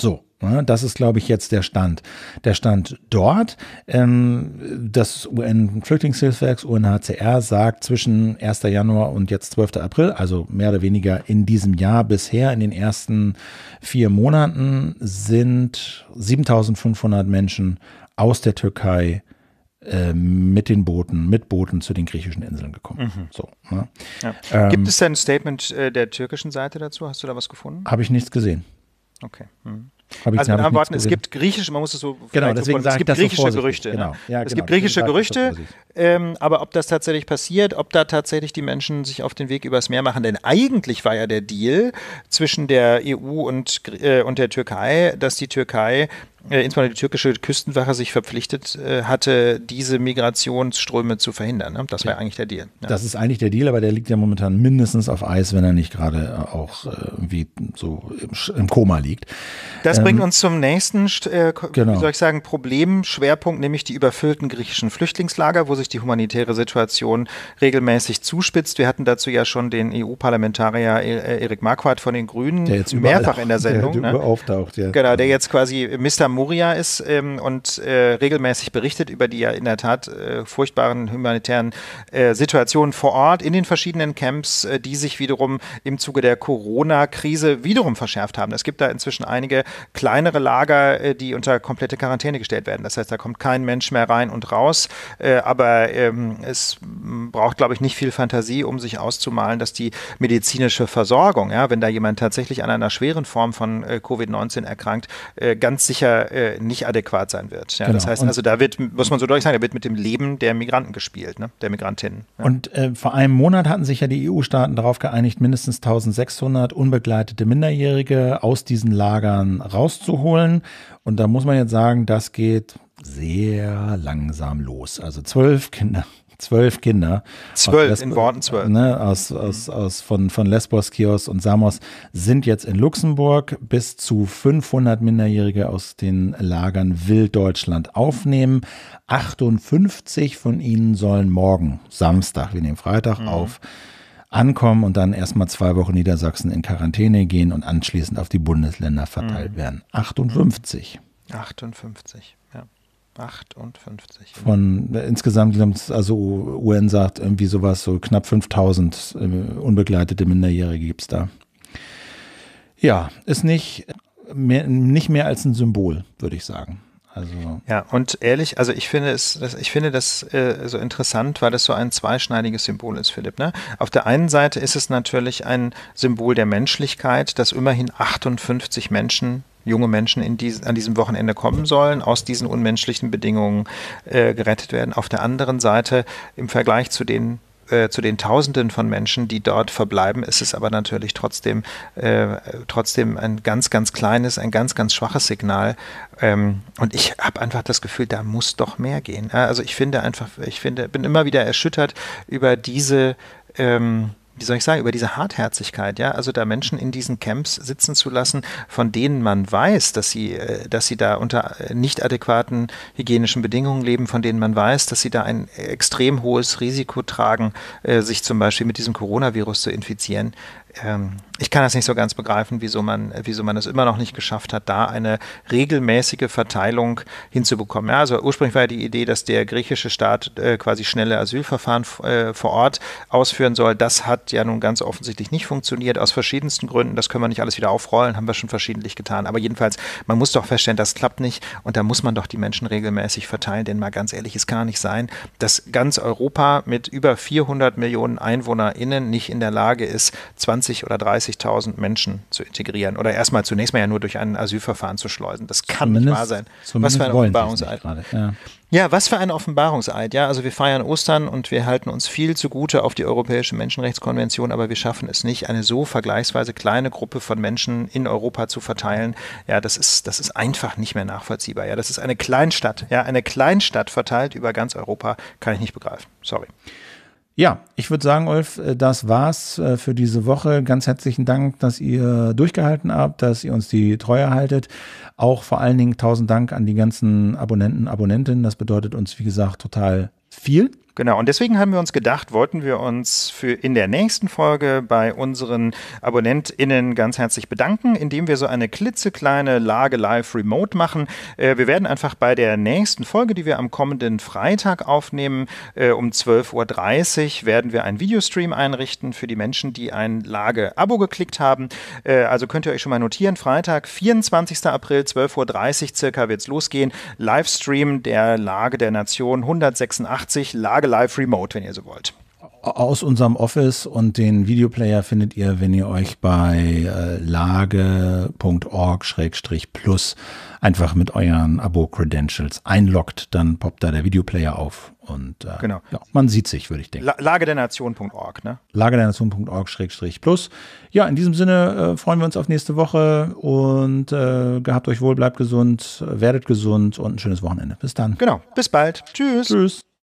So, ne, das ist, glaube ich, jetzt der Stand. Der Stand dort. Ähm, das UN-Flüchtlingshilfswerk, UNHCR, sagt zwischen 1. Januar und jetzt 12. April, also mehr oder weniger in diesem Jahr bisher, in den ersten vier Monaten, sind 7500 Menschen aus der Türkei ähm, mit den Booten, mit Booten zu den griechischen Inseln gekommen. Mhm. So, ne? ja. Ähm, Gibt es denn ein Statement äh, der türkischen Seite dazu? Hast du da was gefunden? Habe ich nichts gesehen. Okay. Hm. Ich, also mit anderen Worten, es gibt griechische, man muss es so genau, deswegen so, es gibt griechische vorsichtig. Gerüchte. Genau. Ja, es genau. gibt griechische Gerüchte, ähm, aber ob das tatsächlich passiert, ob da tatsächlich die Menschen sich auf den Weg übers Meer machen, denn eigentlich war ja der Deal zwischen der EU und, äh, und der Türkei, dass die Türkei äh, insbesondere die türkische Küstenwache sich verpflichtet äh, hatte, diese Migrationsströme zu verhindern. Ne? Das wäre ja. eigentlich der Deal. Ja. Das ist eigentlich der Deal, aber der liegt ja momentan mindestens auf Eis, wenn er nicht gerade äh, auch äh, wie so im, im, Koma liegt. Das ähm, bringt uns zum nächsten, äh, genau. wie soll ich sagen, Problemschwerpunkt, nämlich die überfüllten griechischen Flüchtlingslager, wo sich die humanitäre Situation regelmäßig zuspitzt. Wir hatten dazu ja schon den EU-Parlamentarier äh, Erik Marquardt von den Grünen der jetzt mehrfach in der Sendung. Der ne? auftaucht, ja. Genau, der jetzt quasi Mr. Moria ist ähm, und äh, regelmäßig berichtet über die ja in der Tat äh, furchtbaren humanitären äh, Situationen vor Ort in den verschiedenen Camps, äh, die sich wiederum im Zuge der Corona-Krise wiederum verschärft haben. Es gibt da inzwischen einige kleinere Lager, äh, die unter komplette Quarantäne gestellt werden. Das heißt, da kommt kein Mensch mehr rein und raus. Äh, aber ähm, es braucht, glaube ich, nicht viel Fantasie, um sich auszumalen, dass die medizinische Versorgung, ja, wenn da jemand tatsächlich an einer schweren Form von Covid-19 erkrankt, ganz sicher äh, nicht adäquat sein wird. Ja, genau. Das heißt und also, da wird, muss man so deutlich sagen, da wird mit dem Leben der Migranten gespielt, ne? der Migrantinnen. Ja. Und äh, vor einem Monat hatten sich ja die EU-Staaten darauf geeinigt, mindestens 1600 unbegleitete Minderjährige aus diesen Lagern rauszuholen. Und da muss man jetzt sagen, das geht sehr langsam los. Also zwölf Kinder zwölf Kinder. Zwölf, Lesbos, in Worten zwölf. Ne, aus, aus, mhm. aus von, von Lesbos, Kios und Samos sind jetzt in Luxemburg. Bis zu 500 Minderjährige aus den Lagern will Deutschland aufnehmen. 58 von ihnen sollen morgen, Samstag, wir nehmen Freitag mhm. auf, ankommen und dann erstmal zwei Wochen Niedersachsen in Quarantäne gehen und anschließend auf die Bundesländer verteilt mhm. werden. 58. 58. 58. Von äh, insgesamt, also UN sagt irgendwie sowas, so knapp 5000 äh, unbegleitete Minderjährige gibt es da. Ja, ist nicht mehr, nicht mehr als ein Symbol, würde ich sagen. Also ja, und ehrlich, also ich finde es, ich finde das äh, so interessant, weil das so ein zweischneidiges Symbol ist, Philipp. Ne? Auf der einen Seite ist es natürlich ein Symbol der Menschlichkeit, dass immerhin 58 Menschen junge Menschen in dies, an diesem Wochenende kommen sollen, aus diesen unmenschlichen Bedingungen äh, gerettet werden. Auf der anderen Seite im Vergleich zu den äh, zu den Tausenden von Menschen, die dort verbleiben, ist es aber natürlich trotzdem, äh, trotzdem ein ganz, ganz kleines, ein ganz, ganz schwaches Signal. Ähm, und ich habe einfach das Gefühl, da muss doch mehr gehen. Also ich finde einfach, ich finde, bin immer wieder erschüttert über diese ähm, wie soll ich sagen, über diese Hartherzigkeit, ja, also da Menschen in diesen Camps sitzen zu lassen, von denen man weiß, dass sie, äh, dass sie da unter äh, nicht adäquaten hygienischen Bedingungen leben, von denen man weiß, dass sie da ein extrem hohes Risiko tragen, äh, sich zum Beispiel mit diesem Coronavirus zu infizieren ähm, ich kann das nicht so ganz begreifen, wieso man, wieso man es immer noch nicht geschafft hat, da eine regelmäßige Verteilung hinzubekommen. Ja, also ursprünglich war ja die Idee, dass der griechische Staat äh, quasi schnelle Asylverfahren äh, vor Ort ausführen soll. Das hat ja nun ganz offensichtlich nicht funktioniert, aus verschiedensten Gründen. Das können wir nicht alles wieder aufrollen, haben wir schon verschiedentlich getan. Aber jedenfalls, man muss doch feststellen, das klappt nicht und da muss man doch die Menschen regelmäßig verteilen, denn mal ganz ehrlich, es kann nicht sein, dass ganz Europa mit über 400 Millionen EinwohnerInnen nicht in der Lage ist, 20 20 oder 30.000 Menschen zu integrieren oder erstmal zunächst mal ja nur durch ein Asylverfahren zu schleusen. Das kann zumindest, nicht wahr sein. Was für ein Offenbarungseid. Ja. ja. was für ein Offenbarungseid. Ja, also wir feiern Ostern und wir halten uns viel zugute auf die Europäische Menschenrechtskonvention, aber wir schaffen es nicht, eine so vergleichsweise kleine Gruppe von Menschen in Europa zu verteilen. Ja, das ist, das ist einfach nicht mehr nachvollziehbar. Ja, das ist eine Kleinstadt. Ja, eine Kleinstadt verteilt über ganz Europa kann ich nicht begreifen. Sorry. Ja, ich würde sagen, Ulf, äh, das war's äh, für diese Woche. Ganz herzlichen Dank, dass ihr durchgehalten habt, dass ihr uns die Treue haltet. Auch vor allen Dingen tausend Dank an die ganzen Abonnenten, Abonnentinnen. Das bedeutet uns, wie gesagt, total viel. Genau, und deswegen haben wir uns gedacht, wollten wir uns für in der nächsten Folge bei unseren AbonnentInnen ganz herzlich bedanken, indem wir so eine klitzekleine Lage live remote machen. Äh, wir werden einfach bei der nächsten Folge, die wir am kommenden Freitag aufnehmen, äh, um 12.30 Uhr, werden wir einen Videostream einrichten für die Menschen, die ein Lage-Abo geklickt haben. Äh, also könnt ihr euch schon mal notieren, Freitag, 24. April, 12.30 Uhr circa wird es losgehen. Livestream der Lage der Nation 186, Lage Tage live remote, wenn ihr so wollt. Aus unserem Office und den Videoplayer findet ihr, wenn ihr euch bei äh, lage.org-plus einfach mit euren Abo-Credentials einloggt, dann poppt da der Videoplayer auf und äh, genau. ja, man sieht sich, würde ich denken. Lage der Nation.org, ne? Lage der Nation.org-plus. Ja, in diesem Sinne äh, freuen wir uns auf nächste Woche und äh, gehabt euch wohl, bleibt gesund, werdet gesund und ein schönes Wochenende. Bis dann. Genau, bis bald. Tschüss. Tschüss.